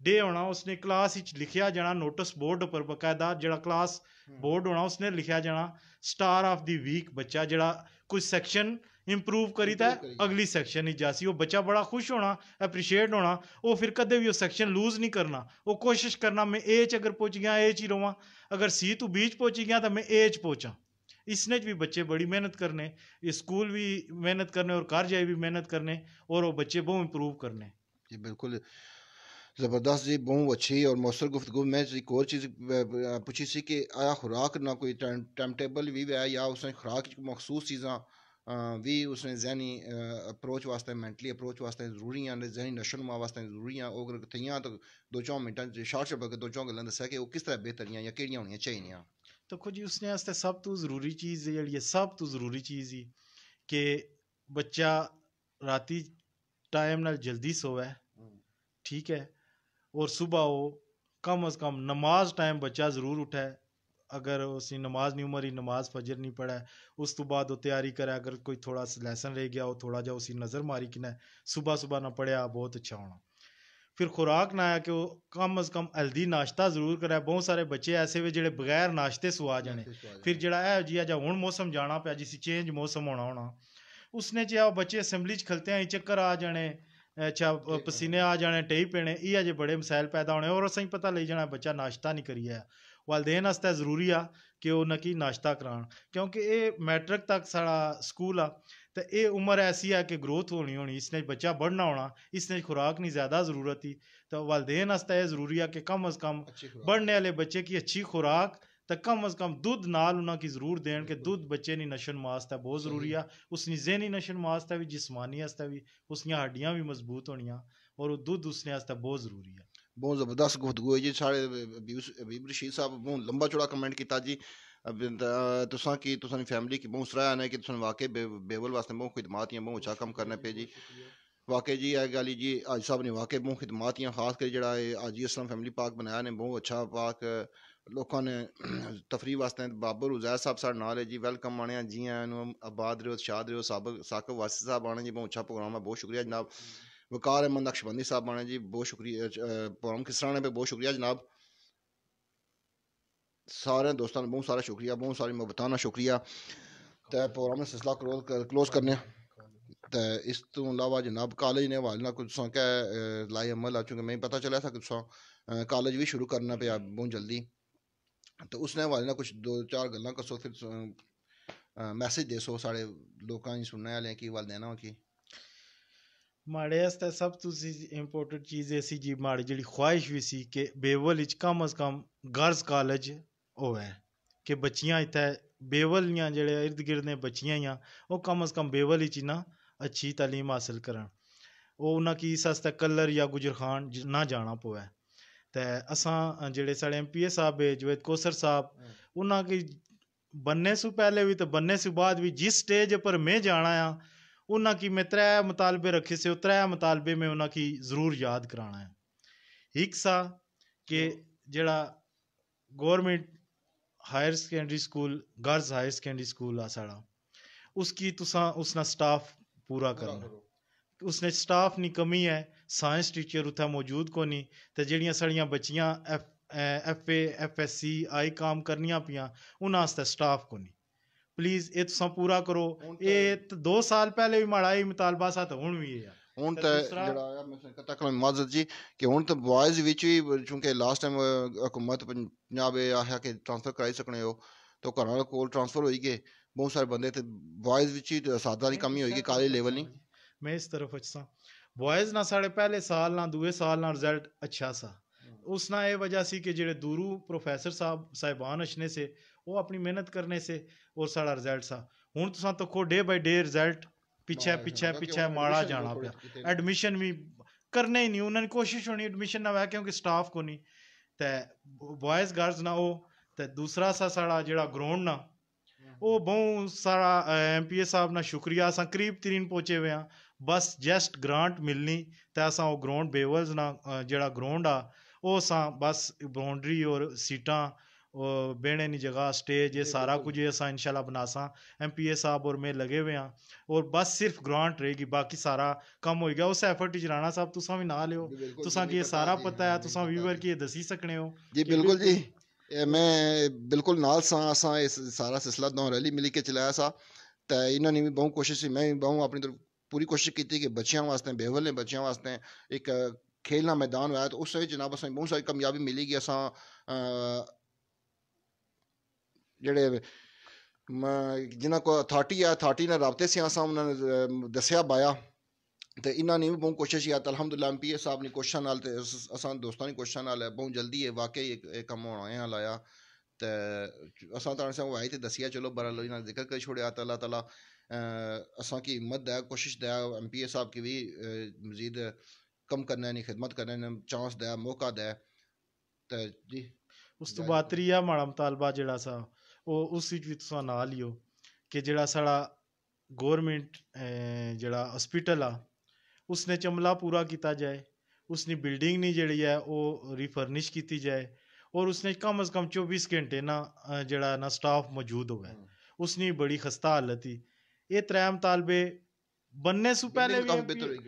ਡੇ ਹੋਣਾ ਉਸਨੇ ਕਲਾਸ ਵਿੱਚ ਲਿਖਿਆ ਜਾਣਾ ਨੋਟਿਸ ਬੋਰਡ ਉੱਪਰ ਬਕਾਇਦਾ ਜਿਹੜਾ ਕਲਾਸ ਬੋਰਡ ਹੋਣਾ ਉਸਨੇ ਲਿਖਿਆ ਜਾਣਾ ਸਟਾਰ ਆਫ ਦੀ ਵੀਕ ਬੱਚਾ ਜਿਹੜਾ ਕੁਝ ਸੈਕਸ਼ਨ ਇੰਪਰੂਵ ਕਰੀਤਾ ਅਗਲੀ ਸੈਕਸ਼ਨ ਹੀ ਜਾਸੀ ਉਹ ਬੱਚਾ ਬੜਾ ਖੁਸ਼ ਹੋਣਾ ਐਪਰੀਸ਼ੀਏਟ ਹੋਣਾ ਉਹ ਫਿਰ ਕਦੇ ਵੀ ਉਹ ਸੈਕਸ਼ਨ ਲੂਜ਼ ਨਹੀਂ ਕਰਨਾ ਉਹ ਕੋਸ਼ਿਸ਼ ਕਰਨਾ ਮੈਂ ਏ ਚ ਅਗਰ ਪਹੁੰਚ ਗਿਆ ਏ ਚ ਹੀ ਰਵਾਂ ਅਗਰ ਸੀ ਤੂੰ ਬੀਚ ਪਹੁੰਚ ਗਿਆ ਤਾਂ ਮੈਂ ਏ ਚ ਪਹੁੰਚਾਂ इसने भी बच्चे बड़ी मेहनत करने स्कूल भी मेहनत करने और जाए भी मेहनत करने और वो बच्चे बहुत इम्प्रूव करने जी बिल्कुल ज़बरदस्त जी बहुत अच्छी और मौसर गुफ्तु मैं एक और चीज़ पूछी सी कि आया खुराक ना कोई टाइम टेबल भी है या उसने खुराक मखसूस चीज़ा भी उसने जहनी अप्रोच वास्ते मैंटली अप्रोच वास्ते जरूरी हैं जहनी नशोनुमा वास्ते जरूरी हैं अगर थी तो दो चौं मिनटा शार्ट शब्द दो चौं गल्लां दस्सेआ कि किस तरह बेहतर या कि होनी चाहिए दिक्खो तो जी उसने सब तू तो जरूरी चीज जेह्ड़ी सब तू तो जरूरी चीज ही के बच्चा राती टाइम ना जल्दी सोवे हम्म। ठीक है और सुबह हो कम अज कम नमाज टाइम बच्चा जरूर उठे अगर उसकी नमाज नहीं उमरी नमाज फजर नहीं पढ़े उस तो बाद तैयारी करे अगर कोई थोड़ा लैसन रह गया हो थोड़ा जा उसी नज़र मारी कि सुबह सुबह ना पढ़िया बहुत अच्छा होना फिर खुराक ना है कि वो कम अज़ कम हल्दी नाश्ता जरूर करै बहुत सारे बच्चे ऐसे वे जेह्ड़े बगैर नाश्ते सुआ जाने फिर जेह्ड़ा ऐ जिया जा हून मौसम जाना पेआ जिसी चेंज मौसम होना होना उसने च बच्चे असैम्बली च खलते ही चक्कर आ जाने अच्छा पसीने आ जाने टेई पेने इ'यै जे बड़े मसाइल पैदा होने और असेंगी पता लेई जाना बच्चा नाश्ता निं करी आया वालदेन आस्तै जरूरी आ कि ओह् उ'नेंगी नाश्ता करान क्योंकि एह् मैट्रिक तक साढ़ा स्कूल आ तो ये उम्र ऐसी है कि ग्रोथ होनी होनी इसने बच्चा बढ़ना होना इसने खुराक नहीं ज़्यादा ज़रूरत थी तो वालदेन आस्ते यह जरूरी है कि कम अज़ कम बढ़ने वाले बच्चे की अच्छी खुराक तो कम अज़ कम दुद्ध नाल उन्होंने जरूर देन कि दुद्ध बच्चे की नशन वास्ते बहुत जरूरी है उसकी जहनी नशन वास्ते भी जिसमानी वास्ते भी उसकी हड्डियाँ भी मजबूत होनिया और दुद्ध उसने वास्ते बहुत जरूरी है ਬਹੁਤ ਜ਼ਬਰਦਸਤ ਗੁਫ਼ਤਗੂ ਹੈ ਜੀ ਸਾਡੇ ਅਬੀਬ ਰਸ਼ੀਦ ਸਾਹਿਬ ਨੂੰ ਲੰਬਾ ਚੌੜਾ ਕਮੈਂਟ ਕੀਤਾ ਜੀ तुसा की तुसा फैमिली की बहुत सराहना है कि वाकई बे, बेवल वास्ते बहुत खिदमात या बहुत अच्छा कम करने पे जी वाकई जी है गल जी आज साहब ने वाकई बहुत खिदमात या खास कर जरा ही असलम फैमिली पार्क बनाया ने बहुत अच्छा पार्क लोगों ने तफरी वास्ते बाबर उजैर साहब सा नाल है जी वेलकम आने जी हैं आबाद रहो शाद रहो सबक साकब वासी साहब आने जी बहुत अच्छा प्रोग्राम है बहुत शुक्रिया जनाब हम्म। वकार अहमद नक्शबंदी साहब आने जी बहुत शुक्रिया प्रोग्राम किस तरह पे बहुत शुक्रिया जनाब सारे दोस्तां बहुत सारा शुक्रिया बहुत सारी मुहब्बतां शुक्रिया तो प्रोग्राम सिलसिला क्लोज क्लोज करने तो इस तू अलावा जनाब कॉलेज ने हवाले ना कुछ के लाई अमल आ चुके मैं पता चलिया था कुछ कॉलेज भी शुरू करना पे बहुत जल्दी तो उसने हवाले ना कुछ दो चार गल् कसो फिर मैसेज दे सो साढ़े लोकां गी सुनने कि की वालदेन कि माड़े सब तो इंपोर्टेंट चीज़ ऐसी जी माड़ी जी ख्वाहिश भी सी कि बेवल कम अज कम गर्ल्स कॉलेज होऐ कि बच्चिया इत्थै बेह्ल हियां इर्द गिर्द दियां बच्चियां हियां ओह् कम अज़ कम बेवल ही इन्ना अच्छी तलीम हासिल कर इस कलर या जां गुजरखान ना जाना पवे ते असां जेह्ड़े एम पी ए साहब जवेद जुवेद कोसर साह्ब हम्म। उ'नें बनने से पहले भी ते बनने से बाद बी जिस स्टेज पर मैं जाना ऐ उ'नें गी में त्रै मतालबे रखे से त्रै मतालबे में उ'नें गी जरूर याद कराना है एक सा कि हम्म। जेह्ड़ा government higher secondary school girls higher secondary school आ उसकी तुसा उसना स्टाफ पूरा करना उसने स्टाफ नहीं कमी है साइंस टीचर उत्थे मौजूद को नहीं तो जड़िया साढ़ियां बच्चिया F F A F S C आई काम करनिया पियां उन स्टाफ को नहीं प्लीज़ ये तुसा पूरा करो ये दो साल पहले भी माड़ा ही मुतालबा सा तो हूँ भी है ਹੁਣ ਤਾਂ ਜਿਹੜਾ ਆ ਮੈਂ ਕਤਕ ਮੈਂ ਮਾਜ਼ਤ ਜੀ ਕਿ ਹੁਣ ਤਾਂ ਬॉयਜ਼ ਵਿੱਚ ਵੀ ਕਿਉਂਕਿ ਲਾਸਟ ਟਾਈਮ ਹਕੂਮਤ ਪੰਜਾਬ ਇਹ ਆਇਆ ਕਿ ਟ੍ਰਾਂਸਫਰ ਕਰਾਈ ਸਕਣੇ ਹੋ ਤਾਂ ਘਰਾਂ ਕੋਲ ਟ੍ਰਾਂਸਫਰ ਹੋਈ ਗਏ ਬਹੁਤ ਸਾਰੇ ਬੰਦੇ ਤੇ ਬॉयਜ਼ ਵਿੱਚ ਹੀ ਸਾਦਾ ਦੀ ਕਮੀ ਹੋਈ ਕਿ ਕਾਲੇ ਲੈਵਲ ਨਹੀਂ ਮੈਂ ਇਸ ਤਰਫ ਅਚਸਾ ਬॉयਜ਼ ਨਾ ਸਾਡੇ ਪਹਿਲੇ ਸਾਲ ਨਾ ਦੂਏ ਸਾਲ ਨਾ ਰਿਜ਼ਲਟ ਅੱਛਾ ਸਾ ਉਸ ਨਾਲ ਇਹ ਵਜ੍ਹਾ ਸੀ ਕਿ ਜਿਹੜੇ ਦੂਰੂ ਪ੍ਰੋਫੈਸਰ ਸਾਹਿਬ ਸਾਹਿਬਾਨ ਅਛਨੇ ਸੇ ਉਹ ਆਪਣੀ ਮਿਹਨਤ ਕਰਨੇ ਸੇ ਔਰ ਸਾਡਾ ਰਿਜ਼ਲਟ ਸਾ ਹੁਣ ਤੁਸੀਂ ਤਾਂ ਖੋ ਡੇ ਬਾਈ ਡੇ ਰਿਜ਼ਲਟ ਪਿੱਛੇ ਪਿੱਛੇ ਪਿੱਛੇ ਮਾੜਾ ਜਾਣਾ ਪਿਆ ਐਡਮਿਸ਼ਨ ਵੀ ਕਰਨੇ ਹੀ ਨਹੀਂ ਉਹਨਾਂ ਨੇ ਕੋਸ਼ਿਸ਼ ਹੋਣੀ ਐਡਮਿਸ਼ਨ ਨਾ ਵਾ ਕਿਉਂਕਿ ਸਟਾਫ ਕੋ ਨਹੀਂ ਤੇ ਬॉयਜ਼ ਗਰਲਸ ਨਾ ਉਹ ਤੇ ਦੂਸਰਾ ਸਾ ਸਾਡਾ ਜਿਹੜਾ ਗਰਾਊਂਡ ਨਾ ਉਹ ਬਹੁ ਸਾਰਾ ਐਮਪੀਏ ਸਾਹਿਬ ਨਾਲ ਸ਼ੁਕਰੀਆ ਅਸਾਂ ਕਰੀਬ ਤਰੀਨ ਪਹੁੰਚੇ ਹੋਇਆ ਬਸ ਜਸਟ ਗ੍ਰਾਂਟ ਮਿਲਣੀ ਤੇ ਅਸਾਂ ਉਹ ਗਰਾਊਂਡ ਬੇਵਲਸ ਨਾ ਜਿਹੜਾ ਗਰਾਊਂਡ ਆ ਉਹ ਸਾਂ ਬਸ ਬਾਉਂਡਰੀ ਔਰ ਸੀਟਾਂ बेहने की जगह स्टेज ये सारा कुछ असां बना सा एम पी ए साहब और में लगे हुए आं और बस सिर्फ ग्रांट रहेगी बाकी सारा कम हो गया उस एफर्ट च राणा साहब तुसा भी ना लियो तुसा की सारा पता हाँ है तुसा व्यूअर की दसी सकने हो जी बिल्कुल जी मैं बिल्कुल नाल सां सारा सिलसिला दो रैली मिली के चलाया सा तो इन्होंने भी बहुत कोशिश मैं भी बहुत अपनी तरफ पूरी कोशिश की कि बच्चों वास्ते ने बच्चों वास्तव एक खेलना मैदान हुआ तो उस जनाब असा बहुत सारी कामयाबी मिली कि असा ਜਿਹੜੇ ਜਿਨ੍ਹਾਂ ਕੋ ਅਥਾਰਟੀ ਆ ਅਥਾਰਟੀ ਨਾਲ ਰਾਬਤੇ ਸੀ ਆਸਾਂ ਉਹਨਾਂ ਨੇ ਦੱਸਿਆ ਬਾਇਆ ਤੇ ਇਹਨਾਂ ਨੇ ਵੀ ਬਹੁਤ ਕੋਸ਼ਿਸ਼ ਕੀਤੀ ਅਲਹਮਦੁਲਿਲਾ ਐਮਪੀਏ ਸਾਹਿਬ ਨੇ ਕੋਸ਼ਿਸ਼ਾਂ ਨਾਲ ਤੇ ਅਸਾਂ ਦੋਸਤਾਂ ਦੀ ਕੋਸ਼ਿਸ਼ਾਂ ਨਾਲ ਬਹੁਤ ਜਲਦੀ ਇਹ ਵਾਕਈ ਇੱਕ ਕੰਮ ਹੋਣਾ ਹੈ ਲਾਇਆ ਤੇ ਅਸਾਂ ਤਾਂ ਅਸਾਂ ਵਾਈ ਤੇ ਦੱਸਿਆ ਚਲੋ ਬਰਾ ਲੋ ਇਹਨਾਂ ਜ਼ਿਕਰ ਕਰ ਛੋੜਿਆ ਤਾਂ ਅੱਲਾਹ ਤਾਲਾ असा की हिम्मत है कोशिश दया एम पी ए साहब की भी मजीद कम करने की खिदमत करने चांस दया मौका दे जी उस तो बातरी है माड़ा मुतालबा जोड़ा सा ਉਹ ਉਸ ਵਿੱਚ ਵੀ ਤੁਸੀਂ ਨਾਲ ਲਿਓ ਕਿ ਜਿਹੜਾ ਸਾਡਾ ਗੌਰਮੈਂਟ ਜਿਹੜਾ ਹਸਪੀਟਲ ਆ ਉਸਨੇ ਚਮਲਾ ਪੂਰਾ ਕੀਤਾ ਜਾਏ ਉਸਨੇ ਬਿਲਡਿੰਗ ਨਹੀਂ ਜਿਹੜੀ ਹੈ ਉਹ ਰੀਫਰਨਿਸ਼ ਕੀਤੀ ਜਾਏ ਔਰ ਉਸਨੇ ਕਮ ਅਸ ਕਮ 24 ਘੰਟੇ ਨਾ ਜਿਹੜਾ ਨਾ ਸਟਾਫ ਮੌਜੂਦ ਹੋਵੇ ਉਸਨੇ ਬੜੀ ਖਸਤਾ ਹਾਲਤ ਸੀ ਇਹ ਤਰੇਮ ਤਾਲਬੇ बनने से पहले भी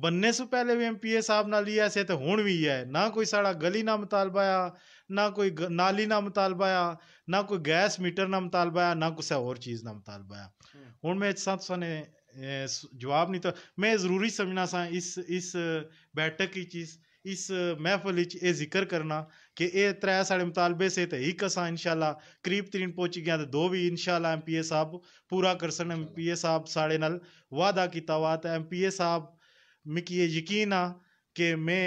बनने से पहले भी एमपीए साहब ना लिया ऐसे तो हूँ भी है ना कोई साड़ा गली ना मुतालबा आ ना कोई नाली ना मुतालबा आ ना कोई गैस मीटर ना मुतालबा आ ना किसी और चीज़ ना मुतालबा आ हूँ मैं साथ ने जवाब नहीं तो मैं ज़रूरी समझना सा इस इस बैठक की चीज़ इस महफल यह जिक्र करना कि यह त्रै साढ़े मुतालबे से एक असा असां इनशाला करीब तरीन पहुंची गया तो दो भी इनशाला एम पी ए साहब पूरा सन एम पी ए साहब साढ़े नाल वादा किया वा तो एम पी ए साहब मिकी एह् यकीन आ कि मैं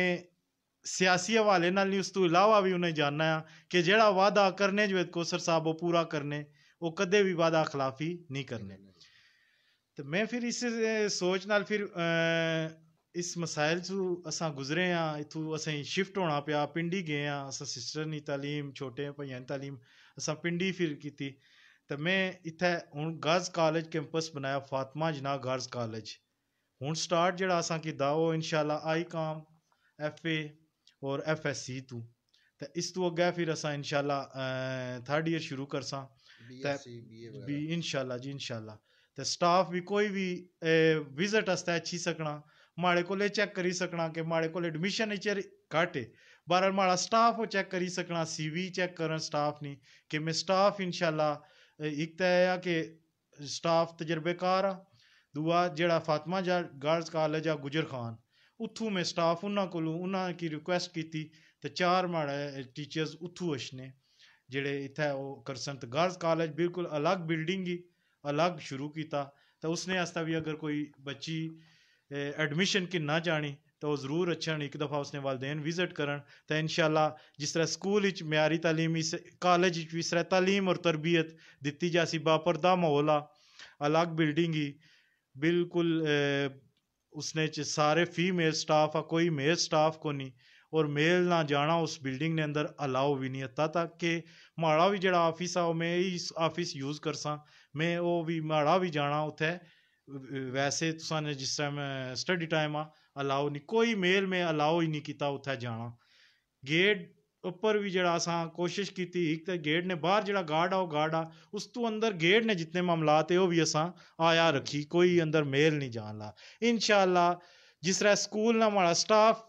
सियासी हवाले नाल उस तो अलावा भी उन्हें जानना आ कि जेह्ड़ा वादा करने जवेद कोसर साहब वो पूरा करने वो कदें भी वादा खिलाफ ही नहीं करने तो मैं फिर इस सोच नाल फिर आ, इस मसाइल से असां गुज़रे आं इत्थूं असेंगी शिफ्ट होना पिया पिंडी गे आं असां सिस्टर दी तालीम छोटे भाइयें दी तालीम असां पिंडी फिर कीती ते में इत्थै हून गर्ल्स कालेज कैंपस बनाया फातमा जना गर्ल्स कालेज हून स्टार्ट जेह्ड़ा असां कीता ओह् इनशाला आई काम एफ ए होर एफ एस सी तू ते इस तू अग्गै फिर असां इनशाला थर्ड ईयर शुरू करसां ते बी इनशाला जी इनशाला ते स्टाफ बी कोई बी विजिट आस्तै अच्छी सकना ਮਾੜੇ માળે કોલે ચેક કરી શકણા કે માળે કોલે એડમિશન ઇચર ઘાટે ਮਾੜਾ ਸਟਾਫ ਉਹ ਚੈੱਕ ਕਰੀ ਸਕਣਾ ਸੀਵੀ ਚੈੱਕ ਕਰਨ ਸਟਾਫ ਨਹੀਂ ਕਿ ਮੈਂ ਸਟਾਫ ਇਨਸ਼ਾਅੱਲਾ ਇੱਕ ਤਾਂ ਇਹ ਆ ਕਿ ਸਟਾਫ ਤਜਰਬੇਕਾਰ ਆ ਦੂਆ ਜਿਹੜਾ ਫਾਤਮਾ ਗਰਲਸ ਕਾਲਜ ਆ ਗੁਜਰ ਖਾਨ ਉੱਥੋਂ ਮੈਂ ਸਟਾਫ ਉਹਨਾਂ ਕੋਲੋਂ ਉਹਨਾਂ ਕੀ ਰਿਕੁਐਸਟ ਕੀਤੀ ਤੇ ਚਾਰ ਮਾੜਾ ਟੀਚਰਸ ਉੱਥੋਂ ਅਸ਼ਨੇ ਜਿਹੜੇ ਇੱਥੇ ਉਹ ਕਰਸੰਤ ਗਰਲਸ ਕਾਲਜ ਬਿਲਕੁਲ ਅਲੱਗ ਬਿਲਡਿੰਗ ਹੀ ਅਲੱਗ ਸ਼ੁਰੂ ਕੀਤਾ ਤਾਂ ਉਸਨੇ ਅਸਤਾ ਵੀ ਅਗਰ ਕੋਈ ਬੱਚੀ ਐਡਮਿਸ਼ਨ ਕਿ ਨਾ ਜਾਣੀ ਤਾਂ ਉਹ ਜ਼ਰੂਰ ਅੱਛਣ ਇੱਕ ਦਫਾ ਉਸਨੇ ਵਾਲਦੇਨ ਵਿਜ਼ਿਟ ਕਰਨ ਤਾਂ ਇਨਸ਼ਾਅੱਲਾ ਜਿਸ ਤਰ੍ਹਾਂ ਸਕੂਲ ਵਿੱਚ ਮਿਆਰੀ تعلیم ਇਸ ਕਾਲਜ ਵਿੱਚ ਵੀ ਸਰੇ تعلیم ਔਰ ਤਰਬੀਅਤ ਦਿੱਤੀ ਸੀ ਬਾਪਰ ਦਾ ਮਾਹੌਲ ਆ ਅਲੱਗ ਬਿਲਡਿੰਗ ਹੀ ਬਿਲਕੁਲ ਉਸਨੇ ਚ ਸਾਰੇ ਫੀਮੇਲ ਸਟਾਫ ਆ ਕੋਈ ਮੇਲ ਸਟਾਫ ਕੋ ਨਹੀਂ ਔਰ ਮੇਲ ਨਾ ਜਾਣਾ ਉਸ ਬਿਲਡਿੰਗ ਦੇ ਅੰਦਰ ਅਲਾਉ ਵੀ ਨਹੀਂ ਹੱਤਾ ਤਾਂ ਕਿ ਮਾੜਾ ਵੀ ਜਿਹੜਾ ਆਫਿਸ ਆ ਉਹ ਮੈਂ ਇਸ ਆਫਿਸ ਯੂਜ਼ ਕਰਸਾਂ ਮੈਂ ਉਹ ਵੀ ਮਾੜਾ ਵੀ ਜਾਣਾ ਉੱਥੇ ਵੈਸੇ ਤੁਸਾਂ ਨੇ ਜਿਸ ਟਾਈਮ ਸਟੱਡੀ ਟਾਈਮ ਆ ਅਲਾਉ ਨਹੀਂ ਕੋਈ ਮੇਲ ਮੇ ਅਲਾਉ ਹੀ ਨਹੀਂ ਕੀਤਾ ਉੱਥੇ ਜਾਣਾ ਗੇਟ ਉੱਪਰ ਵੀ ਜਿਹੜਾ ਅਸਾਂ ਕੋਸ਼ਿਸ਼ ਕੀਤੀ ਇੱਕ ਤਾਂ ਗੇਟ ਨੇ ਬਾਹਰ ਜਿਹੜਾ ਗਾਰਡ ਆ ਉਹ ਗਾਰਡ ਆ ਉਸ ਤੋਂ ਅੰਦਰ ਗੇਟ ਨੇ ਜਿੰਨੇ ਮਾਮਲਾਤ ਤੇ ਉਹ ਵੀ ਅਸਾਂ ਆਇਆ ਰੱਖੀ ਕੋਈ ਅੰਦਰ ਮੇਲ ਨਹੀਂ ਜਾਣ ਲਾ ਇਨਸ਼ਾਅੱਲਾ ਜਿਸ ਤਰ੍ਹਾਂ ਸਕੂਲ ਨਾਲ ਮਾੜਾ ਸਟਾਫ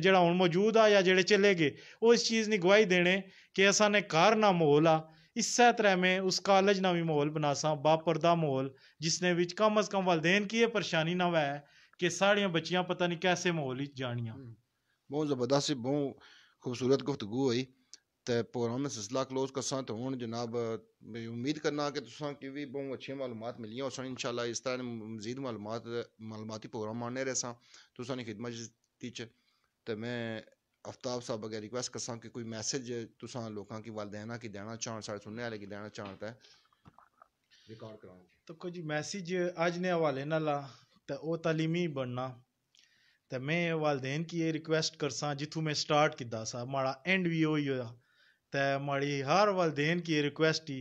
ਜਿਹੜਾ ਹੁਣ ਮੌਜੂਦ ਆ ਜਾਂ ਜਿਹੜੇ ਚਲੇ ਗਏ ਉਹ ਇਸ ਚੀਜ਼ ਦੀ ਗਵਾਹੀ ਦੇਣੇ ਕਿ ਅਸਾਂ ਨੇ ਕਾਰਨਾ ਨਾ इस्सै तरह में उस कालज नामी माहौल बनासा बापरदा माहौल जिसने बिच कम अज कम वालदेन की यह परेशानी ना हुआ कि साढ़ियाँ बच्चियाँ पता नहीं कैसे माहौल जानिया हम्म, बहुत ज़बरदस्त बहुत खूबसूरत गुफ्तगु हुई तो प्रोग्राम सिलसिला क्लोज कसा तो हूँ जनाब उम्मीद करना कि तुसा की भी बहुत अच्छी मालूम मिली और इन शाला इस तरह मजीद मालूम मालूमती प्रोग्राम आने रहे सा खिदमत तो मैं आफ्ताब साहब अगर रिक्वेस्ट करसा कि कोई मैसेज तुसा लोगों की वालदेना की देना चाह्न साढ़े सुनने वाले की देना चाह्न है रिकॉर्ड करा तो कुछ मैसेज अज ने हवाले ना तो वह तालीमी बनना तो मैं वालदेन की एह् रिक्वेस्ट करसा जित्थूं मैं स्टार्ट किया सा माड़ा एंड भी होई होया माड़ी हर वालदेन की एह् रिक्वेस्ट ही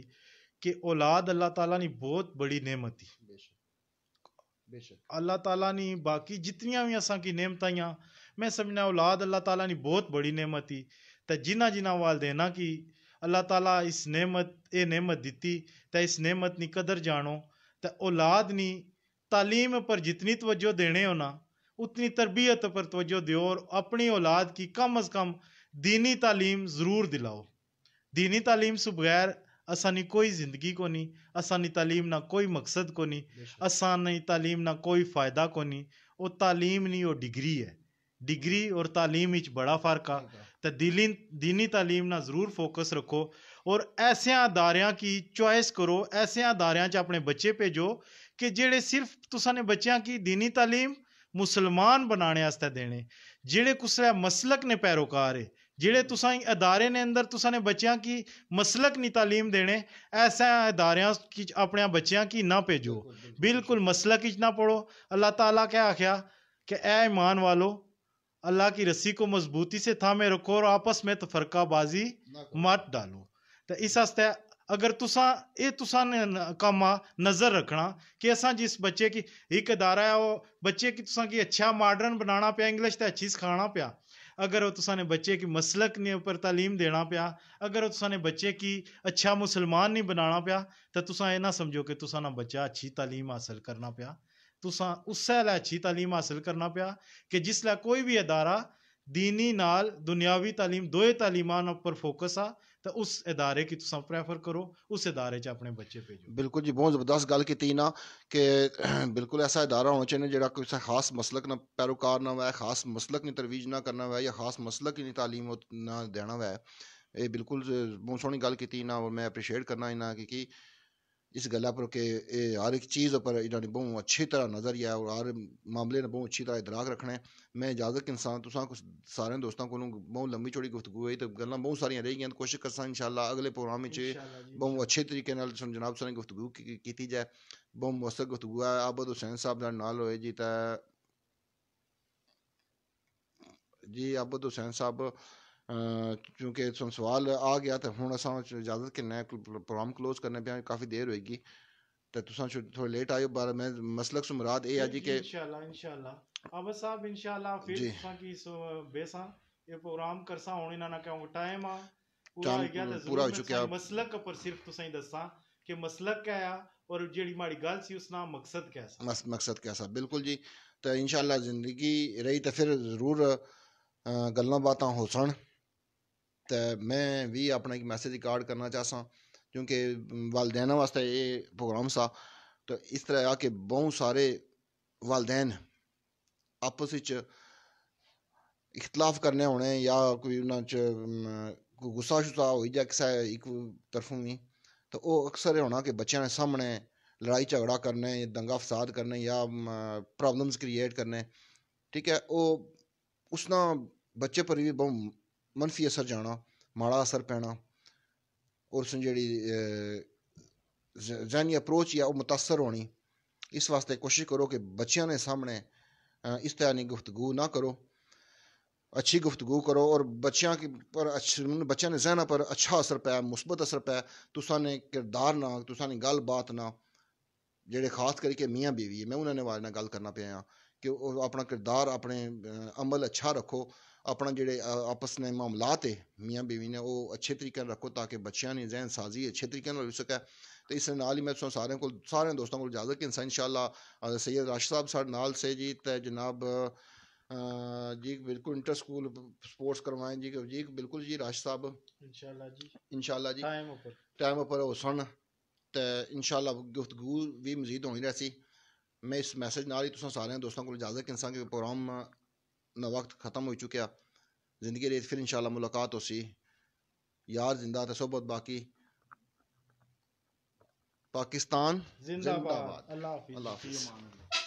कि औलाद अल्लाह तला ने बहुत बड़ी नेमत ही अल्लाह तला ने बाकी जितनी भी असा की आई मैं समझना औलाद अल्लाह ताला ने बहुत बड़ी नेमत ही तो जिन्हें जिन्हें वालदेना कि अल्लाह ताला इस नेमत ये नेमत दिती तो इस नेमत की कदर जानो तो औलाद ने तालीम पर जितनी तवज्जो देने हो ना उतनी तरबियत पर तवज्जो दो और अपनी औलाद की कम अज़ कम दीनी तालीम ज़रूर दिलाओ दीनी तालीम से बगैर असानी कोई ज़िंदगी को नहीं असानी तालीम ना कोई मकसद को नहीं असानी तालीम ना कोई फ़ायदा को नहीं वो तालीम नहीं वो डिग्री है डिग्री और तालीम बड़ा फर्क आ तो दिली दीनी तालीम ना जरूर फोकस रखो और ऐसा अदार की चॉइस करो ऐसा अदार अपने बच्चे भेजो कि जेड़े सिर्फ तुमने बच्चों की दीनी तालीम मुसलमान बनाने वास्ते देने जेड़े कुसै मसलक ने पैरोकार है जेड़े तुसा अदारे ने अंदर तुसा ने बच्चों की मसलक नहीं तालीम देने ऐसे अदार अपने बच्चों की ना भेजो बिल्कुल मसलक ना पढ़ो अल्लाह तला क्या आख्या कि ए ईमान वालों अल्लाह की रस्सी को मजबूती से थामे रखो और आपस में तफरकाबाजी मत डालो तो इस आस्ते अगर तुसा ये तुसा कम नज़र रखना कि असा जिस बच्चे की एक अदारा है वो बच्चे की तुसा की अच्छा मॉडर्न बनाना पे इंग्लिश तो अच्छी सिखाना पे अगर तुसा ने बच्चे की मसलक ने ऊपर तालीम देना पे अगर तुसा ने बच्चे की अच्छा मुसलमान नहीं बनाना पे तो तुसा ये ना समझो कि तुसा ना बच्चा अच्छी तालीम हासिल करना पाया ਤੁਸੀਂ ਉਸੇ ਲੈ ਅੱਛੀ تعلیم ਹਾਸਲ ਕਰਨਾ ਪਿਆ ਕਿ ਜਿਸ ਲੈ ਕੋਈ ਵੀ ادارہ دینی ਨਾਲ ਦੁਨਿਆਵੀ تعلیم ਦੋਏ تعلیمਾਂ ਉੱਪਰ ਫੋਕਸ ਆ ਤਾਂ ਉਸ ادارے ਕੀ ਤੁਸੀਂ ਪ੍ਰੈਫਰ ਕਰੋ ਉਸ ادارے 'ਚ ਆਪਣੇ ਬੱਚੇ ਭੇਜੋ ਬਿਲਕੁਲ ਜੀ ਬਹੁਤ ਜ਼ਬਰਦਸਤ ਗੱਲ ਕੀਤੀ ਨਾ ਕਿ ਬਿਲਕੁਲ ਐਸਾ ادارہ ਹੋਣਾ ਚਾਹੀਦਾ ਜਿਹੜਾ ਕੋਈ ਖਾਸ ਮਸਲਕ ਨਾ ਪੈਰੋਕਾਰ ਨਾ ਹੋਵੇ ਖਾਸ ਮਸਲਕ ਨੂੰ ਤਰਵੀਜ ਨਾ ਕਰਨਾ ਹੋਵੇ ਜਾਂ ਖਾਸ ਮਸਲਕ ਨੂੰ تعلیم ਨਾ ਦੇਣਾ ਹੋਵੇ ਇਹ ਬਿਲਕੁਲ ਬਹੁਤ ਸੋਹਣੀ ਗੱਲ ਕੀਤੀ ਨਾ ਮੈਂ ਅਪਰੀਸ਼ੀਏਟ ਕਰਨਾ ਇਹਨਾਂ ਕਿ ਕਿ इस गल पर के हर एक चीज़ पर इन्होंने बहुत अच्छी तरह नज़रिया और हर मामले ने बहुत अच्छी तरह इतराक रखना है मैं इजाज़त इंसान कुछ सारे दोस्तों को बहुत लम्बी चौड़ी गुफ्तगू हुई तो गल् बहुत सारियां रेही गेइयां कोशश इन शाला अगले प्रोग्राम में बहुत अच्छे तरीके जनाब सारी गुफ्तगू की जाए बहुत मुअसर गुफ्तगू है आबद हुसैन साहब दा नाल हो जी ते जी आबद हुसैन साहब चूँकि सुआल आ गया तो हूँ असां इजाज़त कन्नै प्रोग्राम क्लोज करने पे काफ़ी देर होएगी तो तुस लेट आयो बार मैं मसलक सो मुराद ए आज हो चुका मसलक कि मकसद इंशाल्लाह जिंदगी रही तो फिर जरूर गल्लां बातां होसन ते तो मैं भी अपना एक मैसेज रिकॉर्ड करना चाहसा क्योंकि वालदेना वास्ते प्रोग्राम सा तो इस तरह के बहुत सारे वालदेन आपस में इख्तलाफ करने होने या कोई उन्होंने गुस्सा शुस्सा हो जाए किसा एक तरफों ही तो वह अक्सर होना कि बच्चों दे सामने लड़ाई झगड़ा करने दंगा फसाद करने या प्रॉब्लम्स क्रिएट करने ठीक है वो उसना बच्चे पर भी बहुत मनफी असर जाना माड़ा असर पैना और उसने जहनी अप्रोच या ओह् मुतासर होनी इस वास्ते कोशिश करो कि बच्चें दे सामने इस तरह दी गुफ्तगु ना करो अच्छी गुफ्तगु करो और बच्चों की पर अच्छे मतलब बच्चों ने जहना पर अच्छा असर पै मुस्बत असर पै तुसा ने किरदार ना तुसा ने ना जेह्ड़े खास करके मियाँ बीवी है मैं उन्होंने बारे में गल्ल करना पे आं कि अपना किरदार अपने अमल अच्छा रखो अपना ਜਿਹੜੇ आपस ਨੇ मामलात है ਮੀਆਂ बीवी ने ਉਹ ਅੱਛੇ ਤਰੀਕੇ ਨਾਲ ਰੱਖੋ ਤਾਂ ਕਿ ਬੱਚਿਆਂ ਦੀ ਜ਼ਹਿਨ ਸਾਜ਼ੀ ਅੱਛੇ ਤਰੀਕੇ तो इस ही मैं सारे को सारे दोस्तों को इजाजत कि इन शाला सैयद राश साहब साढ़े से जी तो जनाब जी बिल्कुल इंटर स्कूल स्पोर्ट्स करवाएं जी जी बिल्कुल जी राश साहब इंशाल्लाह जी इंशाल्लाह टाइम उपर हो सन तो इनशाला गुफ्तगू भी मजीद होनी रही मैं इस मैसेज ना ही तुम सारे दोस्तों को इजाजत कि इंसान के प्रोग्राम वक्त ख़त्म हो चुका ज़िंदगी रेत फिर इंशाल्लाह मुलाकात होसी यार जिंदा तो सोबत बाकी पाकिस्तान जिंदाबाद अल्लाह हाफिज़